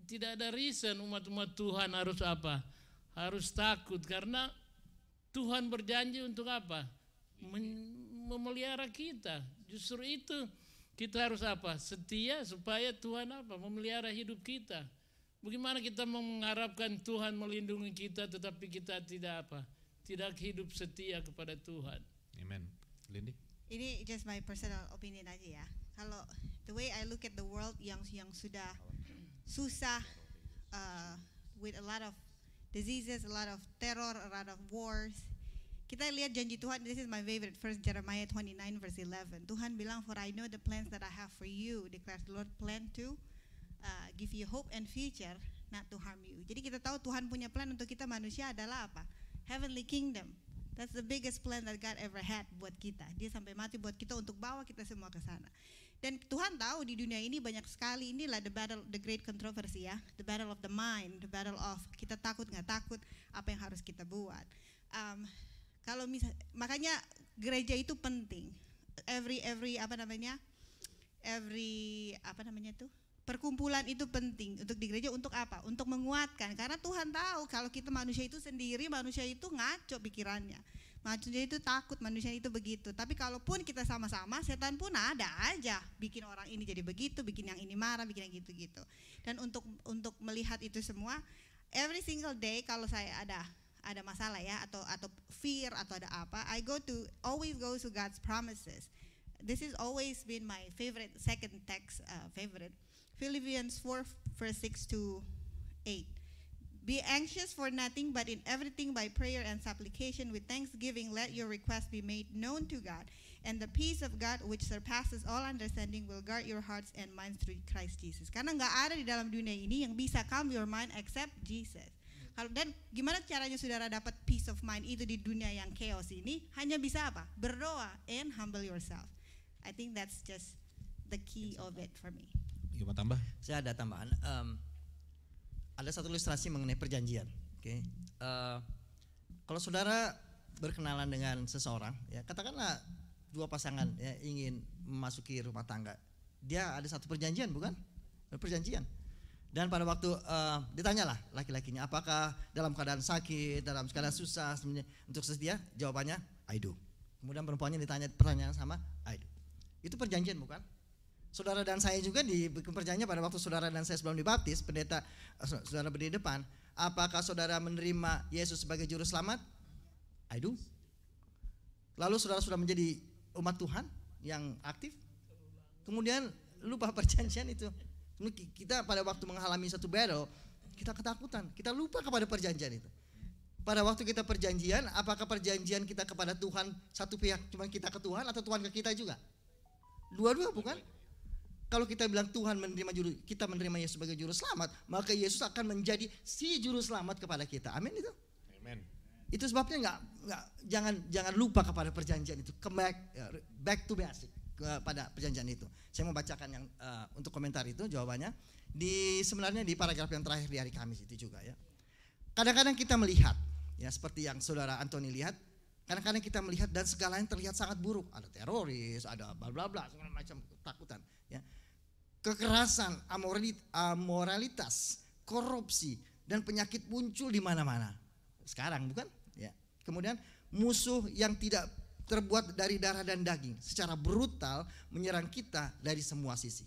tidak ada reason umat-umat Tuhan harus apa? Harus takut karena Tuhan berjanji untuk apa? Men memelihara kita. Justru itu kita harus apa? Setia supaya Tuhan apa? Memelihara hidup kita. Bagaimana kita mengharapkan Tuhan melindungi kita tetapi kita tidak apa? Tidak hidup setia kepada Tuhan. Amen. Lindy? Ini just my personal opinion aja ya. Kalau the way I look at the world yang yang sudah susah uh, with a lot of diseases, a lot of terror, a lot of wars. Kita lihat janji Tuhan, this is my favorite, first Jeremiah 29 verse 11. Tuhan bilang, for I know the plans that I have for you, declares the Lord, plan to Uh, give you hope and future, not to harm you. Jadi kita tahu Tuhan punya plan untuk kita manusia adalah apa? Heavenly kingdom. That's the biggest plan that God ever had buat kita. Dia sampai mati buat kita untuk bawa kita semua ke sana. Dan Tuhan tahu di dunia ini banyak sekali inilah the battle, the great controversy ya, the battle of the mind, the battle of kita takut nggak takut, apa yang harus kita buat. Um, kalau misal, makanya gereja itu penting. Every every apa namanya? Every apa namanya tuh? perkumpulan itu penting untuk di gereja untuk apa? Untuk menguatkan karena Tuhan tahu kalau kita manusia itu sendiri manusia itu ngaco pikirannya. Manusia itu takut, manusia itu begitu. Tapi kalaupun kita sama-sama, setan pun ada aja bikin orang ini jadi begitu, bikin yang ini marah, bikin yang gitu-gitu. Dan untuk untuk melihat itu semua every single day kalau saya ada ada masalah ya atau atau fear atau ada apa, I go to always go to God's promises. This is always been my favorite second text uh, favorite Philippians 4, verse 6 to 8. Be anxious for nothing, but in everything by prayer and supplication with thanksgiving, let your request be made known to God. And the peace of God which surpasses all understanding will guard your hearts and minds through Christ Jesus. Karena nggak ada di dalam dunia ini yang bisa calm your mind except Jesus. Kalau dan gimana caranya saudara dapat peace of mind itu di dunia yang chaos ini hanya bisa apa? Berdoa and humble yourself. I think that's just the key of it for me gimana tambah? Saya ada tambahan. Um, ada satu ilustrasi mengenai perjanjian. Oke. Okay. Uh, eh, kalau saudara berkenalan dengan seseorang, ya katakanlah dua pasangan ya ingin memasuki rumah tangga, dia ada satu perjanjian bukan? Perjanjian. Dan pada waktu uh, ditanyalah laki-lakinya apakah dalam keadaan sakit, dalam keadaan susah, untuk setia jawabannya I do. Kemudian perempuannya ditanya pertanyaan sama I do. Itu perjanjian bukan? Saudara dan saya juga di perjanjian pada waktu saudara dan saya sebelum dibaptis, pendeta eh, saudara berdiri depan, apakah saudara menerima Yesus sebagai juru selamat? I do. Lalu saudara sudah menjadi umat Tuhan yang aktif. Kemudian lupa perjanjian itu. Kita pada waktu mengalami satu battle, kita ketakutan, kita lupa kepada perjanjian itu pada waktu kita perjanjian, apakah perjanjian kita kepada Tuhan satu pihak cuma kita ke Tuhan atau Tuhan ke kita juga? Dua-dua bukan? Kalau kita bilang Tuhan menerima juru, kita menerima Yesus sebagai juru selamat, maka Yesus akan menjadi si juru selamat kepada kita. Amin itu. Amin. Itu sebabnya nggak nggak jangan jangan lupa kepada perjanjian itu. Come back back to basic kepada perjanjian itu. Saya mau bacakan yang uh, untuk komentar itu jawabannya di sebenarnya di paragraf yang terakhir di hari Kamis itu juga ya. Kadang-kadang kita melihat ya seperti yang saudara Antoni lihat kadang-kadang kita melihat dan segala segalanya terlihat sangat buruk ada teroris ada bla bla bla segala macam ketakutan kekerasan, amoralitas, korupsi, dan penyakit muncul di mana-mana. Sekarang bukan? Ya. Kemudian musuh yang tidak terbuat dari darah dan daging secara brutal menyerang kita dari semua sisi.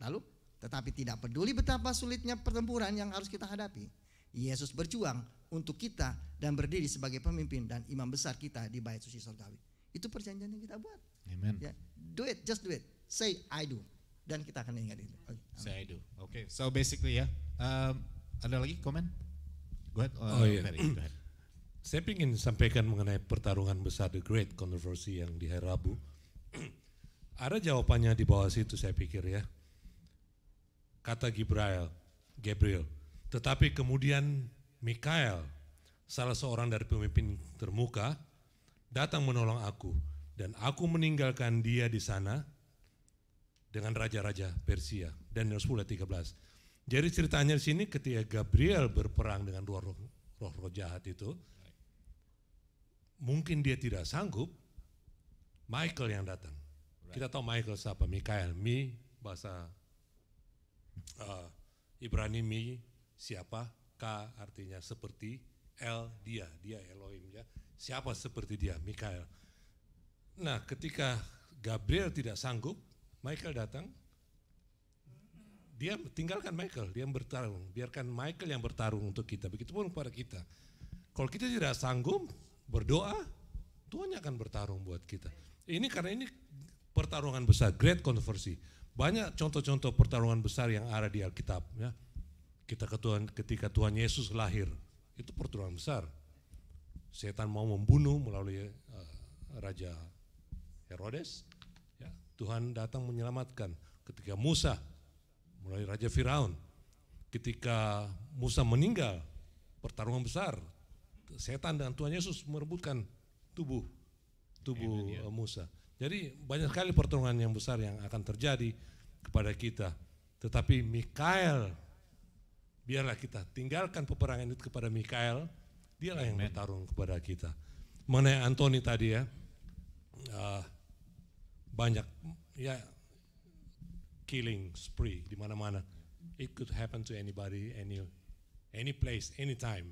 Lalu, tetapi tidak peduli betapa sulitnya pertempuran yang harus kita hadapi, Yesus berjuang untuk kita dan berdiri sebagai pemimpin dan imam besar kita di bait suci surgawi. Itu perjanjian yang kita buat. Amen. Ya, do it, just do it. Say I do dan kita akan ingat itu. Saya do. Oke. So basically ya. Um, ada lagi komen? Go ahead. Uh, oh iya. Saya ingin sampaikan mengenai pertarungan besar The Great Controversy yang di hari Rabu. ada jawabannya di bawah situ saya pikir ya. Kata Gabriel, Gabriel. Tetapi kemudian Mikael, salah seorang dari pemimpin termuka, datang menolong aku. Dan aku meninggalkan dia di sana dengan raja-raja Persia. Daniel 10 13. Jadi ceritanya di sini ketika Gabriel berperang dengan dua roh, roh, roh jahat itu, mungkin dia tidak sanggup, Michael yang datang. Kita tahu Michael siapa? Mikael, Mi bahasa uh, Ibrani Mi siapa? K artinya seperti, L dia, dia Elohim ya. Siapa seperti dia? Mikael. Nah, ketika Gabriel tidak sanggup, Michael datang, dia tinggalkan Michael, dia yang bertarung. Biarkan Michael yang bertarung untuk kita. Begitupun kepada kita. Kalau kita tidak sanggup berdoa, Tuhan akan bertarung buat kita. Ini karena ini pertarungan besar, great controversy. Banyak contoh-contoh pertarungan besar yang ada di Alkitab. Ya. Kita ke ketika Tuhan Yesus lahir, itu pertarungan besar. Setan mau membunuh melalui uh, Raja Herodes, Tuhan datang menyelamatkan. Ketika Musa, mulai Raja Firaun, ketika Musa meninggal, pertarungan besar, setan dan Tuhan Yesus merebutkan tubuh tubuh Amen, ya. Eh, Musa. Jadi banyak sekali pertarungan yang besar yang akan terjadi kepada kita. Tetapi Mikael, biarlah kita tinggalkan peperangan itu kepada Mikael, dialah Amen. yang bertarung kepada kita. Mengenai Antoni tadi ya, uh, banyak ya killing spree di mana-mana. It could happen to anybody, any any place, anytime.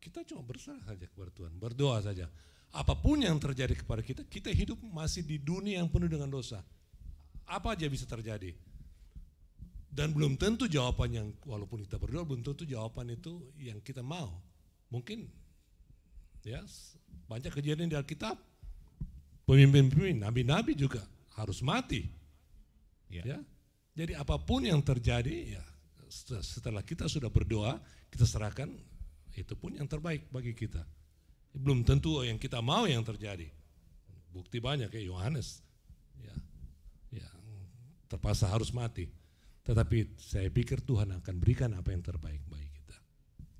Kita cuma berserah saja kepada Tuhan, berdoa saja. Apapun yang terjadi kepada kita, kita hidup masih di dunia yang penuh dengan dosa. Apa aja bisa terjadi. Dan belum tentu jawaban yang walaupun kita berdoa belum tentu jawaban itu yang kita mau. Mungkin ya yes, banyak kejadian di Alkitab pemimpin-pemimpin, nabi-nabi juga harus mati. Ya. ya. Jadi apapun yang terjadi, ya setelah kita sudah berdoa, kita serahkan itu pun yang terbaik bagi kita. Belum tentu yang kita mau yang terjadi. Bukti banyak ya Yohanes, ya, ya terpaksa harus mati. Tetapi saya pikir Tuhan akan berikan apa yang terbaik bagi kita.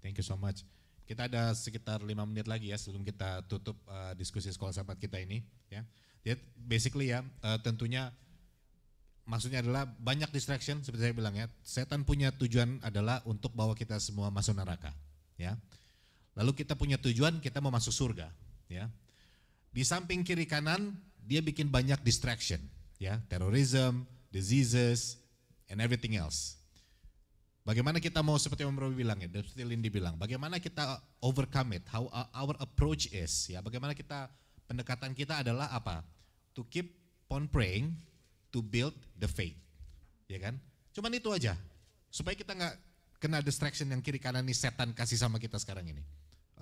Thank you so much. Kita ada sekitar lima menit lagi ya sebelum kita tutup uh, diskusi sekolah sahabat kita ini ya. Jadi basically ya uh, tentunya maksudnya adalah banyak distraction seperti saya bilang ya. Setan punya tujuan adalah untuk bawa kita semua masuk neraka ya. Lalu kita punya tujuan kita mau masuk surga ya. Di samping kiri kanan dia bikin banyak distraction ya, terorisme, diseases and everything else Bagaimana kita mau seperti yang Robi bilang ya, seperti Lindy bilang, bagaimana kita overcome it, how our approach is ya, bagaimana kita pendekatan kita adalah apa? To keep on praying, to build the faith, ya kan? Cuman itu aja, supaya kita nggak kena distraction yang kiri kanan nih setan kasih sama kita sekarang ini.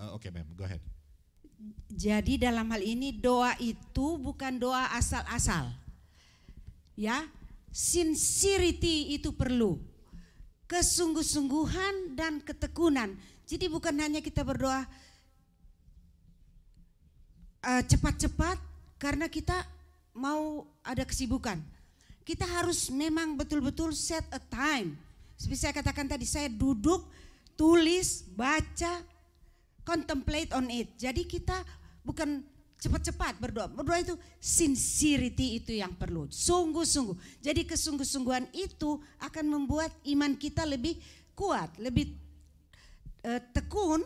Uh, Oke okay, ma'am, go ahead. Jadi dalam hal ini doa itu bukan doa asal-asal, ya, sincerity itu perlu kesungguh-sungguhan dan ketekunan. Jadi bukan hanya kita berdoa eh, cepat-cepat uh, karena kita mau ada kesibukan. Kita harus memang betul-betul set a time. Seperti saya katakan tadi, saya duduk, tulis, baca, contemplate on it. Jadi kita bukan cepat-cepat berdoa. Berdoa itu sincerity itu yang perlu. Sungguh-sungguh. Jadi kesungguh-sungguhan itu akan membuat iman kita lebih kuat, lebih uh, tekun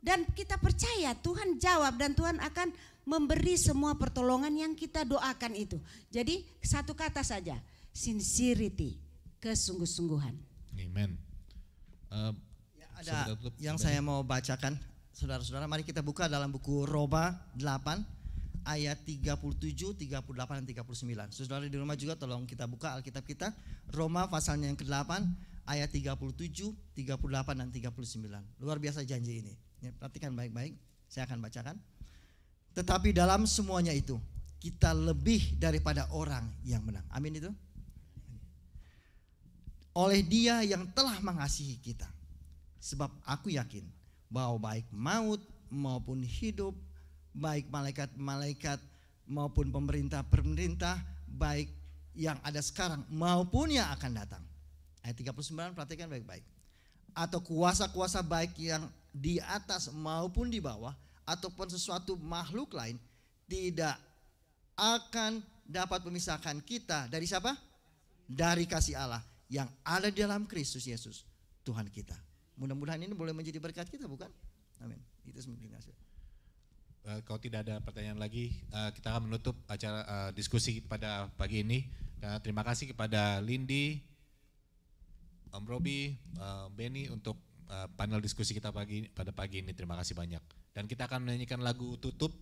dan kita percaya Tuhan jawab dan Tuhan akan memberi semua pertolongan yang kita doakan itu. Jadi satu kata saja, sincerity, kesungguh-sungguhan. Amen. Uh, ada yang saya ya? mau bacakan Saudara-saudara, mari kita buka dalam buku Roma 8 ayat 37, 38 dan 39. Saudara di rumah juga tolong kita buka Alkitab kita Roma pasalnya yang ke-8 ayat 37, 38 dan 39. Luar biasa janji ini. Ya, perhatikan baik-baik. Saya akan bacakan. Tetapi dalam semuanya itu kita lebih daripada orang yang menang. Amin itu. Oleh Dia yang telah mengasihi kita. Sebab aku yakin bahwa baik maut maupun hidup, baik malaikat-malaikat maupun pemerintah-pemerintah, baik yang ada sekarang maupun yang akan datang. Ayat 39 perhatikan baik-baik. Atau kuasa-kuasa baik yang di atas maupun di bawah ataupun sesuatu makhluk lain tidak akan dapat memisahkan kita dari siapa? Dari kasih Allah yang ada di dalam Kristus Yesus, Tuhan kita. Mudah-mudahan ini boleh menjadi berkat kita bukan? Amin. Itu semakin kasih Uh, kalau tidak ada pertanyaan lagi, uh, kita akan menutup acara uh, diskusi pada pagi ini. uh, terima kasih kepada Lindi, Om Robi, uh, Benny untuk uh, panel diskusi kita pagi pada pagi ini. Terima kasih banyak. Dan kita akan menyanyikan lagu tutup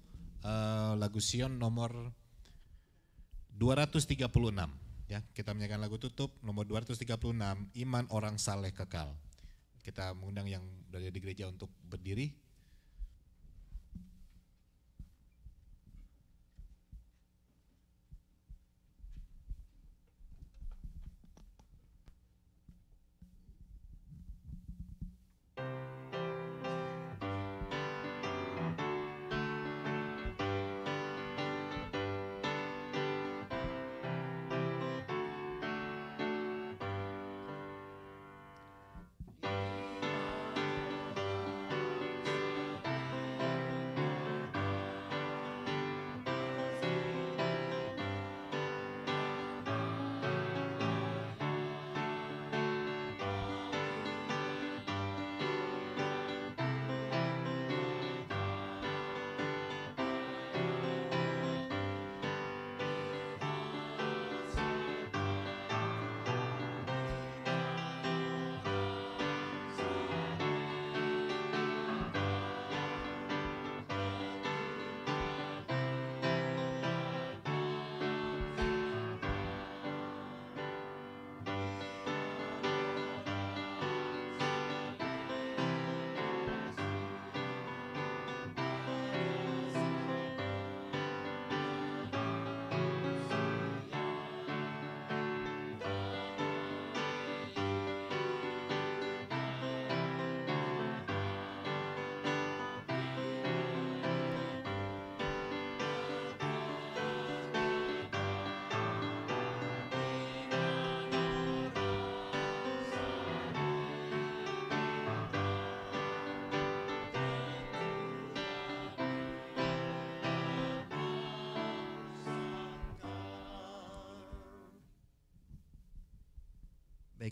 uh, lagu Sion nomor 236. Ya, kita menyanyikan lagu tutup nomor 236 Iman orang saleh kekal kita mengundang yang dari di gereja untuk berdiri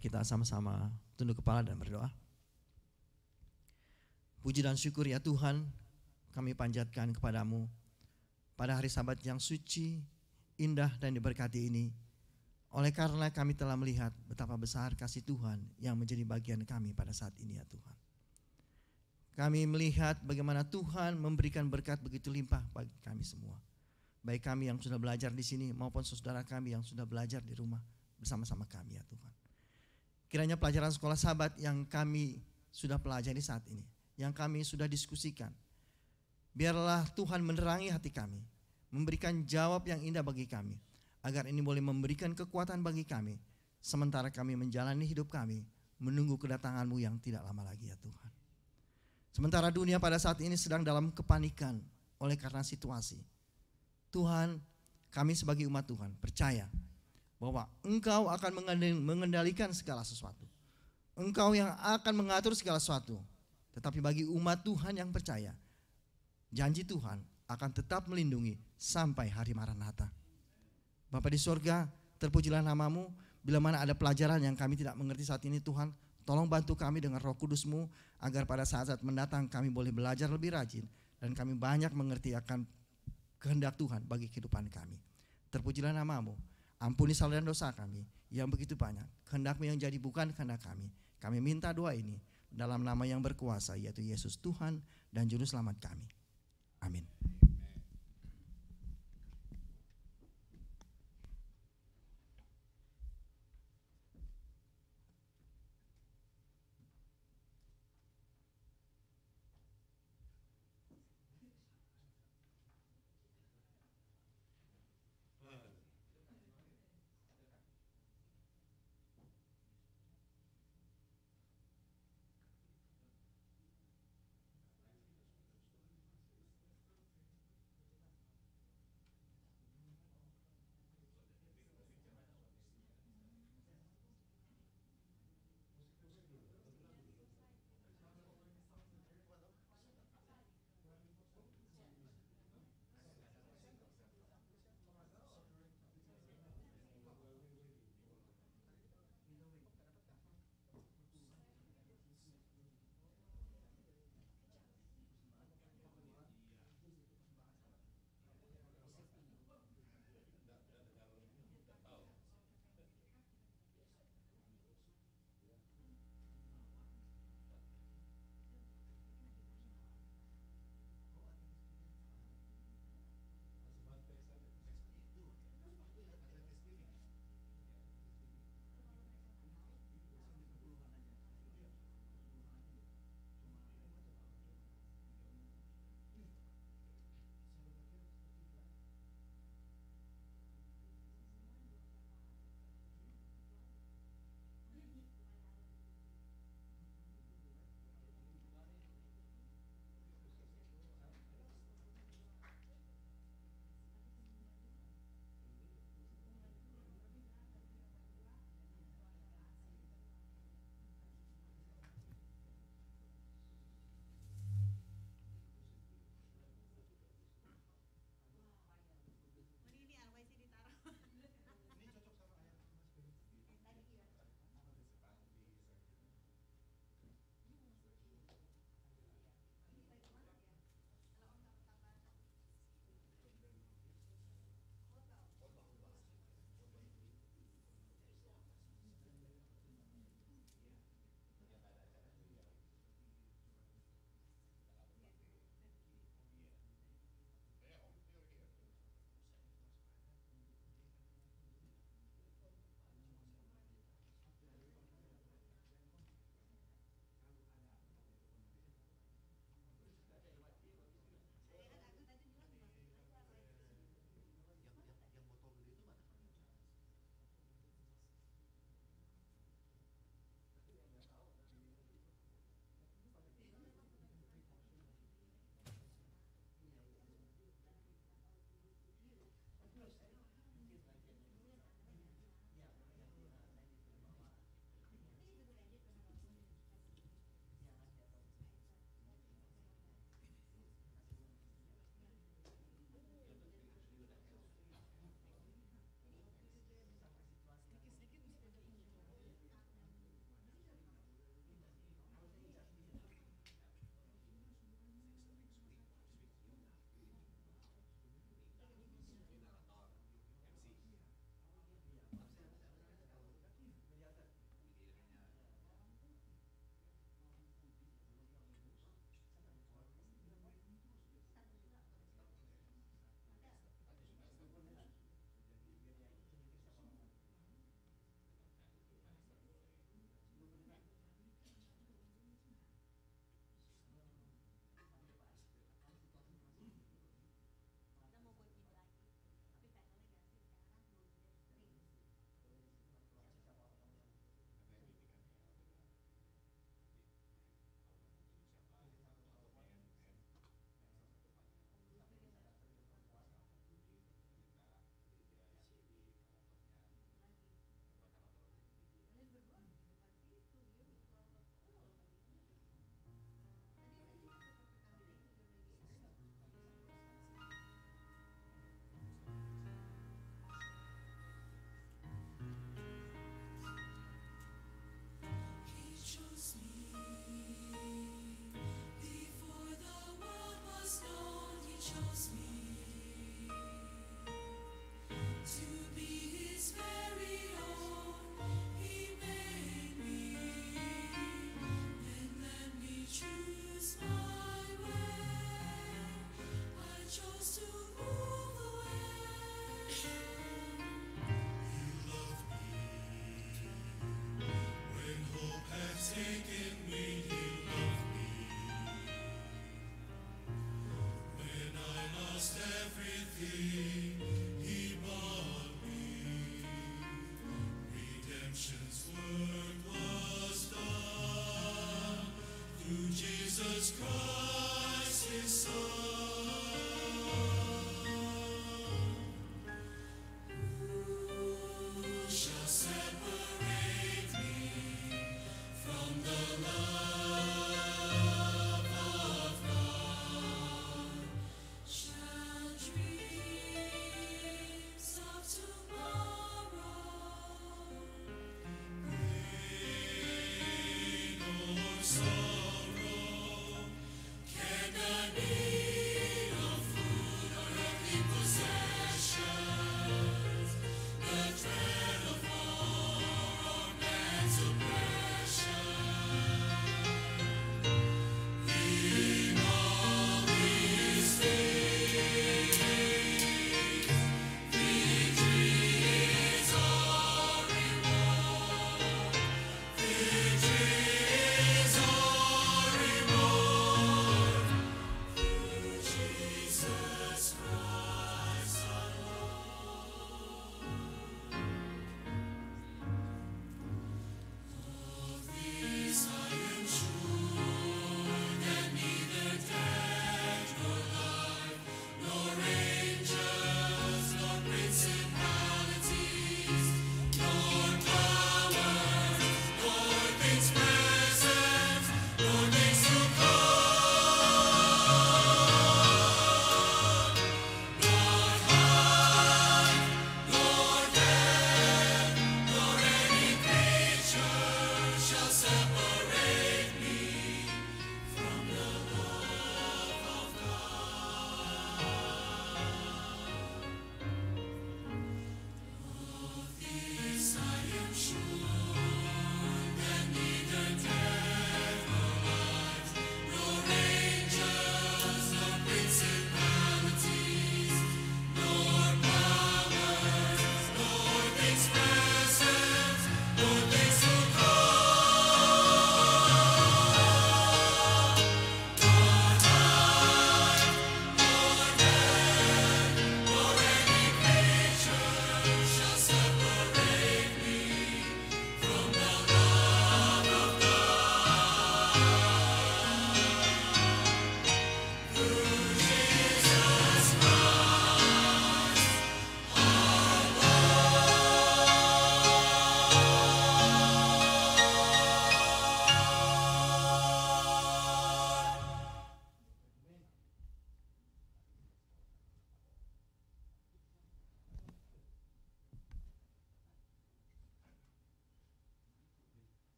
kita sama-sama tunduk kepala dan berdoa. Puji dan syukur ya Tuhan kami panjatkan kepadamu pada hari sabat yang suci, indah dan diberkati ini. Oleh karena kami telah melihat betapa besar kasih Tuhan yang menjadi bagian kami pada saat ini ya Tuhan. Kami melihat bagaimana Tuhan memberikan berkat begitu limpah bagi kami semua. Baik kami yang sudah belajar di sini maupun saudara kami yang sudah belajar di rumah bersama-sama kami ya Tuhan. Kiranya pelajaran sekolah sahabat yang kami sudah pelajari saat ini, yang kami sudah diskusikan, biarlah Tuhan menerangi hati kami, memberikan jawab yang indah bagi kami, agar ini boleh memberikan kekuatan bagi kami, sementara kami menjalani hidup kami, menunggu kedatanganmu yang tidak lama lagi ya Tuhan. Sementara dunia pada saat ini sedang dalam kepanikan oleh karena situasi. Tuhan, kami sebagai umat Tuhan percaya bahwa engkau akan mengendalikan segala sesuatu. Engkau yang akan mengatur segala sesuatu. Tetapi bagi umat Tuhan yang percaya, janji Tuhan akan tetap melindungi sampai hari Maranatha. Bapak di sorga, terpujilah namamu. Bila mana ada pelajaran yang kami tidak mengerti saat ini Tuhan, tolong bantu kami dengan roh kudusmu agar pada saat-saat mendatang kami boleh belajar lebih rajin dan kami banyak mengerti akan kehendak Tuhan bagi kehidupan kami. Terpujilah namamu. Ampuni saluran dosa kami yang begitu banyak. Kehendakmu yang jadi bukan kehendak kami. Kami minta doa ini dalam nama yang berkuasa yaitu Yesus Tuhan dan Juru Selamat kami. Amin.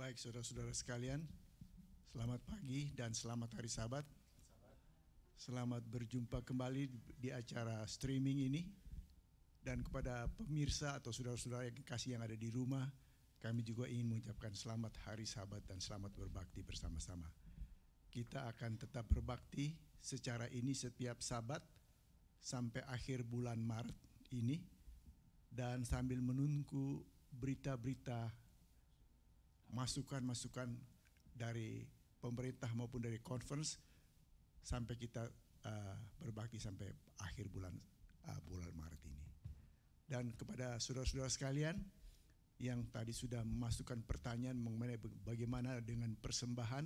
Baik saudara-saudara sekalian, selamat pagi dan selamat hari sabat. Selamat berjumpa kembali di acara streaming ini. Dan kepada pemirsa atau saudara-saudara yang kasih yang ada di rumah, kami juga ingin mengucapkan selamat hari sabat dan selamat berbakti bersama-sama. Kita akan tetap berbakti secara ini setiap sabat sampai akhir bulan Maret ini dan sambil menunggu berita-berita masukan-masukan dari pemerintah maupun dari conference sampai kita uh, eh, berbagi sampai akhir bulan uh, bulan Maret ini. Dan kepada saudara-saudara sekalian yang tadi sudah memasukkan pertanyaan mengenai bagaimana dengan persembahan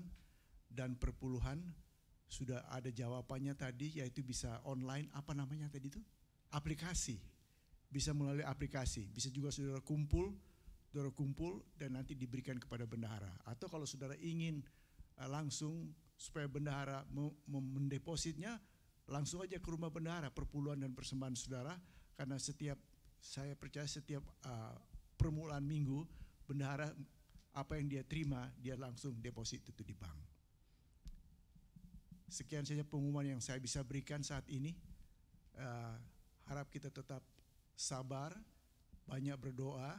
dan perpuluhan sudah ada jawabannya tadi yaitu bisa online apa namanya tadi itu aplikasi bisa melalui aplikasi bisa juga saudara kumpul saudara kumpul dan nanti diberikan kepada bendahara. Atau kalau saudara ingin uh, langsung supaya bendahara mendepositnya, langsung aja ke rumah bendahara perpuluhan dan persembahan saudara. Karena setiap saya percaya setiap uh, permulaan minggu bendahara apa yang dia terima dia langsung deposit itu di bank. Sekian saja pengumuman yang saya bisa berikan saat ini. Uh, harap kita tetap sabar, banyak berdoa,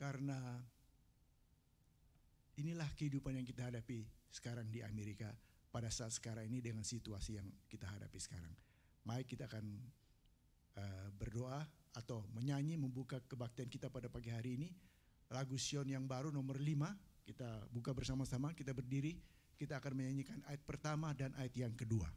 karena inilah kehidupan yang kita hadapi sekarang di Amerika pada saat sekarang ini dengan situasi yang kita hadapi sekarang. Mari kita akan uh, berdoa atau menyanyi membuka kebaktian kita pada pagi hari ini. Lagu Sion yang baru nomor 5 kita buka bersama-sama, kita berdiri, kita akan menyanyikan ayat pertama dan ayat yang kedua.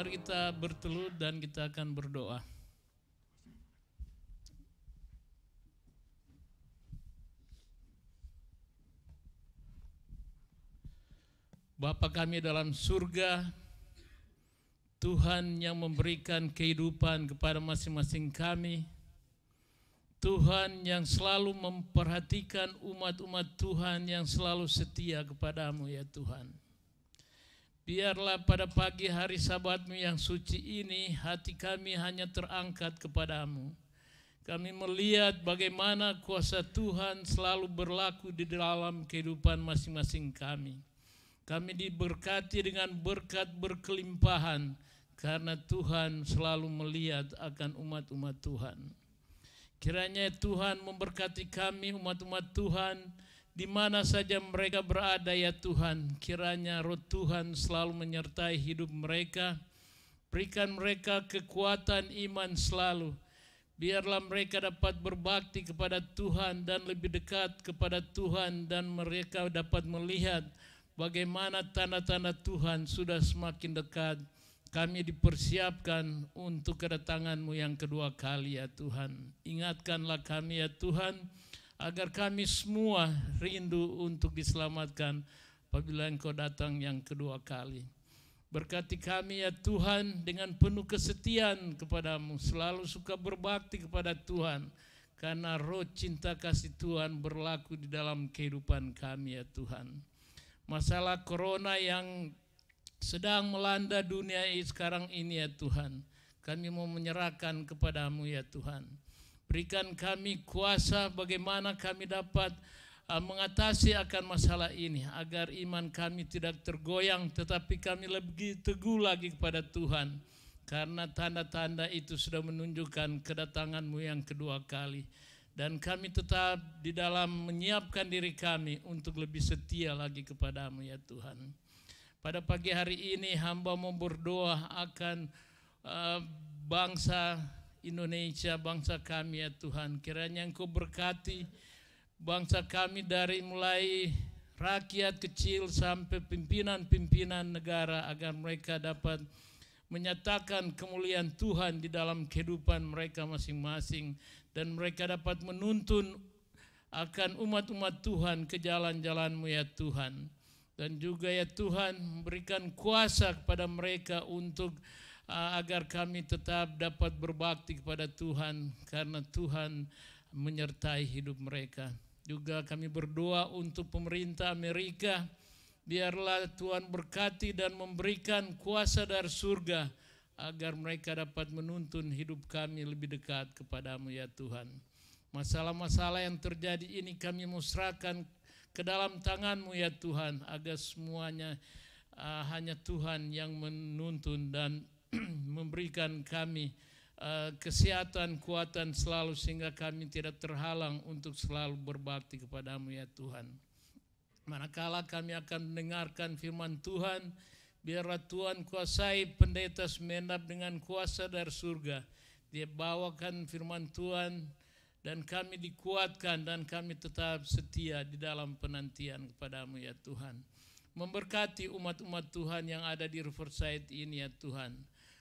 mari kita bertelur dan kita akan berdoa. Bapa kami dalam surga, Tuhan yang memberikan kehidupan kepada masing-masing kami, Tuhan yang selalu memperhatikan umat-umat Tuhan yang selalu setia kepadamu ya Tuhan. Biarlah pada pagi hari sabatmu yang suci ini hati kami hanya terangkat kepadamu. Kami melihat bagaimana kuasa Tuhan selalu berlaku di dalam kehidupan masing-masing kami. Kami diberkati dengan berkat berkelimpahan karena Tuhan selalu melihat akan umat-umat Tuhan. Kiranya Tuhan memberkati kami umat-umat Tuhan di mana saja mereka berada ya Tuhan, kiranya roh Tuhan selalu menyertai hidup mereka. Berikan mereka kekuatan iman selalu. Biarlah mereka dapat berbakti kepada Tuhan dan lebih dekat kepada Tuhan dan mereka dapat melihat bagaimana tanda-tanda Tuhan sudah semakin dekat. Kami dipersiapkan untuk kedatanganmu yang kedua kali ya Tuhan. Ingatkanlah kami ya Tuhan. Tuhan agar kami semua rindu untuk diselamatkan apabila Engkau datang yang kedua kali. Berkati kami ya Tuhan dengan penuh kesetiaan kepadamu, selalu suka berbakti kepada Tuhan. Karena roh cinta kasih Tuhan berlaku di dalam kehidupan kami ya Tuhan. Masalah corona yang sedang melanda dunia sekarang ini ya Tuhan. Kami mau menyerahkan kepadamu ya Tuhan. Berikan kami kuasa bagaimana kami dapat uh, mengatasi akan masalah ini agar iman kami tidak tergoyang tetapi kami lebih teguh lagi kepada Tuhan karena tanda-tanda itu sudah menunjukkan kedatanganmu yang kedua kali dan kami tetap di dalam menyiapkan diri kami untuk lebih setia lagi kepadamu ya Tuhan pada pagi hari ini hamba mau berdoa akan uh, bangsa Indonesia, bangsa kami ya Tuhan. Kiranya Engkau berkati bangsa kami dari mulai rakyat kecil sampai pimpinan-pimpinan negara agar mereka dapat menyatakan kemuliaan Tuhan di dalam kehidupan mereka masing-masing dan mereka dapat menuntun akan umat-umat Tuhan ke jalan-jalanmu ya Tuhan dan juga ya Tuhan memberikan kuasa kepada mereka untuk Uh, agar kami tetap dapat berbakti kepada Tuhan karena Tuhan menyertai hidup mereka. Juga kami berdoa untuk pemerintah Amerika, biarlah Tuhan berkati dan memberikan kuasa dari surga agar mereka dapat menuntun hidup kami lebih dekat kepadamu ya Tuhan. Masalah-masalah yang terjadi ini kami musrahkan ke dalam tanganmu ya Tuhan agar semuanya uh, hanya Tuhan yang menuntun dan memberikan kami eh, kesehatan, kuatan selalu sehingga kami tidak terhalang untuk selalu berbakti kepadamu ya Tuhan. Manakala kami akan mendengarkan firman Tuhan, biarlah Tuhan kuasai pendeta semenap dengan kuasa dari surga. Dia bawakan firman Tuhan dan kami dikuatkan dan kami tetap setia di dalam penantian kepadamu ya Tuhan. Memberkati umat-umat Tuhan yang ada di Riverside ini ya Tuhan.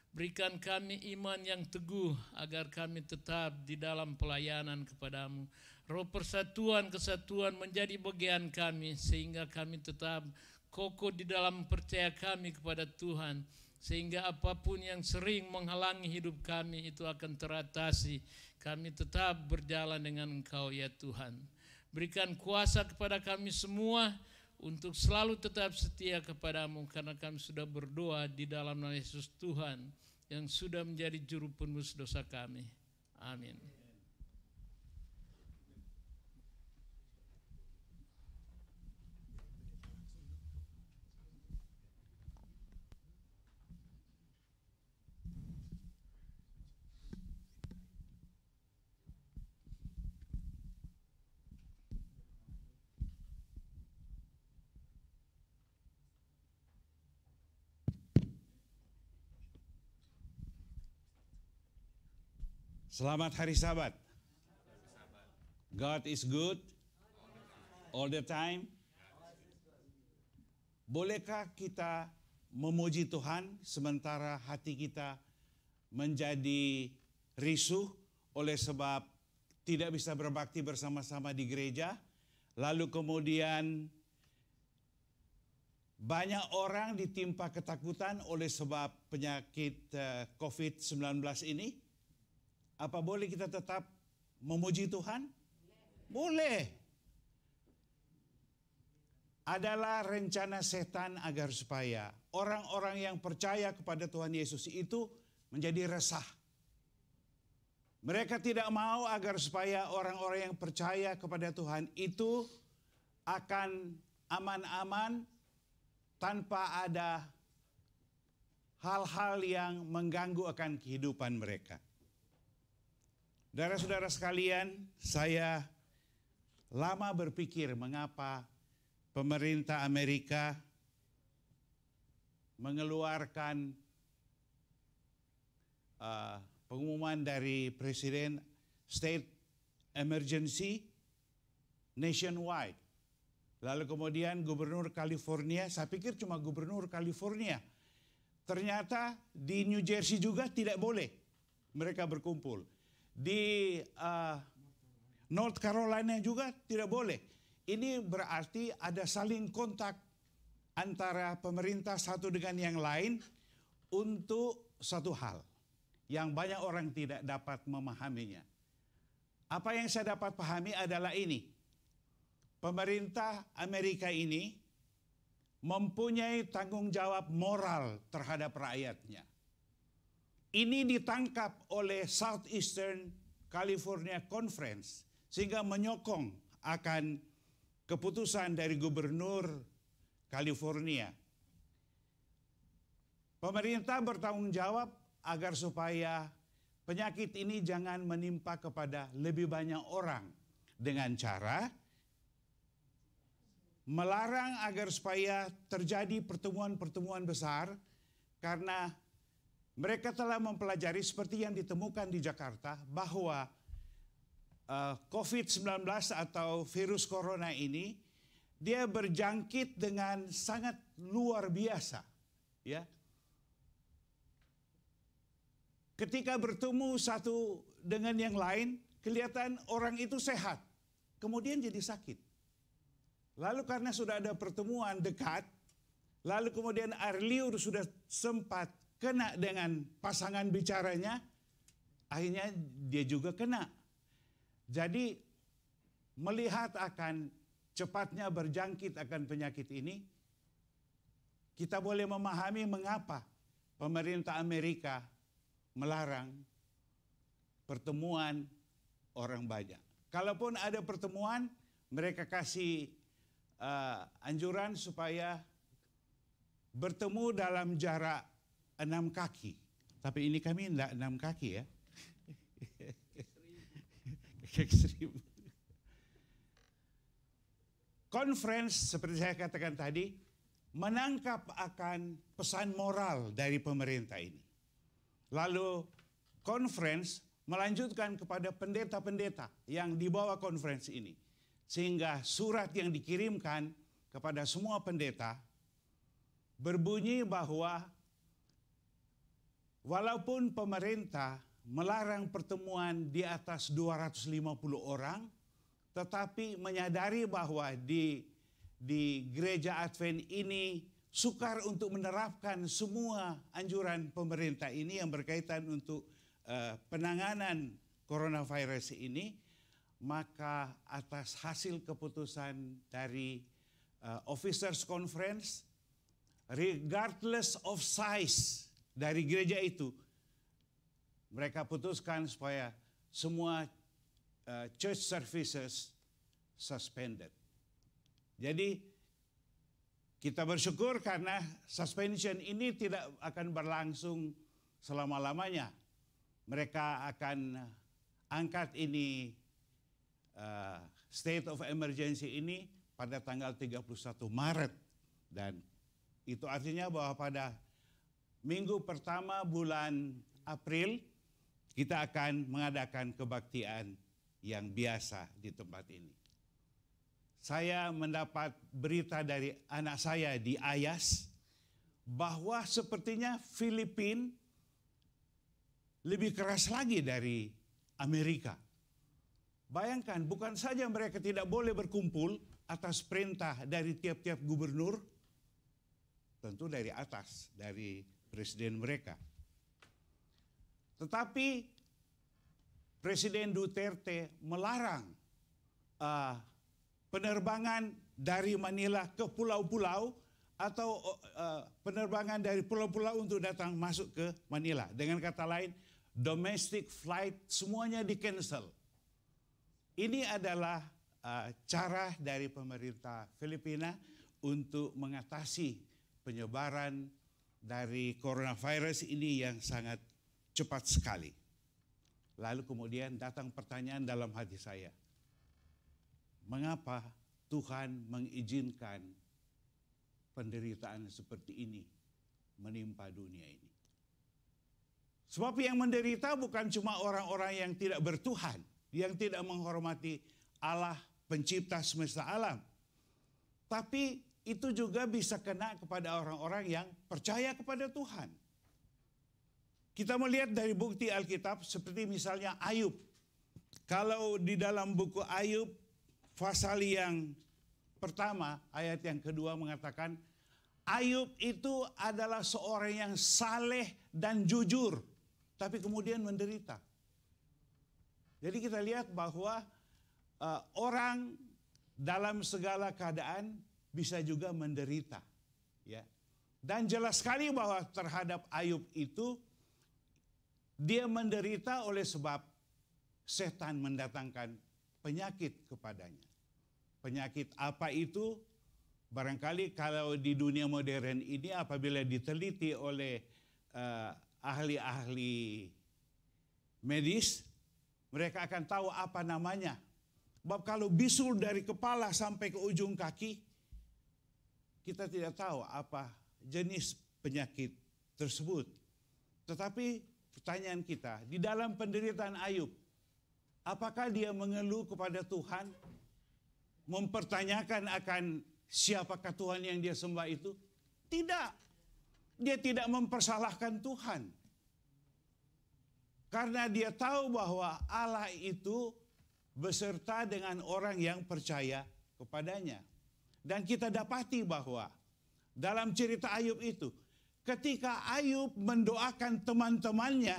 Berikan kami iman yang teguh agar kami tetap di dalam pelayanan kepadamu. Roh persatuan kesatuan menjadi bagian kami sehingga kami tetap kokoh di dalam percaya kami kepada Tuhan. Sehingga apapun yang sering menghalangi hidup kami itu akan teratasi. Kami tetap berjalan dengan engkau ya Tuhan. Berikan kuasa kepada kami semua untuk selalu tetap setia kepadamu karena kami sudah berdoa di dalam nama Yesus Tuhan yang sudah menjadi juru penebus dosa kami. Amin. Selamat hari Sabat. God is good all the time. Bolehkah kita memuji Tuhan sementara hati kita menjadi risuh oleh sebab tidak bisa berbakti bersama-sama di gereja? Lalu kemudian banyak orang ditimpa ketakutan oleh sebab penyakit eh, COVID-19 ini apa boleh kita tetap memuji Tuhan? Boleh. Adalah rencana setan agar supaya orang-orang yang percaya kepada Tuhan Yesus itu menjadi resah. Mereka tidak mau agar supaya orang-orang yang percaya kepada Tuhan itu akan aman-aman tanpa ada hal-hal yang mengganggu akan kehidupan mereka. Saudara-saudara sekalian, saya lama berpikir mengapa pemerintah Amerika mengeluarkan uh, pengumuman dari Presiden State Emergency nationwide. Lalu kemudian Gubernur California, saya pikir cuma Gubernur California. Ternyata di New Jersey juga tidak boleh mereka berkumpul di uh, North Carolina juga tidak boleh. Ini berarti ada saling kontak antara pemerintah satu dengan yang lain untuk satu hal yang banyak orang tidak dapat memahaminya. Apa yang saya dapat pahami adalah ini. Pemerintah Amerika ini mempunyai tanggung jawab moral terhadap rakyatnya. Ini ditangkap oleh Southeastern California Conference sehingga menyokong akan keputusan dari gubernur California. Pemerintah bertanggung jawab agar supaya penyakit ini jangan menimpa kepada lebih banyak orang dengan cara melarang agar supaya terjadi pertemuan-pertemuan besar karena mereka telah mempelajari seperti yang ditemukan di Jakarta bahwa eh, COVID-19 atau virus corona ini dia berjangkit dengan sangat luar biasa, ya. Ketika bertemu satu dengan yang lain, kelihatan orang itu sehat, kemudian jadi sakit. Lalu karena sudah ada pertemuan dekat, lalu kemudian Arliur sudah sempat kena dengan pasangan bicaranya, akhirnya dia juga kena. Jadi melihat akan cepatnya berjangkit akan penyakit ini, kita boleh memahami mengapa pemerintah Amerika melarang pertemuan orang banyak. Kalaupun ada pertemuan, mereka kasih uh, anjuran supaya bertemu dalam jarak enam kaki. Tapi ini kami enggak enam kaki ya. Ekstrim. Conference seperti saya katakan tadi menangkap akan pesan moral dari pemerintah ini. Lalu conference melanjutkan kepada pendeta-pendeta yang dibawa conference ini. Sehingga surat yang dikirimkan kepada semua pendeta berbunyi bahwa Walaupun pemerintah melarang pertemuan di atas 250 orang, tetapi menyadari bahwa di di gereja Advent ini sukar untuk menerapkan semua anjuran pemerintah ini yang berkaitan untuk uh, penanganan coronavirus ini, maka atas hasil keputusan dari uh, officers conference regardless of size dari gereja itu mereka putuskan supaya semua uh, church services suspended. Jadi kita bersyukur karena suspension ini tidak akan berlangsung selama-lamanya. Mereka akan angkat ini uh, state of emergency ini pada tanggal 31 Maret dan itu artinya bahwa pada minggu pertama bulan April kita akan mengadakan kebaktian yang biasa di tempat ini. Saya mendapat berita dari anak saya di Ayas bahwa sepertinya Filipin lebih keras lagi dari Amerika. Bayangkan, bukan saja mereka tidak boleh berkumpul atas perintah dari tiap-tiap gubernur, tentu dari atas, dari presiden mereka. Tetapi Presiden Duterte melarang uh, penerbangan dari Manila ke pulau-pulau atau uh, penerbangan dari pulau-pulau untuk datang masuk ke Manila. Dengan kata lain, domestic flight semuanya di cancel. Ini adalah uh, cara dari pemerintah Filipina untuk mengatasi penyebaran dari coronavirus ini yang sangat cepat sekali. Lalu kemudian datang pertanyaan dalam hati saya. Mengapa Tuhan mengizinkan penderitaan seperti ini menimpa dunia ini? Sebab yang menderita bukan cuma orang-orang yang tidak bertuhan, yang tidak menghormati Allah pencipta semesta alam. Tapi itu juga bisa kena kepada orang-orang yang percaya kepada Tuhan. Kita melihat dari bukti Alkitab seperti misalnya Ayub. Kalau di dalam buku Ayub pasal yang pertama ayat yang kedua mengatakan Ayub itu adalah seorang yang saleh dan jujur tapi kemudian menderita. Jadi kita lihat bahwa uh, orang dalam segala keadaan bisa juga menderita. Ya. Dan jelas sekali bahwa terhadap Ayub itu dia menderita oleh sebab setan mendatangkan penyakit kepadanya. Penyakit apa itu? Barangkali kalau di dunia modern ini apabila diteliti oleh uh, ahli-ahli medis, mereka akan tahu apa namanya. Sebab kalau bisul dari kepala sampai ke ujung kaki, kita tidak tahu apa jenis penyakit tersebut. Tetapi pertanyaan kita, di dalam penderitaan Ayub, apakah dia mengeluh kepada Tuhan? Mempertanyakan akan siapakah Tuhan yang dia sembah itu? Tidak. Dia tidak mempersalahkan Tuhan. Karena dia tahu bahwa Allah itu beserta dengan orang yang percaya kepadanya. Dan kita dapati bahwa dalam cerita Ayub itu, ketika Ayub mendoakan teman-temannya,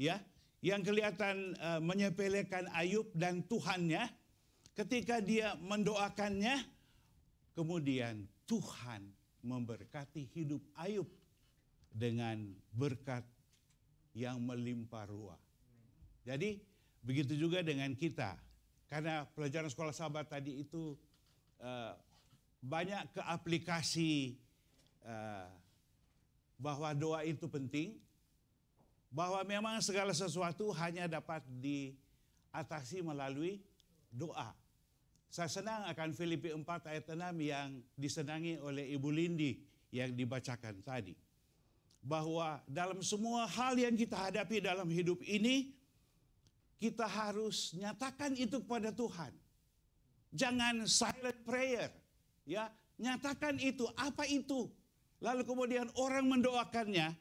ya, yang kelihatan e, menyepelekan Ayub dan Tuhannya, ketika dia mendoakannya, kemudian Tuhan memberkati hidup Ayub dengan berkat yang melimpah ruah. Jadi begitu juga dengan kita. Karena pelajaran sekolah sahabat tadi itu E, banyak ke aplikasi eh, bahwa doa itu penting, bahwa memang segala sesuatu hanya dapat diatasi melalui doa. Saya senang akan Filipi 4 ayat 6 yang disenangi oleh Ibu Lindi yang dibacakan tadi. Bahwa dalam semua hal yang kita hadapi dalam hidup ini, kita harus nyatakan itu kepada Tuhan. Jangan silent prayer Ya, nyatakan itu, apa itu? Lalu kemudian orang mendoakannya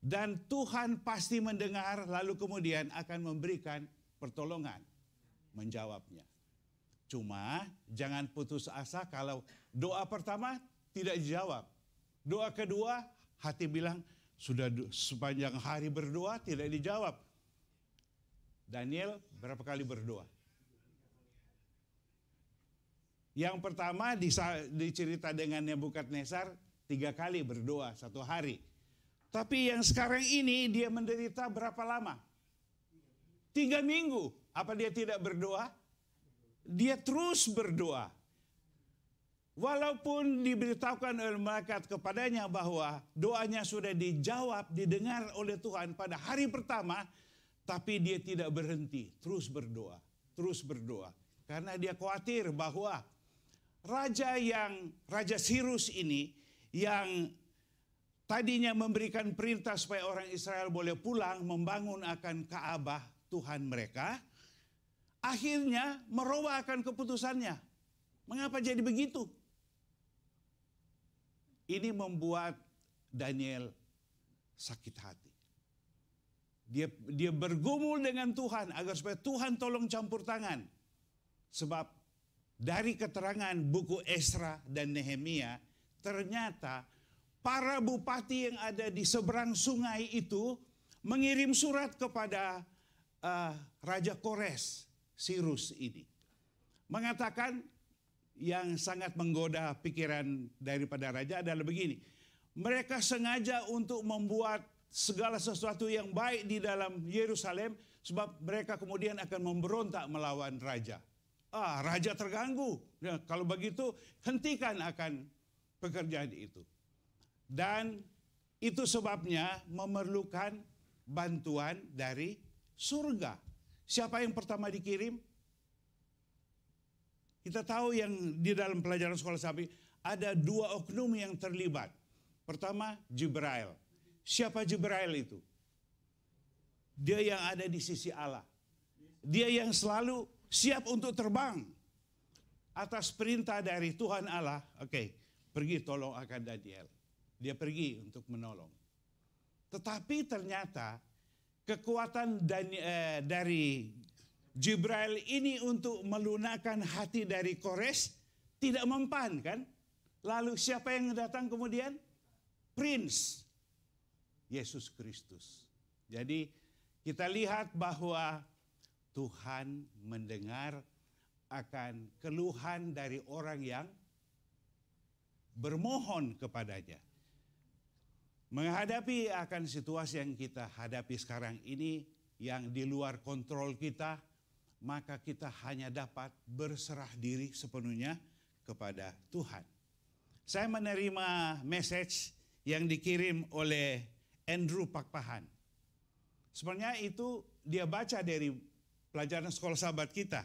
dan Tuhan pasti mendengar lalu kemudian akan memberikan pertolongan menjawabnya. Cuma jangan putus asa kalau doa pertama tidak dijawab. Doa kedua hati bilang sudah sepanjang hari berdoa tidak dijawab. Daniel berapa kali berdoa? Yang pertama dicerita dengan Nebukadnezar tiga kali berdoa satu hari. Tapi yang sekarang ini dia menderita berapa lama? Tiga minggu. Apa dia tidak berdoa? Dia terus berdoa. Walaupun diberitahukan oleh malaikat kepadanya bahwa doanya sudah dijawab, didengar oleh Tuhan pada hari pertama, tapi dia tidak berhenti, terus berdoa, terus berdoa. Karena dia khawatir bahwa raja yang raja Sirus ini yang tadinya memberikan perintah supaya orang Israel boleh pulang membangun akan Ka'bah Tuhan mereka akhirnya merubah akan keputusannya. Mengapa jadi begitu? Ini membuat Daniel sakit hati. Dia dia bergumul dengan Tuhan agar supaya Tuhan tolong campur tangan. Sebab dari keterangan buku Esra dan Nehemia, ternyata para bupati yang ada di seberang sungai itu mengirim surat kepada uh, Raja Kores, Sirus ini. Mengatakan yang sangat menggoda pikiran daripada raja adalah begini. Mereka sengaja untuk membuat segala sesuatu yang baik di dalam Yerusalem sebab mereka kemudian akan memberontak melawan raja ah raja terganggu. Ya, kalau begitu hentikan akan pekerjaan itu. Dan itu sebabnya memerlukan bantuan dari surga. Siapa yang pertama dikirim? Kita tahu yang di dalam pelajaran sekolah sapi ada dua oknum yang terlibat. Pertama Jibrail. Siapa Jibrail itu? Dia yang ada di sisi Allah. Dia yang selalu siap untuk terbang atas perintah dari Tuhan Allah. Oke, okay, pergi tolong akan Daniel. Dia pergi untuk menolong. Tetapi ternyata kekuatan eh, dari Jibril ini untuk melunakkan hati dari Kores tidak mempan kan? Lalu siapa yang datang kemudian? Prince Yesus Kristus. Jadi kita lihat bahwa Tuhan mendengar akan keluhan dari orang yang bermohon kepadanya. Menghadapi akan situasi yang kita hadapi sekarang ini yang di luar kontrol kita, maka kita hanya dapat berserah diri sepenuhnya kepada Tuhan. Saya menerima message yang dikirim oleh Andrew Pakpahan. Sebenarnya itu dia baca dari pelajaran sekolah sahabat kita.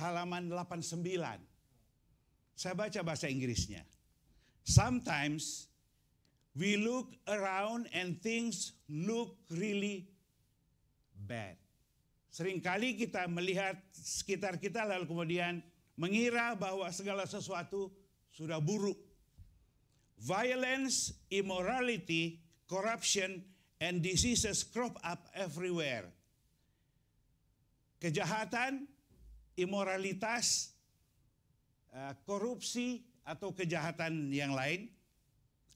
Halaman 89. Saya baca bahasa Inggrisnya. Sometimes we look around and things look really bad. Seringkali kita melihat sekitar kita lalu kemudian mengira bahwa segala sesuatu sudah buruk. Violence, immorality, corruption, and diseases crop up everywhere kejahatan, imoralitas, eh, korupsi atau kejahatan yang lain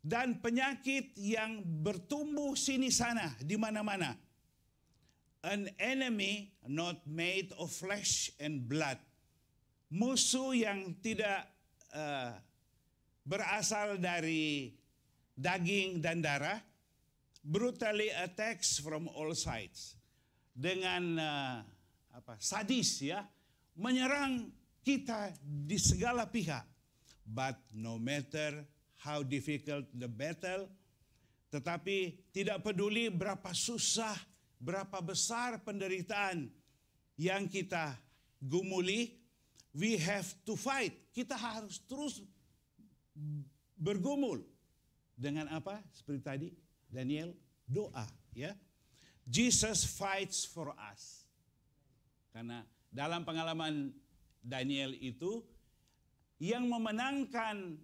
dan penyakit yang bertumbuh sini sana di mana-mana. An enemy not made of flesh and blood. Musuh yang tidak uh, berasal dari daging dan darah brutally attacks from all sides dengan uh, apa sadis ya, menyerang kita di segala pihak. But no matter how difficult the battle, tetapi tidak peduli berapa susah, berapa besar penderitaan yang kita gumuli, we have to fight. Kita harus terus bergumul dengan apa? Seperti tadi Daniel doa, ya. Jesus fights for us. Karena dalam pengalaman Daniel itu yang memenangkan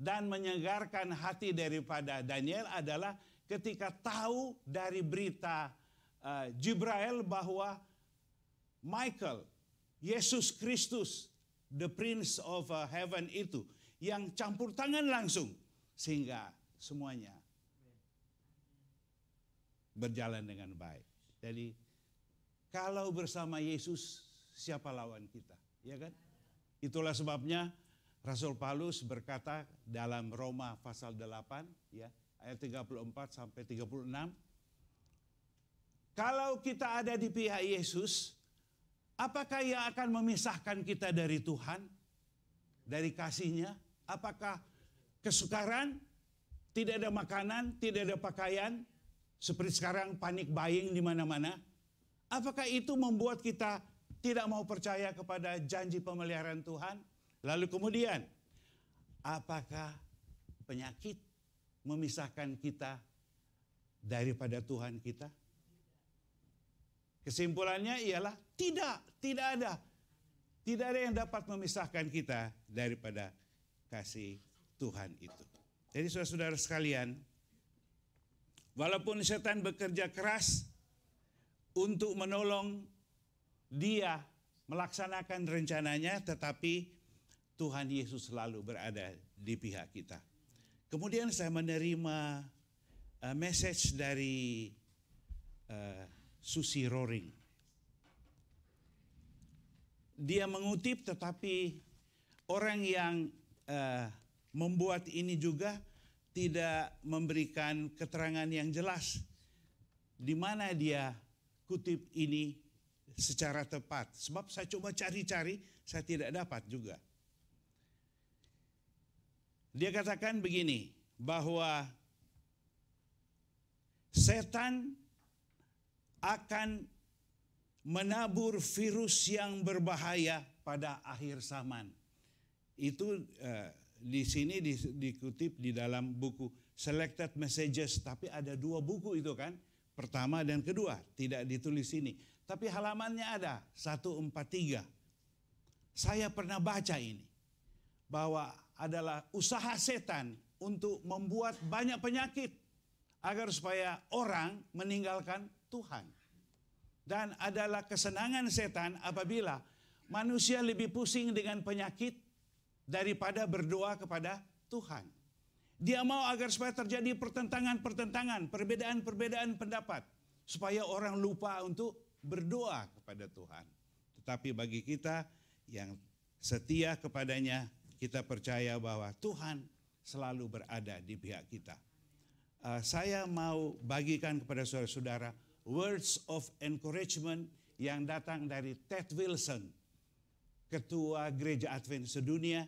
dan menyegarkan hati daripada Daniel adalah ketika tahu dari berita uh, bahwa Michael Yesus Kristus the prince of eh, heaven itu yang campur tangan langsung sehingga semuanya berjalan dengan baik. Jadi kalau bersama Yesus, siapa lawan kita? Ya kan? Itulah sebabnya Rasul Paulus berkata dalam Roma pasal 8 ya, ayat 34 sampai 36. Kalau kita ada di pihak Yesus, apakah ia akan memisahkan kita dari Tuhan? Dari kasihnya? Apakah kesukaran? Tidak ada makanan, tidak ada pakaian. Seperti sekarang panik buying di mana-mana. Apakah itu membuat kita tidak mau percaya kepada janji pemeliharaan Tuhan? Lalu kemudian, apakah penyakit memisahkan kita daripada Tuhan kita? Kesimpulannya ialah tidak, tidak ada. Tidak ada yang dapat memisahkan kita daripada kasih Tuhan itu. Jadi saudara-saudara sekalian, walaupun setan bekerja keras untuk menolong dia melaksanakan rencananya tetapi Tuhan Yesus selalu berada di pihak kita. Kemudian saya menerima uh, message dari uh, Susi Roring. Dia mengutip tetapi orang yang uh, membuat ini juga tidak memberikan keterangan yang jelas di mana dia kutip ini secara tepat. Sebab saya coba cari-cari, saya tidak dapat juga. Dia katakan begini, bahwa setan akan menabur virus yang berbahaya pada akhir zaman. Itu eh, di sini di, dikutip di dalam buku Selected Messages, tapi ada dua buku itu kan. Pertama dan kedua tidak ditulis ini. Tapi halamannya ada 143. Saya pernah baca ini. Bahwa adalah usaha setan untuk membuat banyak penyakit. Agar supaya orang meninggalkan Tuhan. Dan adalah kesenangan setan apabila manusia lebih pusing dengan penyakit daripada berdoa kepada Tuhan. Dia mau agar supaya terjadi pertentangan-pertentangan, perbedaan-perbedaan pendapat. Supaya orang lupa untuk berdoa kepada Tuhan. Tetapi bagi kita yang setia kepadanya, kita percaya bahwa Tuhan selalu berada di pihak kita. Uh, saya mau bagikan kepada saudara-saudara words of encouragement yang datang dari Ted Wilson, Ketua Gereja Advent Sedunia,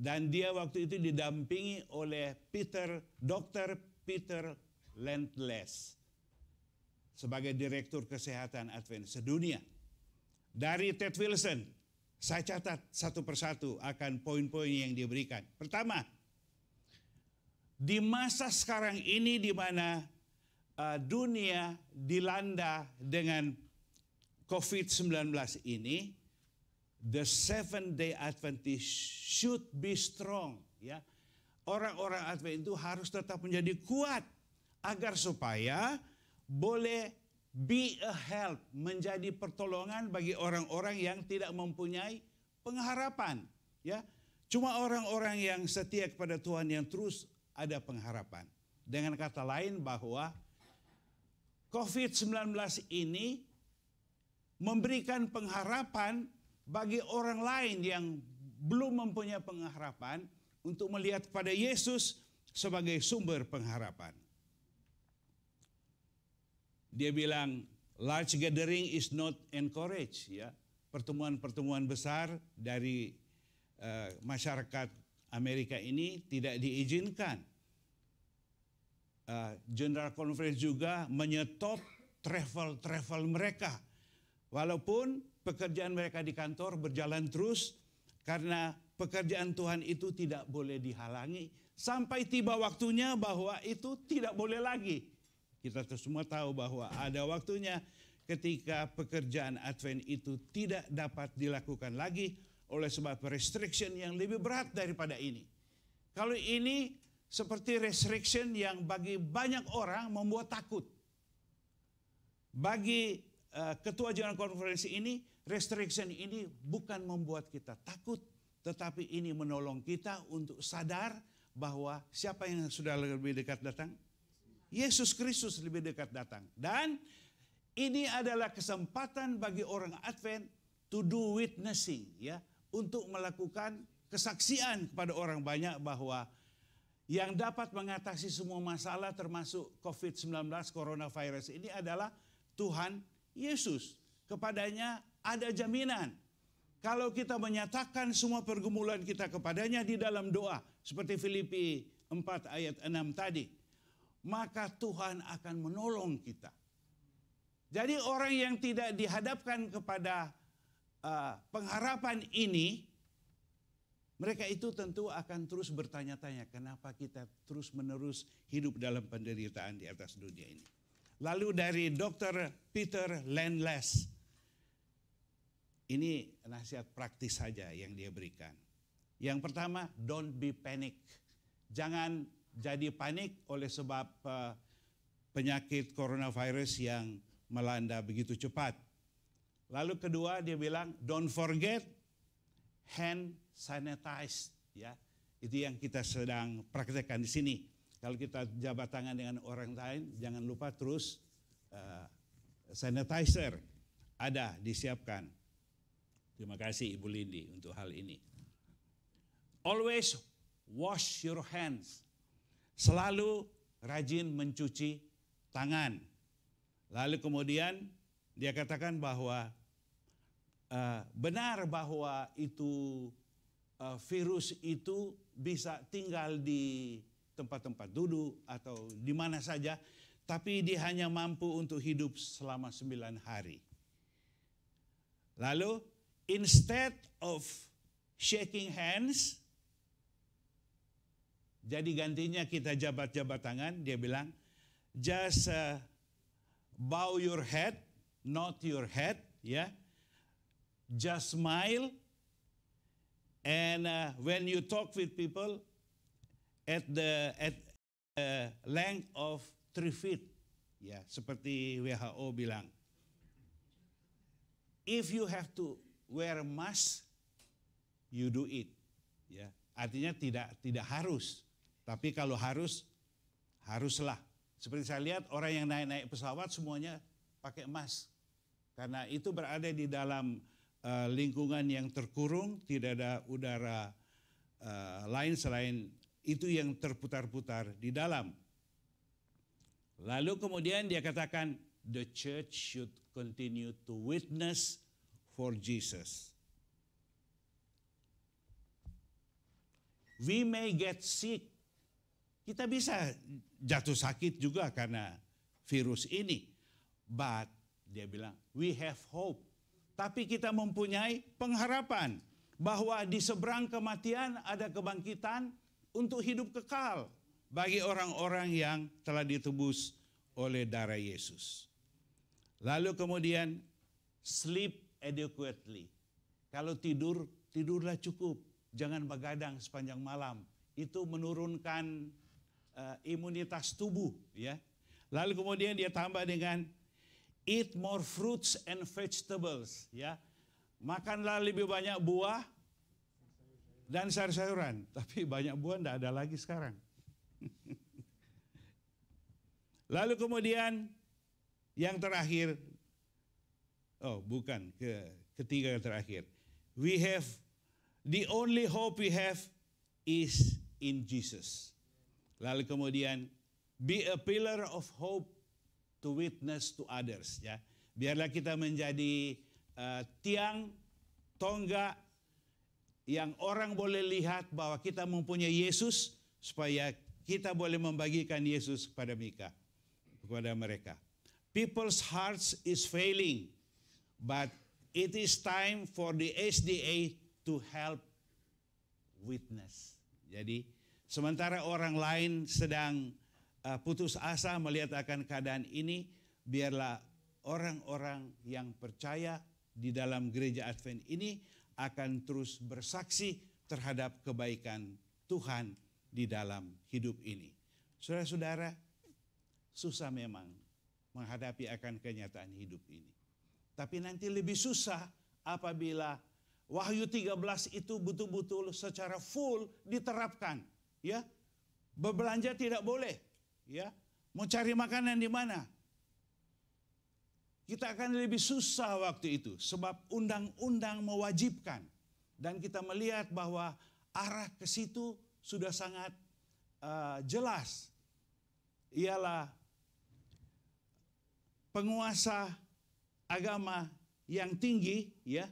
dan dia waktu itu didampingi oleh Peter, Dr. Peter Lentless sebagai Direktur Kesehatan Advent sedunia. Dari Ted Wilson, saya catat satu persatu akan poin-poin yang diberikan. Pertama, di masa sekarang ini di mana uh, dunia dilanda dengan COVID-19 ini, the seven day Adventist should be strong ya. Orang-orang Advent itu harus tetap menjadi kuat agar supaya boleh be a help menjadi pertolongan bagi orang-orang yang tidak mempunyai pengharapan ya. Cuma orang-orang yang setia kepada Tuhan yang terus ada pengharapan. Dengan kata lain bahwa COVID-19 ini memberikan pengharapan bagi orang lain yang belum mempunyai pengharapan untuk melihat pada Yesus sebagai sumber pengharapan. Dia bilang, large gathering is not encouraged. Ya, pertemuan-pertemuan besar dari uh, masyarakat Amerika ini tidak diizinkan. Uh, General Conference juga menyetop travel-travel mereka, walaupun pekerjaan mereka di kantor berjalan terus karena pekerjaan Tuhan itu tidak boleh dihalangi sampai tiba waktunya bahwa itu tidak boleh lagi. Kita semua tahu bahwa ada waktunya ketika pekerjaan Advent itu tidak dapat dilakukan lagi oleh sebab restriction yang lebih berat daripada ini. Kalau ini seperti restriction yang bagi banyak orang membuat takut. Bagi Eh, ketua jalan konferensi ini, restriction ini bukan membuat kita takut, tetapi ini menolong kita untuk sadar bahwa siapa yang sudah lebih dekat datang? Yesus Kristus lebih dekat datang. Dan ini adalah kesempatan bagi orang Advent to do witnessing ya, untuk melakukan kesaksian kepada orang banyak bahwa yang dapat mengatasi semua masalah termasuk COVID-19 coronavirus ini adalah Tuhan Yesus. Kepadanya ada jaminan. Kalau kita menyatakan semua pergumulan kita kepadanya di dalam doa. Seperti Filipi 4 ayat 6 tadi. Maka Tuhan akan menolong kita. Jadi orang yang tidak dihadapkan kepada uh, pengharapan ini, mereka itu tentu akan terus bertanya-tanya, kenapa kita terus-menerus hidup dalam penderitaan di atas dunia ini. Lalu dari Dr. Peter Landless. Ini nasihat praktis saja yang dia berikan. Yang pertama, don't be panic. Jangan jadi panik oleh sebab uh, penyakit coronavirus yang melanda begitu cepat. Lalu kedua dia bilang don't forget hand sanitize ya. Itu yang kita sedang praktekkan di sini. Kalau kita jabat tangan dengan orang lain, jangan lupa terus eh, sanitizer ada disiapkan. Terima kasih Ibu Lindi untuk hal ini. Always wash your hands. Selalu rajin mencuci tangan. Lalu kemudian dia katakan bahwa uh, benar bahwa itu uh, virus itu bisa tinggal di tempat-tempat duduk atau di mana saja, tapi dia hanya mampu untuk hidup selama sembilan hari. Lalu, instead of shaking hands, jadi gantinya kita jabat-jabat tangan, dia bilang, just uh, bow your head, not your head, ya. Yeah. Just smile, and uh, when you talk with people, at the at a uh, length of three feet. Ya, seperti WHO bilang. If you have to wear a mask, you do it. Ya, artinya tidak tidak harus. Tapi kalau harus haruslah. Seperti saya lihat orang yang naik-naik pesawat semuanya pakai mask. Karena itu berada di dalam uh, lingkungan yang terkurung, tidak ada udara uh, lain selain itu yang terputar-putar di dalam. Lalu kemudian dia katakan, the church should continue to witness for Jesus. We may get sick. Kita bisa jatuh sakit juga karena virus ini. But dia bilang, we have hope. Tapi kita mempunyai pengharapan bahwa di seberang kematian ada kebangkitan, untuk hidup kekal bagi orang-orang yang telah ditebus oleh darah Yesus. Lalu kemudian sleep adequately. Kalau tidur, tidurlah cukup. Jangan begadang sepanjang malam. Itu menurunkan uh, imunitas tubuh, ya. Lalu kemudian dia tambah dengan eat more fruits and vegetables, ya. Makanlah lebih banyak buah, dan sayur-sayuran. Tapi banyak buah tidak ada lagi sekarang. Lalu kemudian yang terakhir, oh bukan, ke, ketiga yang terakhir. We have, the only hope we have is in Jesus. Lalu kemudian, be a pillar of hope to witness to others. Ya, Biarlah kita menjadi uh, tiang, tonggak, yang orang boleh lihat bahwa kita mempunyai Yesus supaya kita boleh membagikan Yesus kepada mereka kepada mereka people's hearts is failing but it is time for the SDA to help witness jadi sementara orang lain sedang uh, putus asa melihat akan keadaan ini biarlah orang-orang yang percaya di dalam gereja Advent ini akan terus bersaksi terhadap kebaikan Tuhan di dalam hidup ini. Saudara-saudara, susah memang menghadapi akan kenyataan hidup ini. Tapi nanti lebih susah apabila Wahyu 13 itu betul-betul secara full diterapkan, ya. Berbelanja tidak boleh, ya. Mau cari makanan di mana? Kita akan lebih susah waktu itu sebab undang-undang mewajibkan dan kita melihat bahwa arah ke situ sudah sangat uh, jelas ialah penguasa agama yang tinggi ya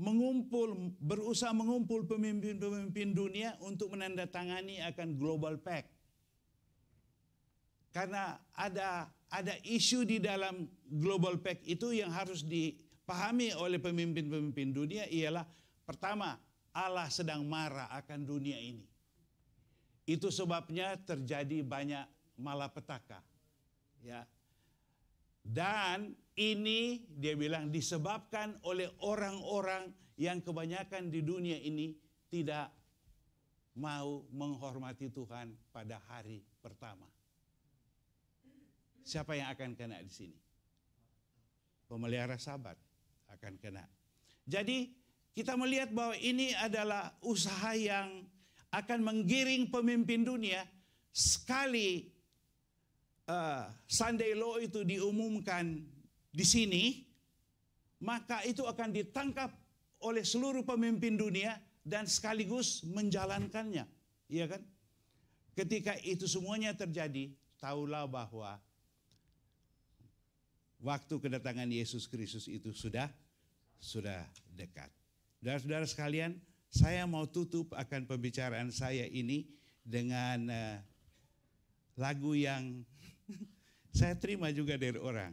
mengumpul berusaha mengumpul pemimpin-pemimpin dunia untuk menandatangani akan global pact karena ada ada isu di dalam global pact itu yang harus dipahami oleh pemimpin-pemimpin dunia ialah pertama Allah sedang marah akan dunia ini. Itu sebabnya terjadi banyak malapetaka. Ya. Dan ini dia bilang disebabkan oleh orang-orang yang kebanyakan di dunia ini tidak mau menghormati Tuhan pada hari pertama. Siapa yang akan kena di sini? Pemelihara sahabat akan kena. Jadi kita melihat bahwa ini adalah usaha yang akan menggiring pemimpin dunia sekali uh, Sunday Law itu diumumkan di sini, maka itu akan ditangkap oleh seluruh pemimpin dunia dan sekaligus menjalankannya, iya kan? Ketika itu semuanya terjadi, tahulah bahwa waktu kedatangan Yesus Kristus itu sudah sudah dekat. Saudara-saudara sekalian, saya mau tutup akan pembicaraan saya ini dengan uh, lagu yang saya terima juga dari orang.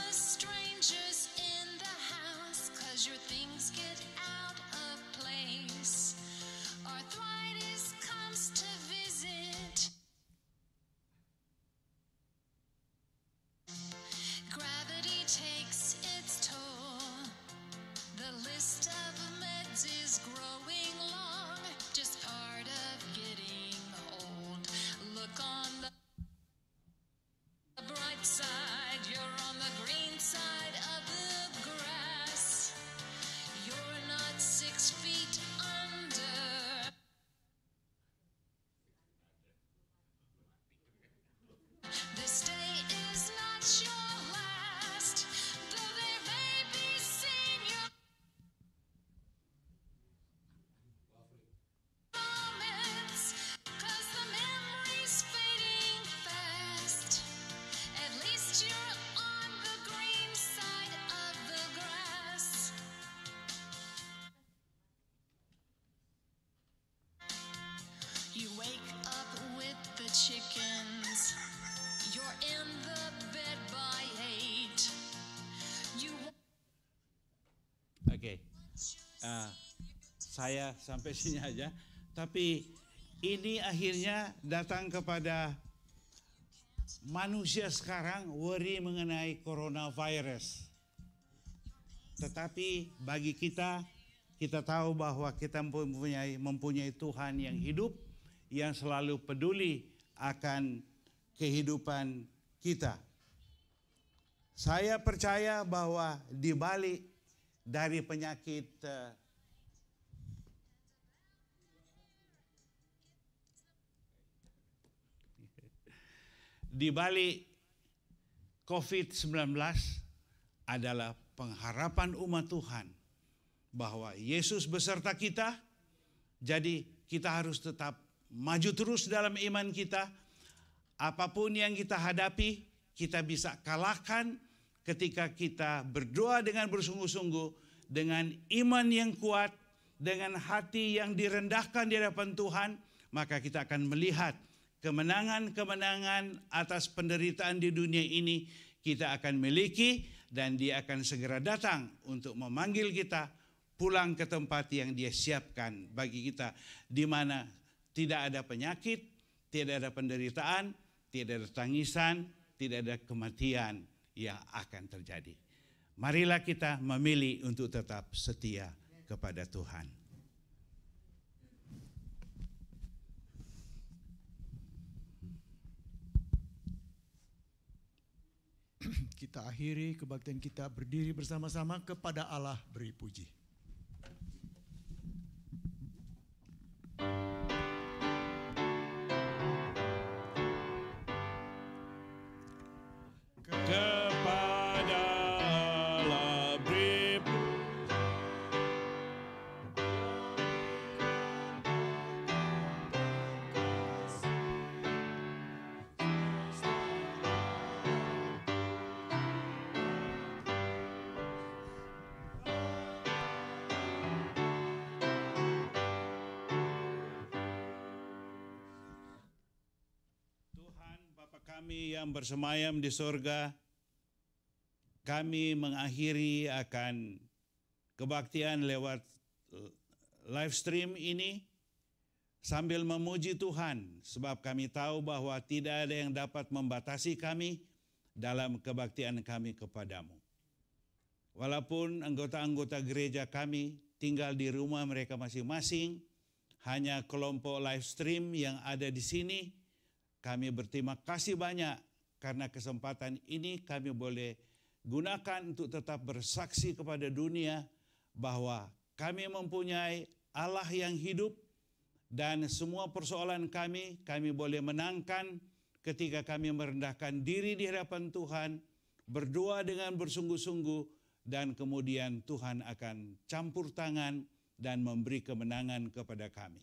saya sampai sini aja. Tapi ini akhirnya datang kepada manusia sekarang worry mengenai coronavirus. Tetapi bagi kita, kita tahu bahwa kita mempunyai, mempunyai Tuhan yang hidup, yang selalu peduli akan kehidupan kita. Saya percaya bahwa di balik dari penyakit uh, di balik COVID-19 adalah pengharapan umat Tuhan bahwa Yesus beserta kita. Jadi kita harus tetap maju terus dalam iman kita. Apapun yang kita hadapi, kita bisa kalahkan ketika kita berdoa dengan bersungguh-sungguh, dengan iman yang kuat, dengan hati yang direndahkan di hadapan Tuhan, maka kita akan melihat kemenangan-kemenangan atas penderitaan di dunia ini kita akan miliki dan dia akan segera datang untuk memanggil kita pulang ke tempat yang dia siapkan bagi kita di mana tidak ada penyakit, tidak ada penderitaan, tidak ada tangisan, tidak ada kematian yang akan terjadi. Marilah kita memilih untuk tetap setia kepada Tuhan. kita akhiri kebaktian kita berdiri bersama-sama kepada Allah beri puji. yang bersemayam di sorga, kami mengakhiri akan kebaktian lewat eh, live stream ini sambil memuji Tuhan sebab kami tahu bahwa tidak ada yang dapat membatasi kami dalam kebaktian kami kepadamu. Walaupun anggota-anggota gereja kami tinggal di rumah mereka masing-masing, hanya kelompok live stream yang ada di sini kami berterima kasih banyak karena kesempatan ini kami boleh gunakan untuk tetap bersaksi kepada dunia bahwa kami mempunyai Allah yang hidup dan semua persoalan kami kami boleh menangkan ketika kami merendahkan diri di hadapan Tuhan, berdoa dengan bersungguh-sungguh dan kemudian Tuhan akan campur tangan dan memberi kemenangan kepada kami.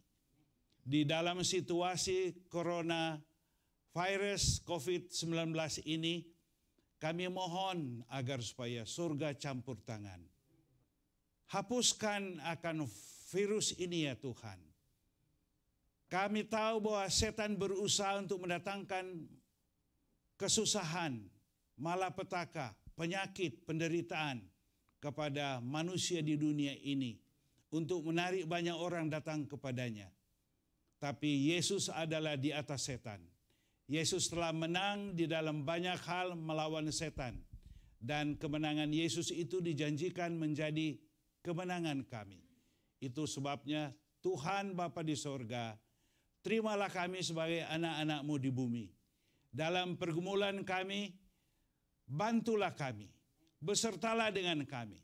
Di dalam situasi corona virus COVID-19 ini, kami mohon agar supaya surga campur tangan. Hapuskan akan virus ini ya Tuhan. Kami tahu bahwa setan berusaha untuk mendatangkan kesusahan, malapetaka, penyakit, penderitaan kepada manusia di dunia ini untuk menarik banyak orang datang kepadanya. Tapi Yesus adalah di atas setan Yesus telah menang di dalam banyak hal melawan setan. Dan kemenangan Yesus itu dijanjikan menjadi kemenangan kami. Itu sebabnya Tuhan Bapa di sorga, terimalah kami sebagai anak-anakmu di bumi. Dalam pergumulan kami, bantulah kami, besertalah dengan kami.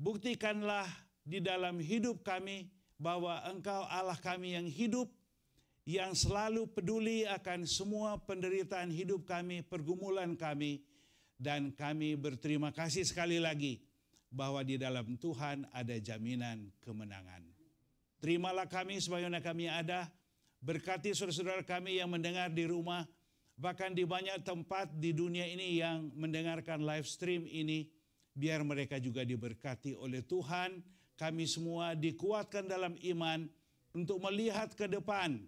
Buktikanlah di dalam hidup kami bahwa engkau Allah kami yang hidup yang selalu peduli akan semua penderitaan hidup kami, pergumulan kami, dan kami berterima kasih sekali lagi bahwa di dalam Tuhan ada jaminan kemenangan. Terimalah kami sebagaimana kami ada, berkati saudara-saudara kami yang mendengar di rumah, bahkan di banyak tempat di dunia ini yang mendengarkan live stream ini, biar mereka juga diberkati oleh Tuhan, kami semua dikuatkan dalam iman untuk melihat ke depan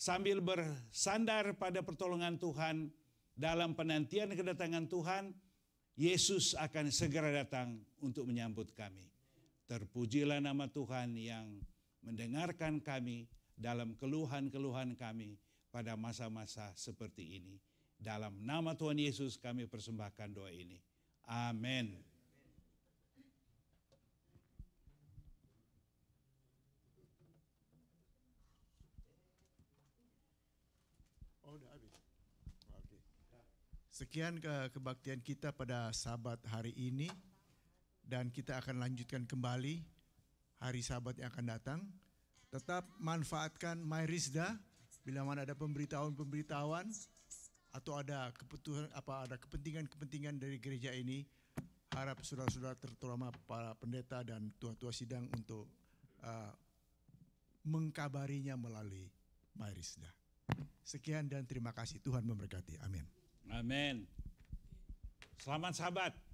sambil bersandar pada pertolongan Tuhan dalam penantian kedatangan Tuhan, Yesus akan segera datang untuk menyambut kami. Terpujilah nama Tuhan yang mendengarkan kami dalam keluhan-keluhan kami pada masa-masa seperti ini. Dalam nama Tuhan Yesus kami persembahkan doa ini. Amin. Sekian ke kebaktian kita pada sabat hari ini dan kita akan lanjutkan kembali hari sabat yang akan datang. Tetap manfaatkan MyRisda bila mana ada pemberitahuan-pemberitahuan atau ada kebutuhan apa ada kepentingan-kepentingan dari gereja ini harap saudara-saudara terutama para pendeta dan tua-tua sidang untuk uh, mengkabarinya melalui MyRisda. Sekian dan terima kasih Tuhan memberkati. Amin. Amin. Selamat sahabat.